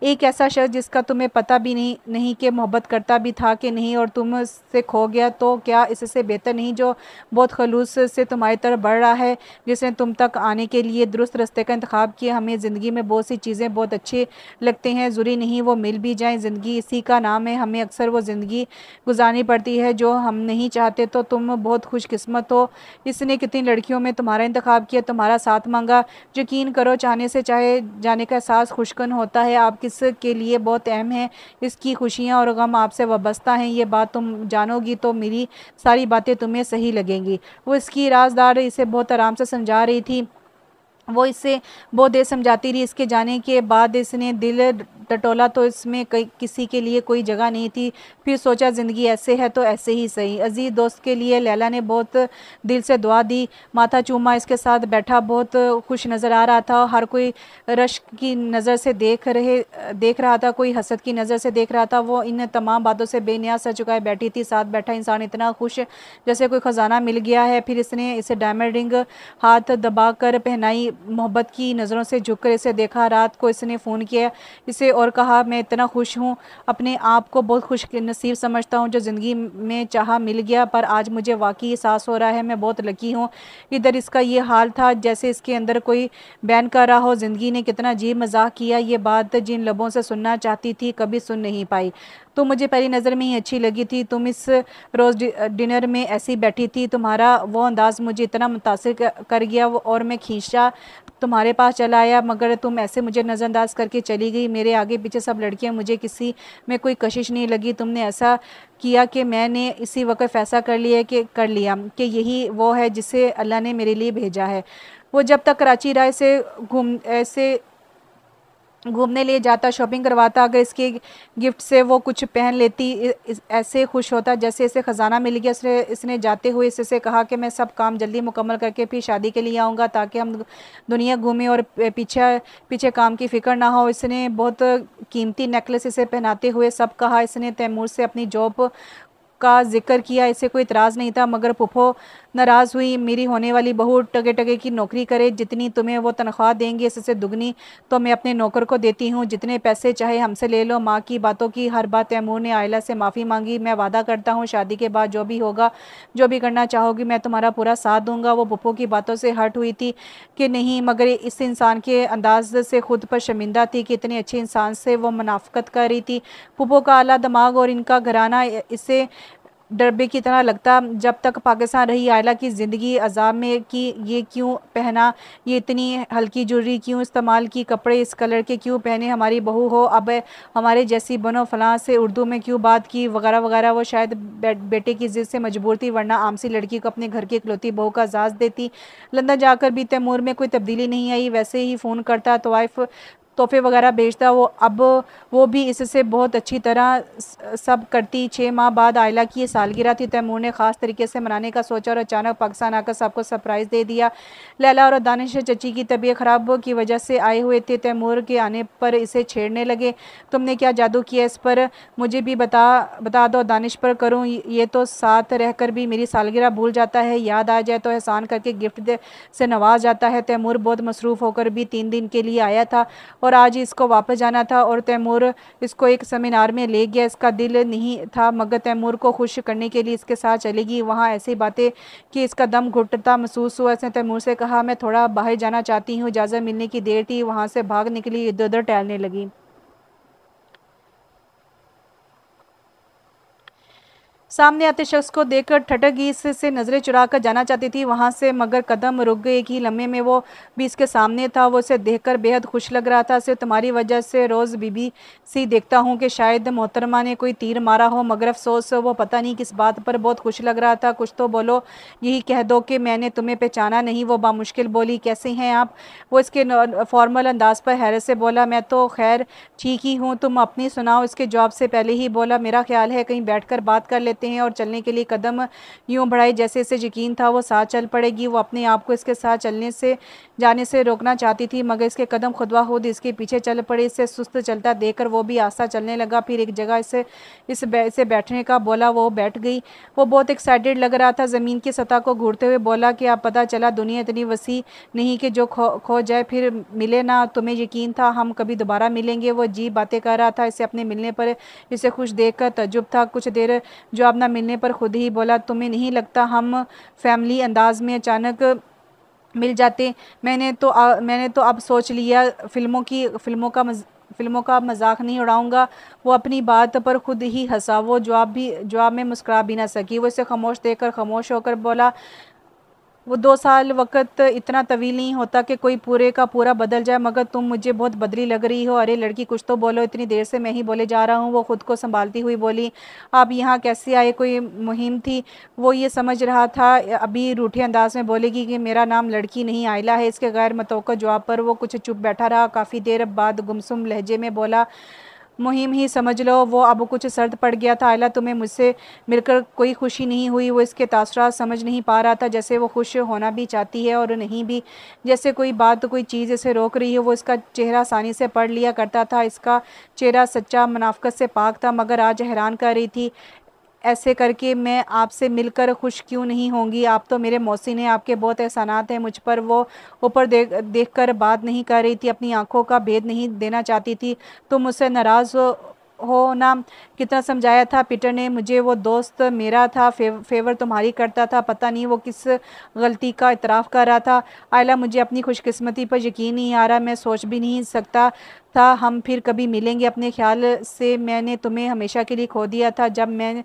Speaker 1: एक ऐसा शख्स जिसका तुम्हें पता भी नहीं नहीं कि मोहब्बत करता भी था कि नहीं और तुम से खो गया तो क्या इससे बेहतर नहीं जो बहुत खलूस से तुम्हारी तरफ बढ़ रहा है जिसने तुम तक आने के लिए दुरुस्त रस्ते का इंतखब किया हमें ज़िंदगी में बहुत सी चीज़ें बहुत अच्छी लगती हैं ज़रूरी नहीं वो मिल भी जाएँ ज़िंदगी इसी का नाम है हमें अक्सर वो ज़िंदगी गुजारनी पड़ती है जो हम नहीं चाहते तो तुम बहुत खुशकस्मत हो इसने कितनी लड़कियों में तुम्हारा इंतखब किया तुम्हारा साथ मांगा यकीन करो चाहने से चाहे जाने का एहसास खुशकन होता है आपकी किस के लिए बहुत अहम है इसकी खुशियाँ और गम आपसे वाबस्ता हैं ये बात तुम जानोगी तो मेरी सारी बातें तुम्हें सही लगेंगी वो इसकी राजदार इसे बहुत आराम से समझा रही थी वो इससे बहुत देर समझाती रही इसके जाने के बाद इसने दिल टटोला तो इसमें कई किसी के लिए कोई जगह नहीं थी फिर सोचा ज़िंदगी ऐसे है तो ऐसे ही सही अजीज़ दोस्त के लिए लैला ने बहुत दिल से दुआ दी माथा चूमा इसके साथ बैठा बहुत खुश नज़र आ रहा था हर कोई रश की नज़र से देख रहे देख रहा था कोई हसद की नज़र से देख रहा था वो इन तमाम बातों से बेनियाज सर चुका बैठी थी साथ बैठा इंसान इतना खुश जैसे कोई ख़जाना मिल गया है फिर इसने इसे डायमंड रिंग हाथ दबा कर पहनाई मोहब्बत की नज़रों से झुक कर इसे देखा रात को इसने फ़ोन किया इसे और कहा मैं इतना खुश हूँ अपने आप को बहुत खुश नसीब समझता हूँ जो ज़िंदगी में चाह मिल गया पर आज मुझे वाकई एहसास हो रहा है मैं बहुत लकी हूँ इधर इसका ये हाल था जैसे इसके अंदर कोई बैन कर रहा हो ज़िंदगी ने कितना जी मजाक किया ये बात जिन लबों से सुनना चाहती थी कभी सुन नहीं पाई तो मुझे पहली नज़र में ही अच्छी लगी थी तुम इस रोज़ डिनर में ऐसी बैठी थी तुम्हारा वो अंदाज़ मुझे इतना मुतासर कर गया और मैं खींचा तुम्हारे पास चला आया मगर तुम ऐसे मुझे नज़रअंदाज करके चली गई मेरे आगे पीछे सब लड़कियां मुझे किसी में कोई कशिश नहीं लगी तुमने ऐसा किया कि मैंने इसी वक्त फैसला कर लिया कि कर लिया कि यही वो है जिसे अल्लाह ने मेरे लिए भेजा है वो जब तक कराची राय से घूम ऐसे घूमने लिए जाता शॉपिंग करवाता अगर इसके गिफ्ट से वो कुछ पहन लेती ऐसे खुश होता जैसे इसे ख़जाना मिल गया इसने इसने जाते हुए इससे कहा कि मैं सब काम जल्दी मुकम्मल करके फिर शादी के लिए आऊँगा ताकि हम दुनिया घूमें और पीछे पीछे काम की फ़िक्र ना हो इसने बहुत कीमती नेकलेस इसे पहनाते हुए सब कहा इसने तैमूर से अपनी जॉब का जिक्र किया इसे कोई इतराज़ नहीं था मगर पुपो नाराज़ हुई मेरी होने वाली बहू टगे टगे की नौकरी करे जितनी तुम्हें वो तनख्वाह देंगे इससे दुगनी तो मैं अपने नौकर को देती हूँ जितने पैसे चाहे हमसे ले लो माँ की बातों की हर बात तैमूर ने आयला से माफ़ी मांगी मैं वादा करता हूँ शादी के बाद जो भी होगा जो भी करना चाहोगी मैं तुम्हारा पूरा साथ दूंगा वो पप्पो की बातों से हट हुई थी कि नहीं मगर इस इंसान के अंदाज से खुद पर शर्मिंदा थी कि इतने अच्छे इंसान से वो मुनाफ्त कर रही थी पुप्पो का आला दिमाग और इनका घराना इससे डरबे की तरह लगता जब तक पाकिस्तान रही आयला की ज़िंदगी अजाब में कि ये क्यों पहना ये इतनी हल्की जुर्री क्यों इस्तेमाल की कपड़े इस कलर के क्यों पहने हमारी बहू हो अब हमारे जैसी बनो फलां से उर्दू में क्यों बात की वगैरह वगैरह वो शायद बे, बेटे की ज़िद से मजबूर थी वरना आमसी लड़की को अपने घर की इकलौती बहू का जाज देती लंदन जाकर भी तैमूर में कोई तब्दीली नहीं आई वैसे ही फ़ोन करता वाइफ़ तो तोहफे वगैरह भेजता वो अब वो भी इससे बहुत अच्छी तरह सब करती छः माह बाद आयला की ये सालगिरह थी तैमूर ने ख़ास तरीके से मनाने का सोचा और अचानक पाकिस्तान आकर सबको सरप्राइज़ दे दिया लैला और दानिश चची की तबीयत ख़राब की वजह से आए हुए थे तैमूर के आने पर इसे छेड़ने लगे तुमने क्या जादू किया इस पर मुझे भी बता बता दो दानिश पर करूँ ये तो साथ रहकर भी मेरी सालगिरह भूल जाता है याद आ जाए तो एहसान करके गिफ्ट से नवाज जाता है तैमूर बहुत मसरूफ़ होकर भी तीन दिन के लिए आया था और आज इसको वापस जाना था और तैमूर इसको एक सेमिनार में ले गया इसका दिल नहीं था मगर तैमूर को खुश करने के लिए इसके साथ चलेगी वहाँ ऐसी बातें कि इसका दम घुटता महसूस हुआ इसने तैमूर से कहा मैं थोड़ा बाहर जाना चाहती हूँ इजाज़त मिलने की देर थी वहाँ से भाग निकली इधर उधर टहलने लगी सामने आते शख्स को देखकर ठटक इससे से नज़रें चुराकर जाना चाहती थी वहाँ से मगर कदम रुक गए एक ही लम्हे में वो भी इसके सामने था वो उसे देखकर बेहद खुश लग रहा था सिर्फ तुम्हारी वजह से रोज़ बीबी सी देखता हूँ कि शायद मोहतरमा ने कोई तीर मारा हो मगर अफसोस वो पता नहीं किस बात पर बहुत खुश लग रहा था कुछ तो बोलो यही कह दो कि मैंने तुम्हें पहचाना नहीं वो बामुश्किल बोली कैसे हैं आप वो इसके फॉर्मल अंदाज पर हैरत से बोला मैं तो खैर ठीक ही हूँ तुम अपनी सुनाओ इसके जॉब से पहले ही बोला मेरा ख्याल है कहीं बैठ कर बात कर लेते सकते हैं और चलने के लिए कदम यूँ बढ़ाए जैसे इसे यकीन था वो साथ चल पड़ेगी वो अपने आप को इसके साथ चलने से जाने से रोकना चाहती थी मगर इसके कदम खुदवा खुद इसके पीछे चल पड़े इसे सुस्त चलता देखकर वो भी आस्था चलने लगा फिर एक जगह इसे इस इसे बैठने का बोला वो बैठ गई वो बहुत एक्साइटेड लग रहा था ज़मीन की सतह को घूरते हुए बोला कि आप पता चला दुनिया इतनी वसी नहीं कि जो खो खो जाए फिर मिले ना तुम्हें यकीन था हम कभी दोबारा मिलेंगे वो जी बातें कर रहा था इसे अपने मिलने पर इसे खुश देख कर तजुब था कुछ देर जो आप जवाब ना मिलने पर खुद ही बोला तुम्हें नहीं लगता हम फैमिली अंदाज में अचानक मिल जाते मैंने तो आ, मैंने तो अब सोच लिया फिल्मों की फिल्मों का मज, फिल्मों का मजाक नहीं उड़ाऊंगा वो अपनी बात पर खुद ही हंसा वो जवाब भी जवाब में मुस्करा भी ना सकी वो इसे खामोश देखकर खामोश होकर बोला वो दो साल वक़्त इतना तवील नहीं होता कि कोई पूरे का पूरा बदल जाए मगर तुम मुझे बहुत बदली लग रही हो अरे लड़की कुछ तो बोलो इतनी देर से मैं ही बोले जा रहा हूँ वो ख़ुद को संभालती हुई बोली आप यहाँ कैसे आए कोई मुहिम थी वो ये समझ रहा था अभी रूठे अंदाज में बोलेगी कि मेरा नाम लड़की नहीं आयला है इसके गैर मतोक़ जवाब पर वो कुछ चुप बैठा रहा काफ़ी देर बाद गुमसुम लहजे में बोला मुहिम ही समझ लो वो अब कुछ सर्द पड़ गया था आयला तुम्हें मुझसे मिलकर कोई खुशी नहीं हुई वो इसके तासरा समझ नहीं पा रहा था जैसे वो खुश होना भी चाहती है और नहीं भी जैसे कोई बात कोई चीज़ इसे रोक रही है वो इसका चेहरा आसानी से पढ़ लिया करता था इसका चेहरा सच्चा मुनाफ्त से पाक था मगर आज हैरान कर रही थी ऐसे करके मैं आपसे मिलकर खुश क्यों नहीं होंगी आप तो मेरे मौसी हैं आपके बहुत एहसानात हैं मुझ पर वो ऊपर देख देख कर बात नहीं कर रही थी अपनी आंखों का भेद नहीं देना चाहती थी तुम मुझसे नाराज़ हो ना कितना समझाया था पीटर ने मुझे वो दोस्त मेरा था फेव, फेवर तुम्हारी करता था पता नहीं वो किस गलती का इतराफ़ कर रहा था आयला मुझे अपनी खुशकिस्मती पर यकीन नहीं आ रहा मैं सोच भी नहीं सकता था हम फिर कभी मिलेंगे अपने ख्याल से मैंने तुम्हें हमेशा के लिए खो दिया था जब मैं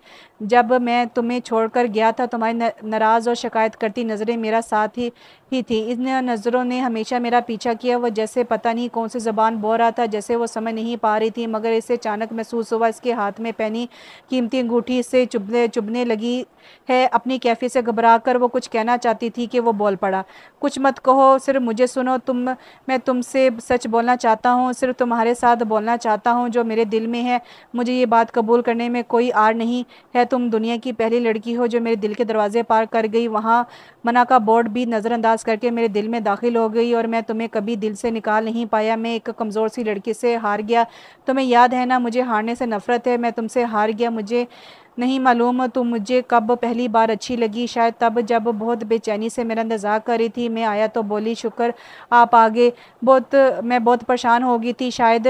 Speaker 1: जब मैं तुम्हें छोड़कर गया था तुम्हारी नाराज़ और शिकायत करती नज़रें मेरा साथ ही ही थी इन नज़रों ने हमेशा मेरा पीछा किया वह जैसे पता नहीं कौन सी ज़बान बो रहा था जैसे वो समझ नहीं पा रही थी मगर इसे अचानक महसूस हुआ इसके हाथ में पहनी कीमती अंगूठी से चुभने चुभने लगी है अपनी कैफी से घबरा कर वो कुछ कहना चाहती थी कि वो बोल पड़ा कुछ मत कहो सिर्फ मुझे सुनो तुम मैं तुमसे सच बोलना चाहता हूँ सिर्फ तुम्हारे साथ बोलना चाहता हूँ जो मेरे दिल में है मुझे ये बात कबूल करने में कोई आड़ नहीं है तुम दुनिया की पहली लड़की हो जो मेरे दिल के दरवाजे पार कर गई वहाँ मना का बोर्ड भी नज़रअंदाज करके मेरे दिल में दाखिल हो गई और मैं तुम्हें कभी दिल से निकाल नहीं पाया मैं एक कमज़ोर सी लड़की से हार गया तुम्हें याद है ना मुझे हारने से नफ़रत है मैं तुमसे हार गया मुझे नहीं मालूम तुम तो मुझे कब पहली बार अच्छी लगी शायद तब जब बहुत बेचैनी से मेरा इंतज़ार कर रही थी मैं आया तो बोली शुक्र आप आगे बहुत मैं बहुत परेशान हो गई थी शायद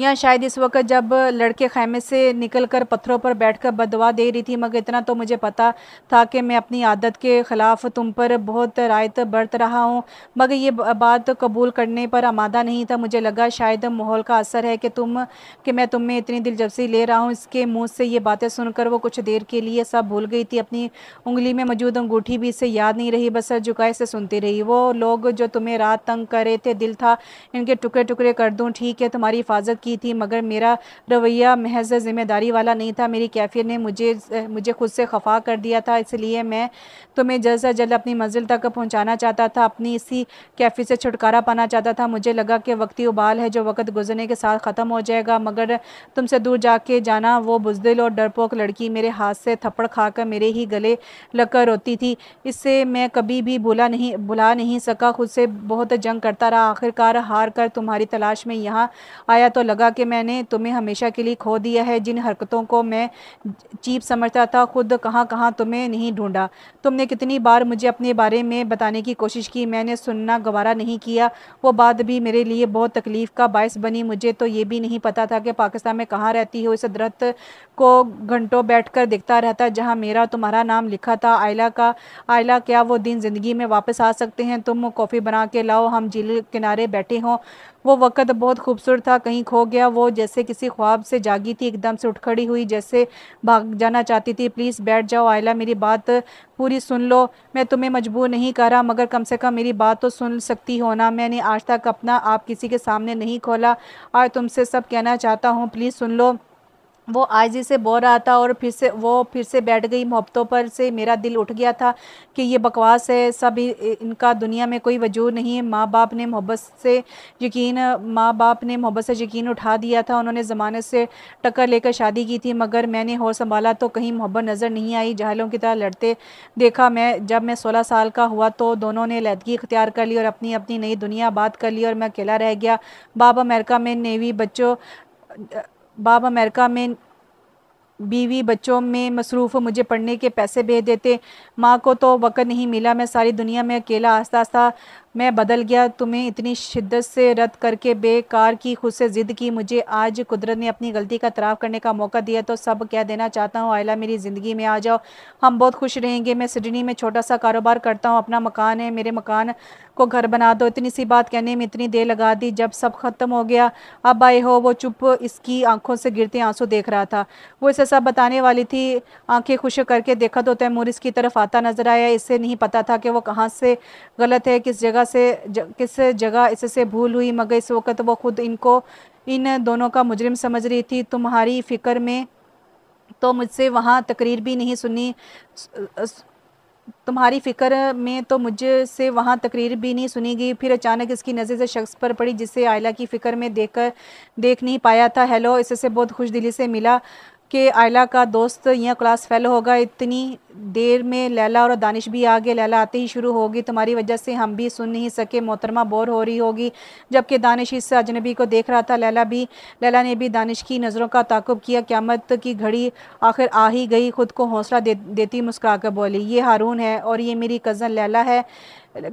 Speaker 1: या शायद इस वक्त जब लड़के खैमे से निकल कर पत्थरों पर बैठ कर बदवा दे रही थी मगर इतना तो मुझे पता था कि मैं अपनी आदत के ख़िलाफ़ तुम पर बहुत रायत बरत रहा हूँ मगर ये बात कबूल करने पर आमादा नहीं था मुझे लगा शायद माहौल का असर है कि तुम कि मैं तुम में इतनी दिलचस्पी ले रहा हूँ इसके मुँह से ये बातें सुनकर वो कुछ देर के लिए सब भूल गई थी अपनी उंगली में मौजूद अंगूठी भी इसे याद नहीं रही बस झुकाए से सुनती रही वो लोग जो तुम्हें रात तंग कर रहे थे दिल था इनके टुकड़े टुकड़े कर दूँ ठीक है तुम्हारी हिफाजत की थी मगर मेरा रवैया महज ज़िम्मेदारी वाला नहीं था मेरी कैफियत ने मुझे मुझे खुद से खफा कर दिया था इसलिए मैं तुम्हें तो जल्द से जल्द अपनी मंजिल तक पहुँचाना चाहता था अपनी इसी कैफियत से छुटकारा पाना चाहता था मुझे लगा कि वक्ती उबाल है जो वक्त गुजरने के साथ ख़त्म हो जाएगा मगर तुमसे दूर जाके जाना वो बुजदिल और डरपोक लड़की मेरे हाथ से थप्पड़ खाकर मेरे ही गले लगकर रोती थी इससे मैं कभी भी बुला नहीं भुला नहीं सका खुद से बहुत जंग करता रहा आखिरकार हार कर तुम्हारी तलाश में यहाँ आया तो लगा लगा कि मैंने तुम्हें हमेशा के लिए खो दिया है जिन हरकतों को मैं चीप समझता था खुद कहाँ कहाँ तुम्हें नहीं ढूंढा तुमने कितनी बार मुझे अपने बारे में बताने की कोशिश की मैंने सुनना गवारा नहीं किया वो बात भी मेरे लिए बहुत तकलीफ़ का बायस बनी मुझे तो ये भी नहीं पता था कि पाकिस्तान में कहाँ रहती हो इस दरत को घंटों कर देखता रहता जहाँ मेरा तुम्हारा नाम लिखा था आयला का आयला क्या वो दिन ज़िंदगी में वापस आ सकते हैं तुम कॉफ़ी बना के लाओ हम झील किनारे बैठे हों वो वक़्त बहुत खूबसूरत था कहीं खो गया वो जैसे किसी ख्वाब से जागी थी एकदम से उठ खड़ी हुई जैसे भाग जाना चाहती थी प्लीज़ बैठ जाओ आयला मेरी बात पूरी सुन लो मैं तुम्हें मजबूर नहीं कर रहा मगर कम से कम मेरी बात तो सुन सकती हो ना मैंने आज तक अपना आप किसी के सामने नहीं खोला आज तुमसे सब कहना चाहता हूँ प्लीज़ सुन लो वो आज ही से बो रहा था और फिर से वो फिर से बैठ गई मोहब्बतों पर से मेरा दिल उठ गया था कि ये बकवास है सब इनका दुनिया में कोई वजूद नहीं है माँ बाप ने मोहब्बत से यकीन माँ बाप ने मोहब्बत से यकीन उठा दिया था उन्होंने ज़मानत से टक्कर लेकर शादी की थी मगर मैंने हो संभाला तो कहीं मोहब्बत नज़र नहीं आई जहलों की तरह लड़ते देखा मैं जब मैं सोलह साल का हुआ तो दोनों ने लैदगी इख्तियार कर ली और अपनी अपनी नई दुनिया बात कर ली और मैं अकेला रह गया बाप अमेरिका में नेवी बच्चों बाप अमेरिका में बीवी बच्चों में मसरूफ़ मुझे पढ़ने के पैसे भेज देते माँ को तो वक़्त नहीं मिला मैं सारी दुनिया में अकेला आस्ता आस्ता मैं बदल गया तुम्हें इतनी शिद्दत से रद्द करके बेकार की खुद से ज़िद की मुझे आज कुदरत ने अपनी गलती का तराफ़ करने का मौका दिया तो सब कह देना चाहता हूँ आयला मेरी ज़िंदगी में आ जाओ हम बहुत खुश रहेंगे मैं सिडनी में छोटा सा कारोबार करता हूँ अपना मकान है मेरे मकान को घर बना दो इतनी सी बात कहने में इतनी देर लगा दी जब सब ख़त्म हो गया अब आए हो वो चुप इसकी आंखों से गिरते आंसू देख रहा था वो इसे सब बताने वाली थी आंखें खुश करके देखा तो तैमूर इसकी तरफ आता नजर आया इससे नहीं पता था कि वो कहाँ से गलत है किस जगह से ज, किस जगह इससे भूल हुई मगर इस वक्त वो खुद इनको इन दोनों का मुजरिम समझ रही थी तुम्हारी फ़िक्र में तो मुझसे वहाँ तकरीर भी नहीं सुनी तुम्हारी फ़िक्र में तो मुझसे वहाँ तकरीर भी नहीं सुनी गई फिर अचानक इसकी नज़र से शख्स पर पड़ी जिसे आयला की फ़िक्र में देख देख नहीं पाया था हेलो इससे बहुत खुश दिली से मिला कि आयला का दोस्त यहाँ क्लास फेल होगा इतनी देर में लैला और दानिश भी आ गए लैला आते ही शुरू होगी तुम्हारी वजह से हम भी सुन नहीं सके मोहतरमा बोर हो रही होगी जबकि दानिश इस अजनबी को देख रहा था लैला भी लैला ने भी दानिश की नज़रों का ताकुब किया क्यामत की घड़ी आखिर आ ही गई खुद को हौसला दे, देती मुस्करा कर बोली ये हारून है और ये मेरी कज़न लैला है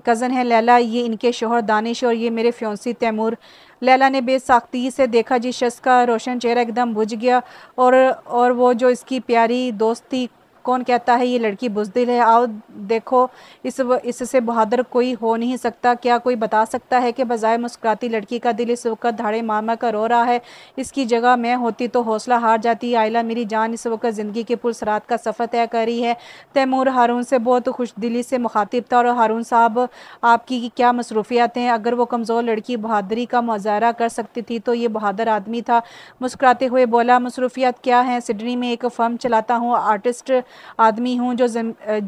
Speaker 1: कज़न है लैला ये इनके शोहर दानिश और ये मेरे फ्योंसी तैमूर लैला ने बेसाख्ती से देखा जी शख्स का रोशन चेहरा एकदम बुझ गया और और वो जो इसकी प्यारी दोस्त थी कौन कहता है ये लड़की बुजदिल है आओ देखो इस इससे बहादुर कोई हो नहीं सकता क्या कोई बता सकता है कि बजाय मुस्कुराती लड़की का दिल इस वक्त धाड़े मार मार कर रो रहा है इसकी जगह मैं होती तो हौसला हार जाती आयला मेरी जान इस वक्त ज़िंदगी के पुलसरात का सफ़र तय कर रही है तैमूर हारून से बहुत खुश दिली से मुखातिब था और हारून साहब आपकी क्या मसरूफियात हैं अगर वो कमज़ोर लड़की बहादरी का मुजाहरा कर सकती थी तो ये बहादुर आदमी था मुस्कुराते हुए बोला मसरूफियात क्या हैं सिडनी में एक फर्म चलाता हूँ आर्टिस्ट आदमी हूँ जो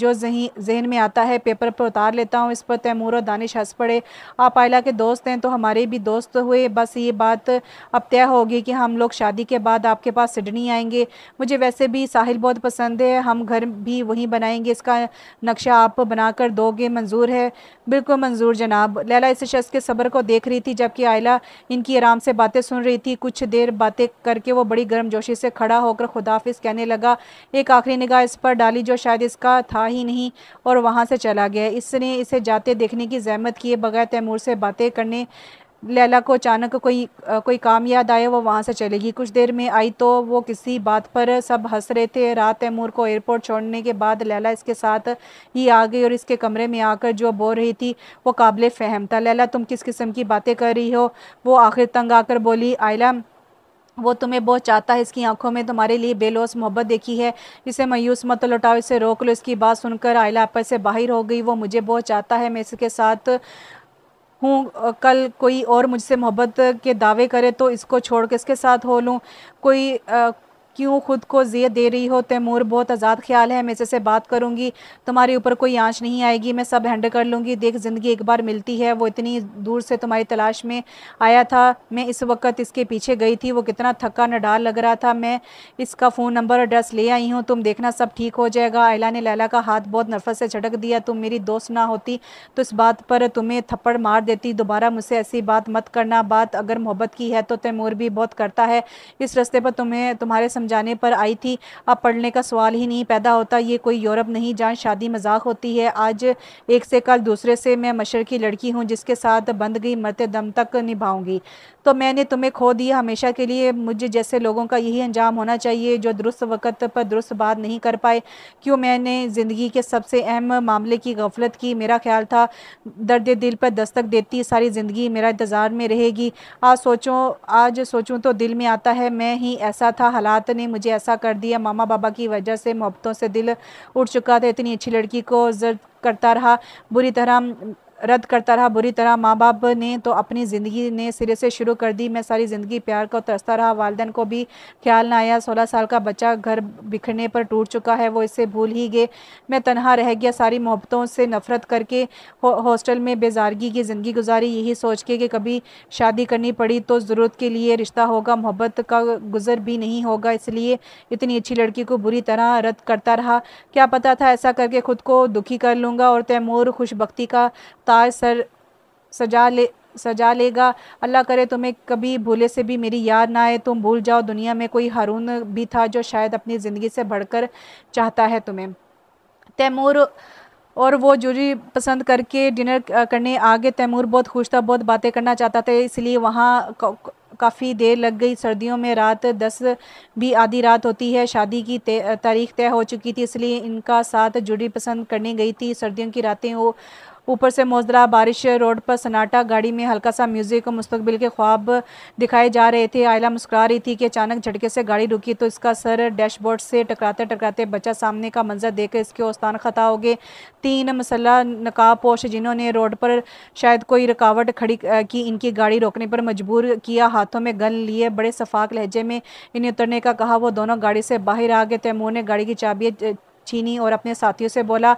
Speaker 1: जो जहन में आता है पेपर पर उतार लेता हूँ इस पर तैमूर और दानिश हंस पड़े आप आयला के दोस्त हैं तो हमारे भी दोस्त हुए बस ये बात अब तय होगी कि हम लोग शादी के बाद आपके पास सिडनी आएंगे मुझे वैसे भी साहिल बहुत पसंद है हम घर भी वहीं बनाएंगे इसका नक्शा आप बना कर दोगे मंजूर है बिल्कुल मंजूर जनाब लैला इस शख्स के सब्र को देख रही थी जबकि आयला इनकी आराम से बातें सुन रही थी कुछ देर बातें करके वो बड़ी गर्मजोशी से खड़ा होकर खुदाफिज कहने लगा एक आखिरी निगाह इस पर डाली जो शायद इसका था ही नहीं और वहाँ से चला गया इसने इसे जाते देखने की जहमत किए बगैर तैमूर से बातें करने लैला को अचानक कोई कोई काम याद आया वो वहाँ से चलेगी कुछ देर में आई तो वो किसी बात पर सब हंस रहे थे रात तैमूर को एयरपोर्ट छोड़ने के बाद लैला इसके साथ ही आ गई और इसके कमरे में आकर जो बोल रही थी वो काबिल फ़हम था लैला तुम किस किस्म की बातें कर रही हो वो आखिर तंग आकर बोली आयला वो तुम्हें बहुत चाहता है इसकी आंखों में तुम्हारे लिए बेलोस मोहब्बत देखी है इसे मायूस मत लौटाओ इसे रोक लो इसकी बात सुनकर आयला आपस से बाहर हो गई वो मुझे बहुत चाहता है मैं इसके साथ हूँ कल कोई और मुझसे मोहब्बत के दावे करे तो इसको छोड़ के इसके साथ हो लूँ कोई आ, क्यों खुद को जियत दे रही हो तैमूर बहुत आज़ाद ख्याल है मैं इससे बात करूँगी तुम्हारे ऊपर कोई आँच नहीं आएगी मैं सब हैंडल कर लूँगी देख ज़िंदगी एक बार मिलती है वो इतनी दूर से तुम्हारी तलाश में आया था मैं इस वक्त इसके पीछे गई थी वो कितना थका नडाल लग रहा था मैं इसका फ़ोन नंबर एड्रेस ले आई हूँ तुम देखना सब ठीक हो जाएगा आयला ने लैला का हाथ बहुत नफरत से झटक दिया तुम मेरी दोस्त ना होती तो इस बात पर तुम्हें थप्पड़ मार देती दोबारा मुझसे ऐसी बात मत करना बात अगर मोहब्बत की है तो तैमूर भी बहुत करता है इस रस्ते पर तुम्हें तुम्हारे समझाने पर आई थी अब पढ़ने का सवाल ही नहीं पैदा होता ये कोई यूरोप नहीं जहाँ शादी मजाक होती है आज एक से कल दूसरे से मैं मशर की लड़की हूँ जिसके साथ बंद गई मरते दम तक निभाऊंगी तो मैंने तुम्हें खो दिया हमेशा के लिए मुझे जैसे लोगों का यही अंजाम होना चाहिए जो दुरुस्त वक्त पर दुरुस्त बात नहीं कर पाए क्यों मैंने ज़िंदगी के सबसे अहम मामले की गफलत की मेरा ख्याल था दर्द दिल पर दस्तक देती सारी ज़िंदगी मेरा इंतज़ार में रहेगी आज सोचो आज सोचूं तो दिल में आता है मैं ही ऐसा था हालात ने मुझे ऐसा कर दिया मामा बाबा की वजह से मोहब्बतों से दिल उठ चुका था इतनी अच्छी लड़की को जर करता रहा बुरी तरह रद्द करता रहा बुरी तरह माँ बाप ने तो अपनी ज़िंदगी ने सिरे से शुरू कर दी मैं सारी ज़िंदगी प्यार को तरसता रहा वालदेन को भी ख्याल ना आया सोलह साल का बच्चा घर बिखरने पर टूट चुका है वो इसे भूल ही गए मैं तनहा रह गया सारी मोहब्बतों से नफरत करके हो, हॉस्टल में बेजारगी की ज़िंदगी गुजारी यही सोच के कि कभी शादी करनी पड़ी तो ज़रूरत के लिए रिश्ता होगा मोहब्बत का गुजर भी नहीं होगा इसलिए इतनी अच्छी लड़की को बुरी तरह रद्द करता रहा क्या पता था ऐसा करके ख़ुद को दुखी कर लूँगा और तैमूर खुशबकती का ताज सर सजा ले सजा लेगा अल्लाह करे तुम्हें कभी भूले से भी मेरी याद ना आए तुम भूल जाओ दुनिया में कोई हारून भी था जो शायद अपनी ज़िंदगी से बढ़कर चाहता है तुम्हें तैमूर और वो जूरी पसंद करके डिनर करने आगे तैमूर बहुत खुश था बहुत बातें करना चाहता था इसलिए वहाँ काफ़ी देर लग गई सर्दियों में रात दस भी आधी रात होती है शादी की तारीख तय हो चुकी थी इसलिए इनका साथ जुड़ी पसंद करने गई थी सर्दियों की रातें वो ऊपर से मौजरा बारिश रोड पर सन्नाटा गाड़ी में हल्का सा म्यूज़िक मुस्तबिल के ख्वाब दिखाए जा रहे थे आयला मुस्कुरा रही थी कि अचानक झटके से गाड़ी रुकी तो इसका सर डैशबोर्ड से टकराते टकराते बच्चा सामने का मंजर देकर इसके औस्तान खता हो गए तीन मसला पोश जिन्होंने रोड पर शायद कोई रुकावट खड़ी की इनकी गाड़ी रोकने पर मजबूर किया हाथों में गन लिए बड़े शफाक लहजे में इन्हें उतरने का कहा वो दोनों गाड़ी से बाहर आ गए तैमूर ने गाड़ी की चाबी चीनी और अपने साथियों से बोला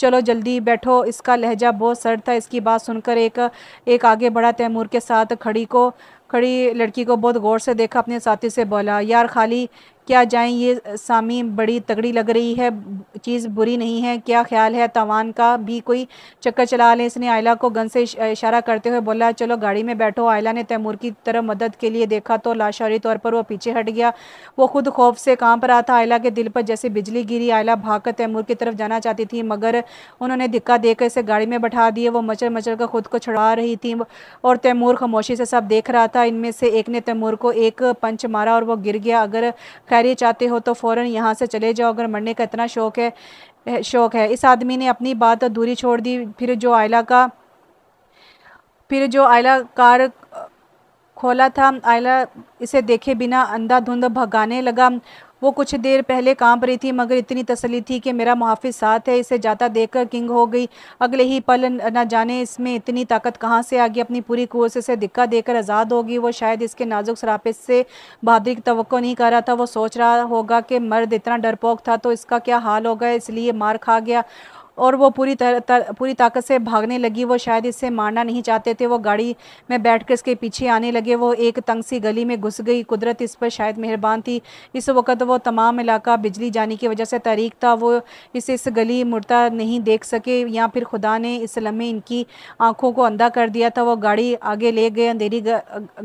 Speaker 1: चलो जल्दी बैठो इसका लहजा बहुत सर्द था इसकी बात सुनकर एक एक आगे बढ़ा तैमूर के साथ खड़ी को खड़ी लड़की को बहुत गौर से देखा अपने साथी से बोला यार खाली क्या जाएं ये सामी बड़ी तगड़ी लग रही है चीज़ बुरी नहीं है क्या ख्याल है तवान का भी कोई चक्कर चला लें इसने आयला को गन से इशारा करते हुए बोला चलो गाड़ी में बैठो आयला ने तैमूर की तरफ मदद के लिए देखा तो लाशारी तौर पर वह पीछे हट गया वो खुद खौफ से काम पर रहा था आयला के दिल पर जैसे बिजली गिरी आयला भाग तैमूर की तरफ जाना चाहती थी मगर उन्होंने धिक्का देकर इसे गाड़ी में बैठा दिए वो मचर मचर कर खुद को छुड़ा रही थी और तैमूर खामोशी से सब देख रहा था इनमें से एक ने तैमूर को एक पंच मारा और वो गिर गया अगर खैरियत चाहते हो तो फ़ौर यहाँ से चले जाओ अगर मरने का इतना शौक़ है शौक़ है इस आदमी ने अपनी बात दूरी छोड़ दी फिर जो आयला का फिर जो आयला कार खोला था आयला इसे देखे बिना अंधा धुंध भगाने लगा वो कुछ देर पहले काम रही थी मगर इतनी तसली थी कि मेरा मुहाफ़ साथ है इसे जाता देखकर किंग हो गई अगले ही पल न जाने इसमें इतनी ताकत कहाँ से आ गई अपनी पूरी कोर्स से धिक्का देकर आज़ाद होगी वो शायद इसके नाजुक सरापे से बहादुरी की तो नहीं कर रहा था वो सोच रहा होगा कि मर्द इतना डरपोक था तो इसका क्या हाल होगा इसलिए मार खा गया और वो पूरी तरह तर, पूरी ताकत से भागने लगी वो शायद इससे मारना नहीं चाहते थे वो गाड़ी में बैठ कर इसके पीछे आने लगे वो एक तंग सी गली में घुस गई कुदरत इस पर शायद मेहरबान थी इस वक्त वो तमाम इलाका बिजली जाने की वजह से तारीख था वो इसे इस गली मुड़ता नहीं देख सके या फिर खुदा ने इस लम्हे इनकी आँखों को अंधा कर दिया था वो गाड़ी आगे ले गए अंधेरी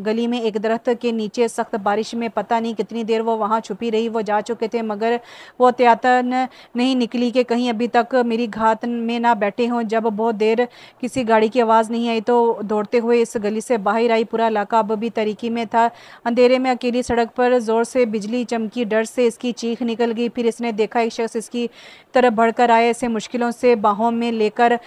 Speaker 1: गली में एक दरख्त के नीचे सख्त बारिश में पता नहीं कितनी देर वो वहाँ छुपी रही वो जा चुके थे मगर वो त्यातन नहीं निकली कि कहीं अभी तक मेरी घर घात में ना बैठे हों जब बहुत देर किसी गाड़ी की आवाज़ नहीं आई तो दौड़ते हुए इस गली से बाहर आई पूरा इलाका अब भी तरीकी में था अंधेरे में अकेली सड़क पर ज़ोर से बिजली चमकी डर से इसकी चीख निकल गई फिर इसने देखा एक शख्स इसकी तरफ बढ़कर आए इसे मुश्किलों से बाहों में लेकर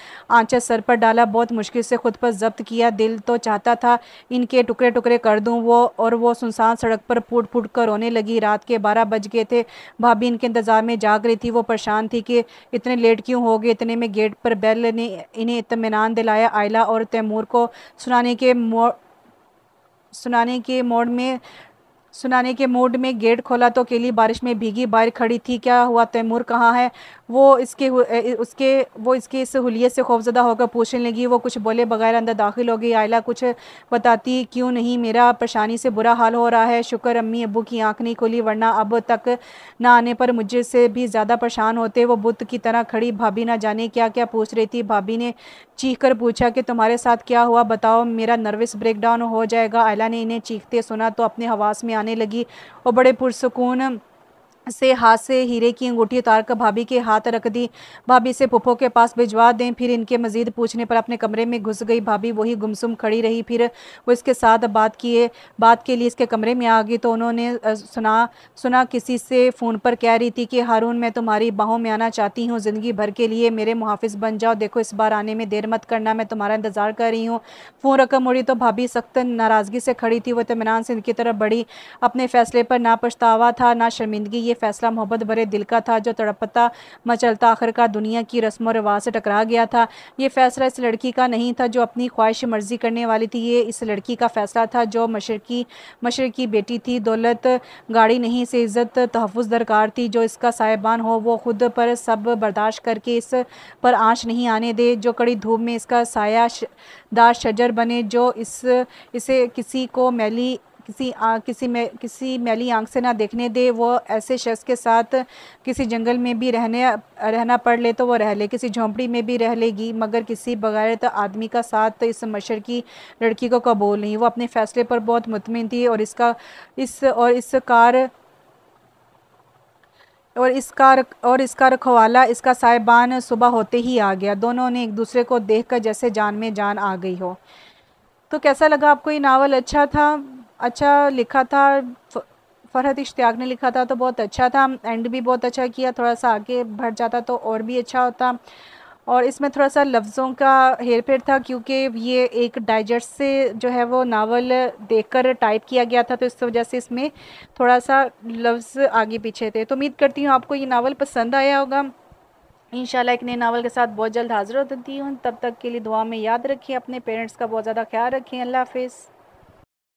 Speaker 1: आँचा सर पर डाला बहुत मुश्किल से खुद पर जब्त किया दिल तो चाहता था इनके टुकड़े टुकड़े कर दूँ वो और वो सुनसान सड़क पर फूट फूट कर रोने लगी रात के बारह बज गए थे भाभी इनके इंतज़ार में जाग रही थी वो परेशान थी कि इतने लेट क्यों हो गए होगी इतने में गेट पर बैल ने इन्हें इतमान दिलाया आयला और तैमूर को सुनाने के मोड़ सुनाने के मोड़ में सुनाने के मूड में गेट खोला तो केली बारिश में भीगी बाहर खड़ी थी क्या हुआ तैमूर कहाँ है वो इसके उसके वो इसकी सहूलियत से खौफजदा होकर पूछने लगी वो कुछ बोले बगैर अंदर दाखिल हो गई आयला कुछ बताती क्यों नहीं मेरा परेशानी से बुरा हाल हो रहा है शुक्र अम्मी अबू की आँख नहीं खुली वरना अब तक ना आने पर मुझे से भी ज़्यादा परेशान होते वो बुत की तरह खड़ी भाभी ना जाने क्या क्या पूछ रही थी भाभी ने चीख कर पूछा कि तुम्हारे साथ क्या हुआ बताओ मेरा नर्वस ब्रेकडाउन हो जाएगा आयला ने इन्हें चीखते सुना तो अपने हवास में आने लगी और बड़े पुरसकून से हाथ से हीरे की अंगूठी उतार कर भाभी के हाथ रख दी भाभी से पुप्पो के पास भिजवा दें फिर इनके मजीद पूछने पर अपने कमरे में घुस गई भाभी वही गुमसुम खड़ी रही फिर वो इसके साथ बात किए बात के लिए इसके कमरे में आ गई तो उन्होंने सुना सुना किसी से फ़ोन पर कह रही थी कि हारून मैं तुम्हारी बाहों में आना चाहती हूँ ज़िंदगी भर के लिए मेरे मुहाफ़ बन जाओ देखो इस बार आने में देर मत करना मैं तुम्हारा इंतज़ार कर रही हूँ फ़ोन रकम उड़ी तो भाभी सख्त नाराज़गी से खड़ी थी वो इतमान सिंह की तरफ बढ़ी अपने फ़ैसले पर ना पछतावा था ना शर्मिंदगी ये फैसला मोहब्बत भरे दिल का था जो तड़पता मचलता आखिरकार दुनिया की रस्म रवाज से टकरा गया था ये फैसला इस लड़की का नहीं था जो अपनी ख्वाहिश मर्जी करने वाली थी ये इस लड़की का फैसला था जो मशरकी मशरकी बेटी थी दौलत गाड़ी नहीं से इज़्ज़त तहफ़ दरकार थी जो इसका साहिबान हो वो खुद पर सब बर्दाश्त करके इस पर आँच नहीं आने दे जो कड़ी धूप में इसका साया दार शजर बने जो इस इसे किसी को मैली किसी आ, किसी में किसी मैली आंख से ना देखने दे वो ऐसे शख्स के साथ किसी जंगल में भी रहने रहना पड़ ले तो वो रह ले किसी झोंपड़ी में भी रह लेगी मगर किसी बगैर तो आदमी का साथ तो इस मशर की लड़की को कबूल नहीं वो अपने फ़ैसले पर बहुत मुतमिन थी और इसका इस और इस कार और इसका और इसका रखवाला इसका साहिबान सुबह होते ही आ गया दोनों ने एक दूसरे को देखकर जैसे जान में जान आ गई हो तो कैसा लगा आपको ये नावल अच्छा था अच्छा लिखा था फरहत इश्तियाक ने लिखा था तो बहुत अच्छा था एंड भी बहुत अच्छा किया थोड़ा सा आगे बढ़ जाता तो और भी अच्छा होता और इसमें थोड़ा सा लफ्ज़ों का हेर फेर था क्योंकि ये एक डाइजेस्ट से जो है वो नावल देखकर टाइप किया गया था तो इस वजह से इसमें थोड़ा सा लफ्ज़ आगे पीछे थे तो उम्मीद करती हूँ आपको ये नावल पसंद आया होगा इंशाल्लाह एक नए नावल के साथ बहुत जल्द हाजिर होती हूँ तब तक के लिए दुआ में याद रखें अपने पेरेंट्स का बहुत ज़्यादा ख्याल रखें अल्लाह हाफिज़